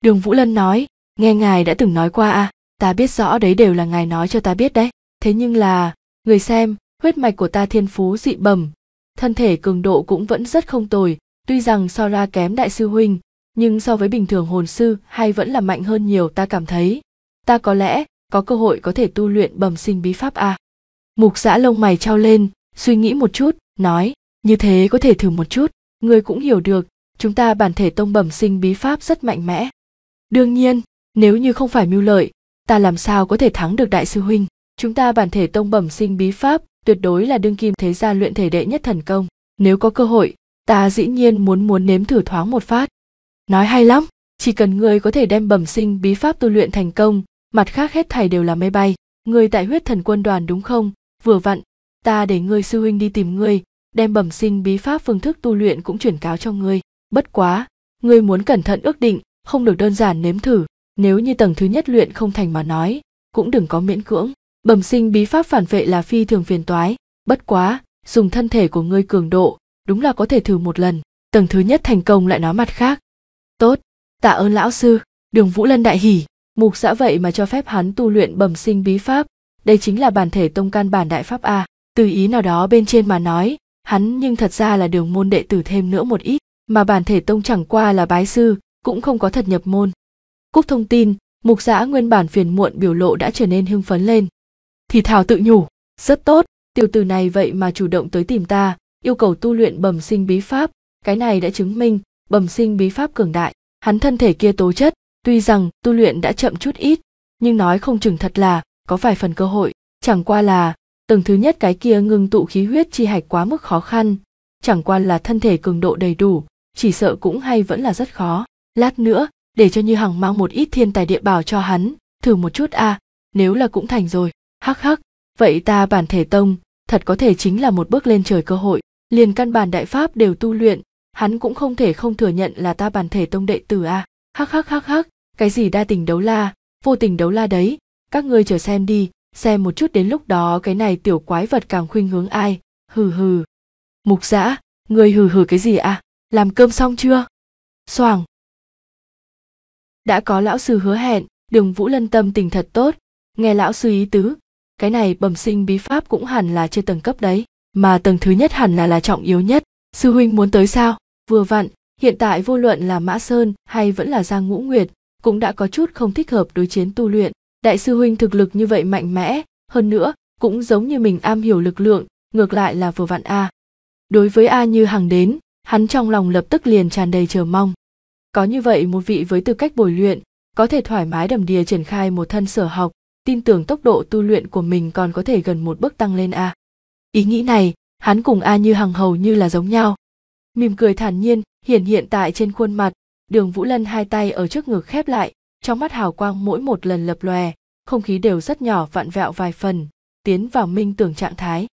đường vũ lân nói nghe ngài đã từng nói qua à ta biết rõ đấy đều là ngài nói cho ta biết đấy thế nhưng là người xem huyết mạch của ta thiên phú dị bẩm thân thể cường độ cũng vẫn rất không tồi tuy rằng so ra kém đại sư huynh nhưng so với bình thường hồn sư hay vẫn là mạnh hơn nhiều ta cảm thấy ta có lẽ có cơ hội có thể tu luyện bẩm sinh bí pháp à. Mục giã lông mày trao lên, suy nghĩ một chút, nói, như thế có thể thử một chút, người cũng hiểu được, chúng ta bản thể tông bẩm sinh bí pháp rất mạnh mẽ. Đương nhiên, nếu như không phải mưu lợi, ta làm sao có thể thắng được đại sư huynh, chúng ta bản thể tông bẩm sinh bí pháp tuyệt đối là đương kim thế gia luyện thể đệ nhất thần công, nếu có cơ hội, ta dĩ nhiên muốn muốn nếm thử thoáng một phát. Nói hay lắm, chỉ cần ngươi có thể đem bẩm sinh bí pháp tu luyện thành công, mặt khác hết thảy đều là mây bay người tại huyết thần quân đoàn đúng không vừa vặn ta để ngươi sư huynh đi tìm ngươi đem bẩm sinh bí pháp phương thức tu luyện cũng chuyển cáo cho ngươi bất quá ngươi muốn cẩn thận ước định không được đơn giản nếm thử nếu như tầng thứ nhất luyện không thành mà nói cũng đừng có miễn cưỡng bẩm sinh bí pháp phản vệ là phi thường phiền toái bất quá dùng thân thể của ngươi cường độ đúng là có thể thử một lần tầng thứ nhất thành công lại nói mặt khác tốt tạ ơn lão sư đường vũ lân đại hỉ mục xã vậy mà cho phép hắn tu luyện bẩm sinh bí pháp đây chính là bản thể tông căn bản đại pháp a từ ý nào đó bên trên mà nói hắn nhưng thật ra là đường môn đệ tử thêm nữa một ít mà bản thể tông chẳng qua là bái sư cũng không có thật nhập môn cúc thông tin mục giã nguyên bản phiền muộn biểu lộ đã trở nên hưng phấn lên thì thảo tự nhủ rất tốt tiểu tử này vậy mà chủ động tới tìm ta yêu cầu tu luyện bẩm sinh bí pháp cái này đã chứng minh bẩm sinh bí pháp cường đại hắn thân thể kia tố chất tuy rằng tu luyện đã chậm chút ít nhưng nói không chừng thật là có vài phần cơ hội chẳng qua là tầng thứ nhất cái kia ngưng tụ khí huyết chi hạch quá mức khó khăn chẳng qua là thân thể cường độ đầy đủ chỉ sợ cũng hay vẫn là rất khó lát nữa để cho như hằng mang một ít thiên tài địa bảo cho hắn thử một chút a à, nếu là cũng thành rồi hắc hắc vậy ta bản thể tông thật có thể chính là một bước lên trời cơ hội liền căn bản đại pháp đều tu luyện hắn cũng không thể không thừa nhận là ta bản thể tông đệ tử a à. hắc hắc hắc hắc cái gì đa tình đấu la vô tình đấu la đấy các ngươi chờ xem đi xem một chút đến lúc đó cái này tiểu quái vật càng khuynh hướng ai hừ hừ mục dã người hừ hừ cái gì à làm cơm xong chưa xoàng đã có lão sư hứa hẹn đường vũ lân tâm tình thật tốt nghe lão sư ý tứ cái này bẩm sinh bí pháp cũng hẳn là chưa tầng cấp đấy mà tầng thứ nhất hẳn là là trọng yếu nhất sư huynh muốn tới sao vừa vặn hiện tại vô luận là mã sơn hay vẫn là giang ngũ nguyệt cũng đã có chút không thích hợp đối chiến tu luyện đại sư huynh thực lực như vậy mạnh mẽ hơn nữa cũng giống như mình am hiểu lực lượng ngược lại là vừa vặn a đối với a như hàng đến hắn trong lòng lập tức liền tràn đầy chờ mong có như vậy một vị với tư cách bồi luyện có thể thoải mái đầm đìa triển khai một thân sở học tin tưởng tốc độ tu luyện của mình còn có thể gần một bước tăng lên a ý nghĩ này hắn cùng a như hằng hầu như là giống nhau mỉm cười thản nhiên hiển hiện tại trên khuôn mặt đường vũ lân hai tay ở trước ngực khép lại trong mắt hào quang mỗi một lần lập lòe không khí đều rất nhỏ vặn vẹo vài phần tiến vào minh tưởng trạng thái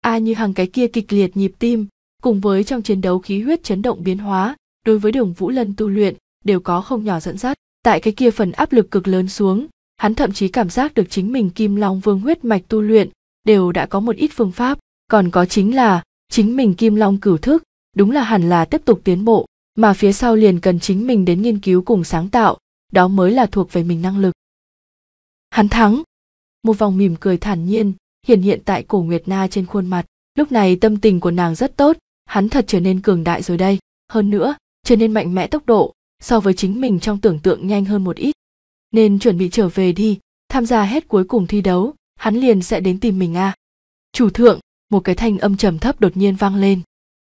a à, như hàng cái kia kịch liệt nhịp tim cùng với trong chiến đấu khí huyết chấn động biến hóa đối với đường vũ lân tu luyện đều có không nhỏ dẫn dắt tại cái kia phần áp lực cực lớn xuống hắn thậm chí cảm giác được chính mình kim long vương huyết mạch tu luyện đều đã có một ít phương pháp còn có chính là chính mình kim long cửu thức đúng là hẳn là tiếp tục tiến bộ mà phía sau liền cần chính mình đến nghiên cứu cùng sáng tạo đó mới là thuộc về mình năng lực hắn thắng một vòng mỉm cười thản nhiên hiện hiện tại cổ nguyệt na trên khuôn mặt lúc này tâm tình của nàng rất tốt hắn thật trở nên cường đại rồi đây hơn nữa trở nên mạnh mẽ tốc độ so với chính mình trong tưởng tượng nhanh hơn một ít nên chuẩn bị trở về đi tham gia hết cuối cùng thi đấu hắn liền sẽ đến tìm mình a à. chủ thượng một cái thanh âm trầm thấp đột nhiên vang lên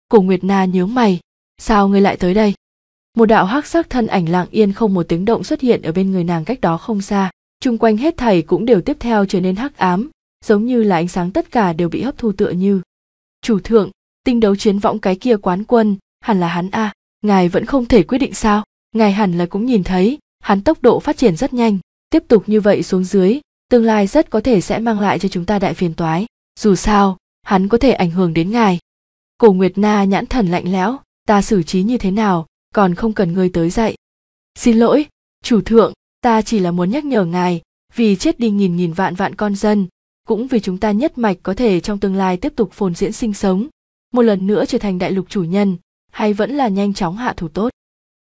cổ nguyệt na nhớ mày sao ngươi lại tới đây một đạo hắc sắc thân ảnh lặng yên không một tiếng động xuất hiện ở bên người nàng cách đó không xa chung quanh hết thảy cũng đều tiếp theo trở nên hắc ám giống như là ánh sáng tất cả đều bị hấp thu tựa như chủ thượng tinh đấu chiến võng cái kia quán quân hẳn là hắn a à. ngài vẫn không thể quyết định sao ngài hẳn là cũng nhìn thấy hắn tốc độ phát triển rất nhanh tiếp tục như vậy xuống dưới tương lai rất có thể sẽ mang lại cho chúng ta đại phiền toái dù sao hắn có thể ảnh hưởng đến ngài cổ nguyệt na nhãn thần lạnh lẽo ta xử trí như thế nào còn không cần ngươi tới dạy xin lỗi chủ thượng ta chỉ là muốn nhắc nhở ngài vì chết đi nghìn nghìn vạn vạn con dân cũng vì chúng ta nhất mạch có thể trong tương lai tiếp tục phồn diễn sinh sống một lần nữa trở thành đại lục chủ nhân hay vẫn là nhanh chóng hạ thủ tốt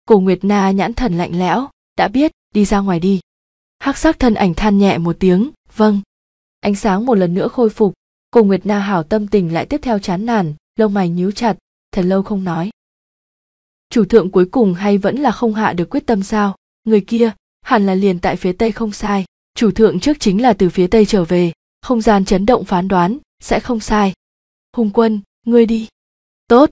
cổ nguyệt na nhãn thần lạnh lẽo đã biết đi ra ngoài đi hắc sắc thân ảnh than nhẹ một tiếng vâng ánh sáng một lần nữa khôi phục cổ nguyệt na hảo tâm tình lại tiếp theo chán nản lông mày nhíu chặt thật lâu không nói chủ thượng cuối cùng hay vẫn là không hạ được quyết tâm sao người kia hẳn là liền tại phía tây không sai chủ thượng trước chính là từ phía tây trở về không gian chấn động phán đoán sẽ không sai hùng quân ngươi đi tốt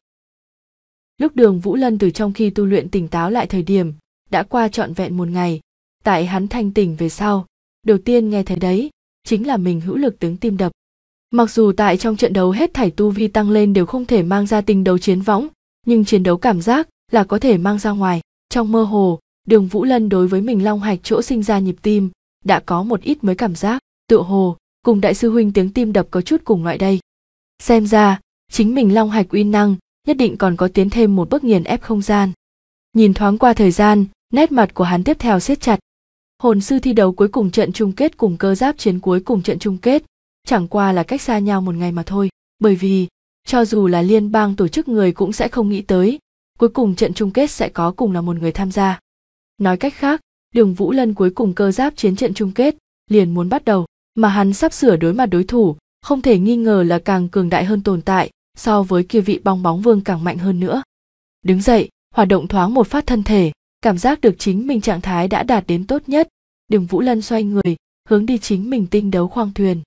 lúc đường vũ lân từ trong khi tu luyện tỉnh táo lại thời điểm đã qua trọn vẹn một ngày tại hắn thanh tỉnh về sau đầu tiên nghe thấy đấy chính là mình hữu lực tướng tim đập mặc dù tại trong trận đấu hết thảy tu vi tăng lên đều không thể mang ra tình đấu chiến võng nhưng chiến đấu cảm giác là có thể mang ra ngoài trong mơ hồ đường vũ lân đối với mình long hạch chỗ sinh ra nhịp tim đã có một ít mới cảm giác tựa hồ cùng đại sư huynh tiếng tim đập có chút cùng loại đây xem ra chính mình long hạch uy năng nhất định còn có tiến thêm một bước nghiền ép không gian nhìn thoáng qua thời gian nét mặt của hắn tiếp theo siết chặt hồn sư thi đấu cuối cùng trận chung kết cùng cơ giáp chiến cuối cùng trận chung kết chẳng qua là cách xa nhau một ngày mà thôi bởi vì cho dù là liên bang tổ chức người cũng sẽ không nghĩ tới cuối cùng trận chung kết sẽ có cùng là một người tham gia. Nói cách khác, Đường Vũ Lân cuối cùng cơ giáp chiến trận chung kết, liền muốn bắt đầu, mà hắn sắp sửa đối mặt đối thủ, không thể nghi ngờ là càng cường đại hơn tồn tại, so với kia vị bong bóng vương càng mạnh hơn nữa. Đứng dậy, hoạt động thoáng một phát thân thể, cảm giác được chính mình trạng thái đã đạt đến tốt nhất, Đường Vũ Lân xoay người, hướng đi chính mình tinh đấu khoang thuyền.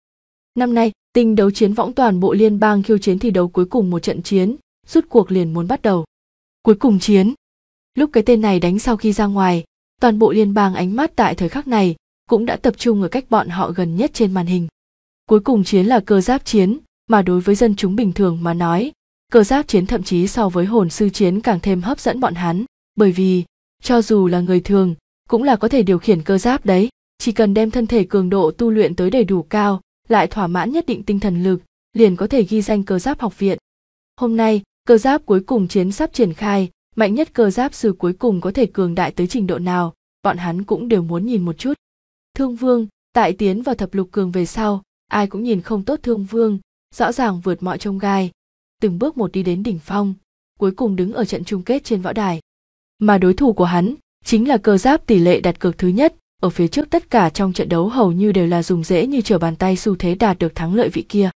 Năm nay, tinh đấu chiến võng toàn bộ liên bang khiêu chiến thi đấu cuối cùng một trận chiến, rút cuộc liền muốn bắt đầu cuối cùng chiến lúc cái tên này đánh sau khi ra ngoài toàn bộ liên bang ánh mắt tại thời khắc này cũng đã tập trung ở cách bọn họ gần nhất trên màn hình cuối cùng chiến là cơ giáp chiến mà đối với dân chúng bình thường mà nói cơ giáp chiến thậm chí so với hồn sư chiến càng thêm hấp dẫn bọn hắn bởi vì cho dù là người thường cũng là có thể điều khiển cơ giáp đấy chỉ cần đem thân thể cường độ tu luyện tới đầy đủ cao lại thỏa mãn nhất định tinh thần lực liền có thể ghi danh cơ giáp học viện hôm nay cơ giáp cuối cùng chiến sắp triển khai mạnh nhất cơ giáp sư cuối cùng có thể cường đại tới trình độ nào bọn hắn cũng đều muốn nhìn một chút thương vương tại tiến vào thập lục cường về sau ai cũng nhìn không tốt thương vương rõ ràng vượt mọi trông gai từng bước một đi đến đỉnh phong cuối cùng đứng ở trận chung kết trên võ đài mà đối thủ của hắn chính là cơ giáp tỷ lệ đặt cược thứ nhất ở phía trước tất cả trong trận đấu hầu như đều là dùng dễ như trở bàn tay xu thế đạt được thắng lợi vị kia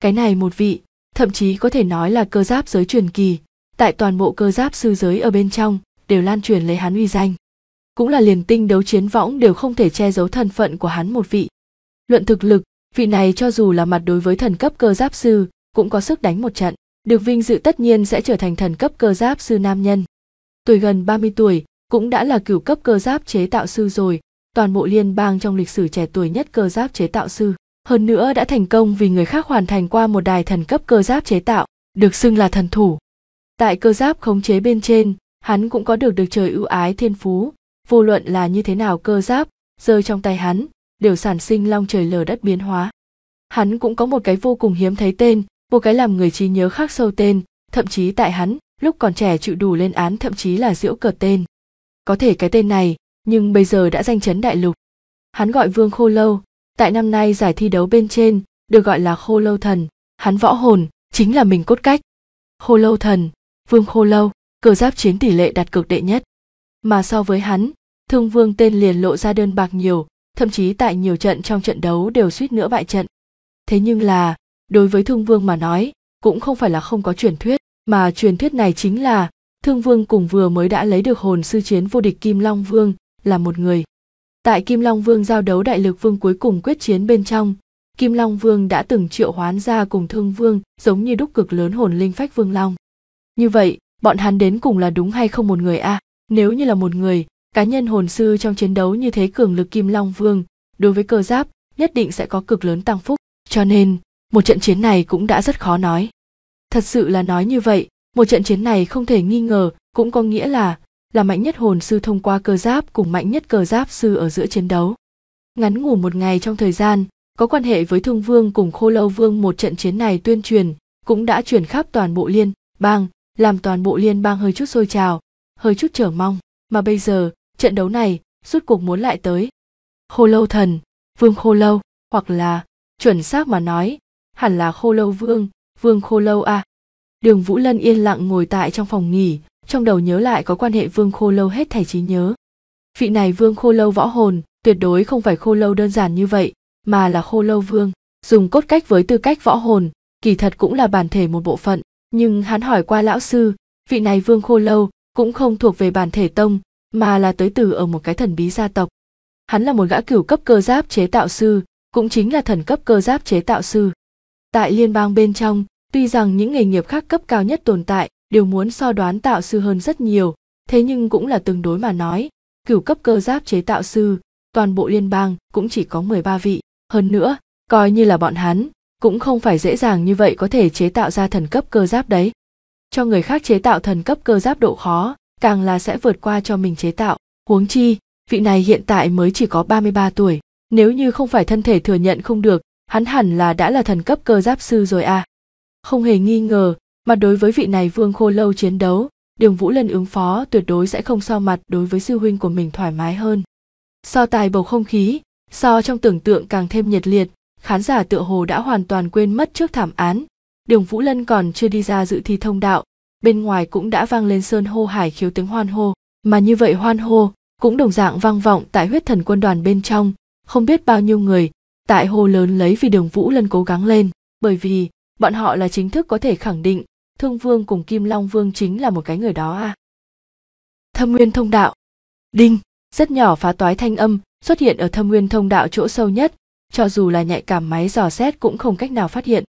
cái này một vị thậm chí có thể nói là cơ giáp giới truyền kỳ tại toàn bộ cơ giáp sư giới ở bên trong đều lan truyền lấy hắn uy danh cũng là liền tinh đấu chiến võng đều không thể che giấu thân phận của hắn một vị luận thực lực vị này cho dù là mặt đối với thần cấp cơ giáp sư cũng có sức đánh một trận được vinh dự tất nhiên sẽ trở thành thần cấp cơ giáp sư nam nhân tuổi gần 30 tuổi cũng đã là cửu cấp cơ giáp chế tạo sư rồi toàn bộ liên bang trong lịch sử trẻ tuổi nhất cơ giáp chế tạo sư hơn nữa đã thành công vì người khác hoàn thành qua một đài thần cấp cơ giáp chế tạo, được xưng là thần thủ. Tại cơ giáp khống chế bên trên, hắn cũng có được được trời ưu ái thiên phú, vô luận là như thế nào cơ giáp, rơi trong tay hắn, đều sản sinh long trời lở đất biến hóa. Hắn cũng có một cái vô cùng hiếm thấy tên, một cái làm người trí nhớ khác sâu tên, thậm chí tại hắn, lúc còn trẻ chịu đủ lên án thậm chí là giễu cợt tên. Có thể cái tên này, nhưng bây giờ đã danh chấn đại lục. Hắn gọi Vương Khô Lâu, Tại năm nay giải thi đấu bên trên, được gọi là khô lâu thần, hắn võ hồn, chính là mình cốt cách. Khô lâu thần, vương khô lâu, cờ giáp chiến tỷ lệ đặt cực đệ nhất. Mà so với hắn, thương vương tên liền lộ ra đơn bạc nhiều, thậm chí tại nhiều trận trong trận đấu đều suýt nữa bại trận. Thế nhưng là, đối với thương vương mà nói, cũng không phải là không có truyền thuyết, mà truyền thuyết này chính là thương vương cùng vừa mới đã lấy được hồn sư chiến vô địch Kim Long Vương là một người. Tại Kim Long Vương giao đấu đại lực vương cuối cùng quyết chiến bên trong, Kim Long Vương đã từng triệu hoán ra cùng Thương Vương giống như đúc cực lớn hồn linh phách Vương Long. Như vậy, bọn hắn đến cùng là đúng hay không một người a? À? Nếu như là một người, cá nhân hồn sư trong chiến đấu như thế cường lực Kim Long Vương, đối với cơ giáp nhất định sẽ có cực lớn tăng phúc, cho nên một trận chiến này cũng đã rất khó nói. Thật sự là nói như vậy, một trận chiến này không thể nghi ngờ cũng có nghĩa là là mạnh nhất hồn sư thông qua cơ giáp cùng mạnh nhất cờ giáp sư ở giữa chiến đấu. Ngắn ngủ một ngày trong thời gian, có quan hệ với Thương Vương cùng Khô Lâu Vương một trận chiến này tuyên truyền, cũng đã truyền khắp toàn bộ liên bang, làm toàn bộ liên bang hơi chút sôi trào, hơi chút trở mong, mà bây giờ, trận đấu này rốt cuộc muốn lại tới. Khô Lâu Thần, Vương Khô Lâu, hoặc là, chuẩn xác mà nói, hẳn là Khô Lâu Vương, Vương Khô Lâu à. Đường Vũ Lân yên lặng ngồi tại trong phòng nghỉ, trong đầu nhớ lại có quan hệ vương khô lâu hết thảy trí nhớ vị này vương khô lâu võ hồn tuyệt đối không phải khô lâu đơn giản như vậy mà là khô lâu vương dùng cốt cách với tư cách võ hồn kỳ thật cũng là bản thể một bộ phận nhưng hắn hỏi qua lão sư vị này vương khô lâu cũng không thuộc về bản thể tông mà là tới từ ở một cái thần bí gia tộc hắn là một gã cửu cấp cơ giáp chế tạo sư cũng chính là thần cấp cơ giáp chế tạo sư tại liên bang bên trong tuy rằng những nghề nghiệp khác cấp cao nhất tồn tại đều muốn so đoán tạo sư hơn rất nhiều thế nhưng cũng là tương đối mà nói cửu cấp cơ giáp chế tạo sư toàn bộ liên bang cũng chỉ có 13 vị hơn nữa coi như là bọn hắn cũng không phải dễ dàng như vậy có thể chế tạo ra thần cấp cơ giáp đấy cho người khác chế tạo thần cấp cơ giáp độ khó càng là sẽ vượt qua cho mình chế tạo huống chi vị này hiện tại mới chỉ có 33 tuổi nếu như không phải thân thể thừa nhận không được hắn hẳn là đã là thần cấp cơ giáp sư rồi à không hề nghi ngờ mà đối với vị này vương khô lâu chiến đấu đường vũ lân ứng phó tuyệt đối sẽ không so mặt đối với sư huynh của mình thoải mái hơn so tài bầu không khí so trong tưởng tượng càng thêm nhiệt liệt khán giả tựa hồ đã hoàn toàn quên mất trước thảm án đường vũ lân còn chưa đi ra dự thi thông đạo bên ngoài cũng đã vang lên sơn hô hải khiếu tiếng hoan hô mà như vậy hoan hô cũng đồng dạng vang vọng tại huyết thần quân đoàn bên trong không biết bao nhiêu người tại hồ lớn lấy vì đường vũ lân cố gắng lên bởi vì bọn họ là chính thức có thể khẳng định Thương Vương cùng Kim Long Vương chính là một cái người đó à? Thâm Nguyên Thông Đạo. Đinh, rất nhỏ phá toái thanh âm, xuất hiện ở Thâm Nguyên Thông Đạo chỗ sâu nhất, cho dù là nhạy cảm máy dò xét cũng không cách nào phát hiện.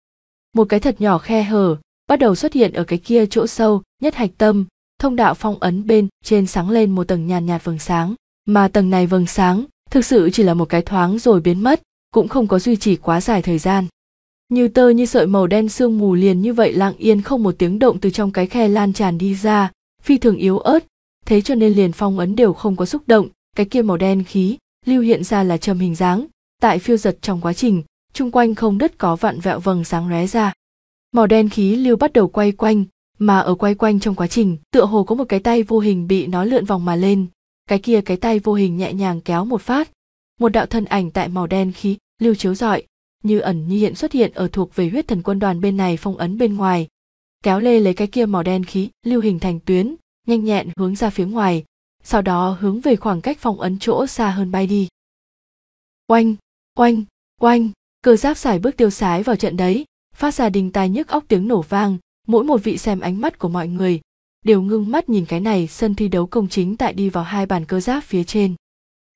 Một cái thật nhỏ khe hở bắt đầu xuất hiện ở cái kia chỗ sâu, nhất hạch tâm, thông đạo phong ấn bên trên sáng lên một tầng nhàn nhạt, nhạt vầng sáng, mà tầng này vầng sáng thực sự chỉ là một cái thoáng rồi biến mất, cũng không có duy trì quá dài thời gian như tơ như sợi màu đen sương mù liền như vậy lặng yên không một tiếng động từ trong cái khe lan tràn đi ra phi thường yếu ớt thế cho nên liền phong ấn đều không có xúc động cái kia màu đen khí lưu hiện ra là trầm hình dáng tại phiêu giật trong quá trình chung quanh không đất có vạn vẹo vầng sáng lóe ra màu đen khí lưu bắt đầu quay quanh mà ở quay quanh trong quá trình tựa hồ có một cái tay vô hình bị nó lượn vòng mà lên cái kia cái tay vô hình nhẹ nhàng kéo một phát một đạo thân ảnh tại màu đen khí lưu chiếu rọi như ẩn như hiện xuất hiện ở thuộc về huyết thần quân đoàn bên này phong ấn bên ngoài kéo lê lấy cái kia màu đen khí lưu hình thành tuyến nhanh nhẹn hướng ra phía ngoài sau đó hướng về khoảng cách phong ấn chỗ xa hơn bay đi oanh oanh oanh cơ giáp xài bước tiêu sái vào trận đấy phát ra đình tai nhức óc tiếng nổ vang mỗi một vị xem ánh mắt của mọi người đều ngưng mắt nhìn cái này sân thi đấu công chính tại đi vào hai bàn cơ giáp phía trên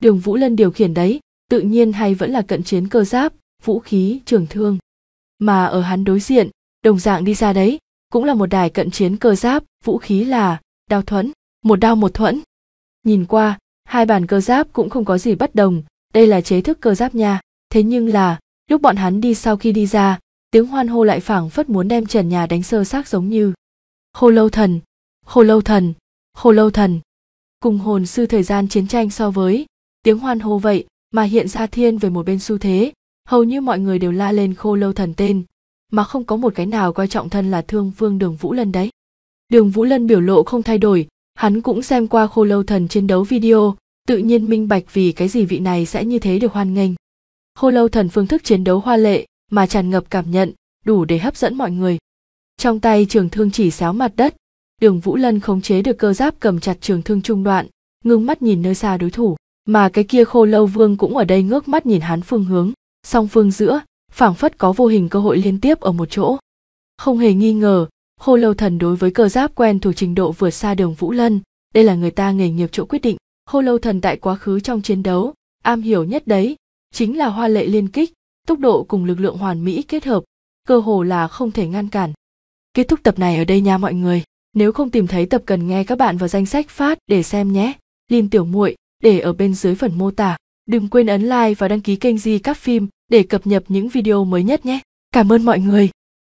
đường vũ lân điều khiển đấy tự nhiên hay vẫn là cận chiến cơ giáp vũ khí trường thương mà ở hắn đối diện đồng dạng đi ra đấy cũng là một đài cận chiến cơ giáp vũ khí là đao thuẫn một đao một thuẫn nhìn qua hai bàn cơ giáp cũng không có gì bất đồng đây là chế thức cơ giáp nha thế nhưng là lúc bọn hắn đi sau khi đi ra tiếng hoan hô lại phảng phất muốn đem trần nhà đánh sơ xác giống như khô lâu thần khô lâu thần khô lâu thần cùng hồn sư thời gian chiến tranh so với tiếng hoan hô vậy mà hiện ra thiên về một bên xu thế hầu như mọi người đều la lên khô lâu thần tên mà không có một cái nào coi trọng thân là thương vương đường vũ lân đấy đường vũ lân biểu lộ không thay đổi hắn cũng xem qua khô lâu thần chiến đấu video tự nhiên minh bạch vì cái gì vị này sẽ như thế được hoan nghênh khô lâu thần phương thức chiến đấu hoa lệ mà tràn ngập cảm nhận đủ để hấp dẫn mọi người trong tay trường thương chỉ xéo mặt đất đường vũ lân khống chế được cơ giáp cầm chặt trường thương trung đoạn ngưng mắt nhìn nơi xa đối thủ mà cái kia khô lâu vương cũng ở đây ngước mắt nhìn hắn phương hướng song phương giữa phảng phất có vô hình cơ hội liên tiếp ở một chỗ không hề nghi ngờ khô lâu thần đối với cơ giáp quen thuộc trình độ vượt xa đường vũ lân đây là người ta nghề nghiệp chỗ quyết định khô lâu thần tại quá khứ trong chiến đấu am hiểu nhất đấy chính là hoa lệ liên kích tốc độ cùng lực lượng hoàn mỹ kết hợp cơ hồ là không thể ngăn cản kết thúc tập này ở đây nha mọi người nếu không tìm thấy tập cần nghe các bạn vào danh sách phát để xem nhé Liên tiểu muội để ở bên dưới phần mô tả Đừng quên ấn like và đăng ký kênh Di Các Phim để cập nhật những video mới nhất nhé. Cảm ơn mọi người.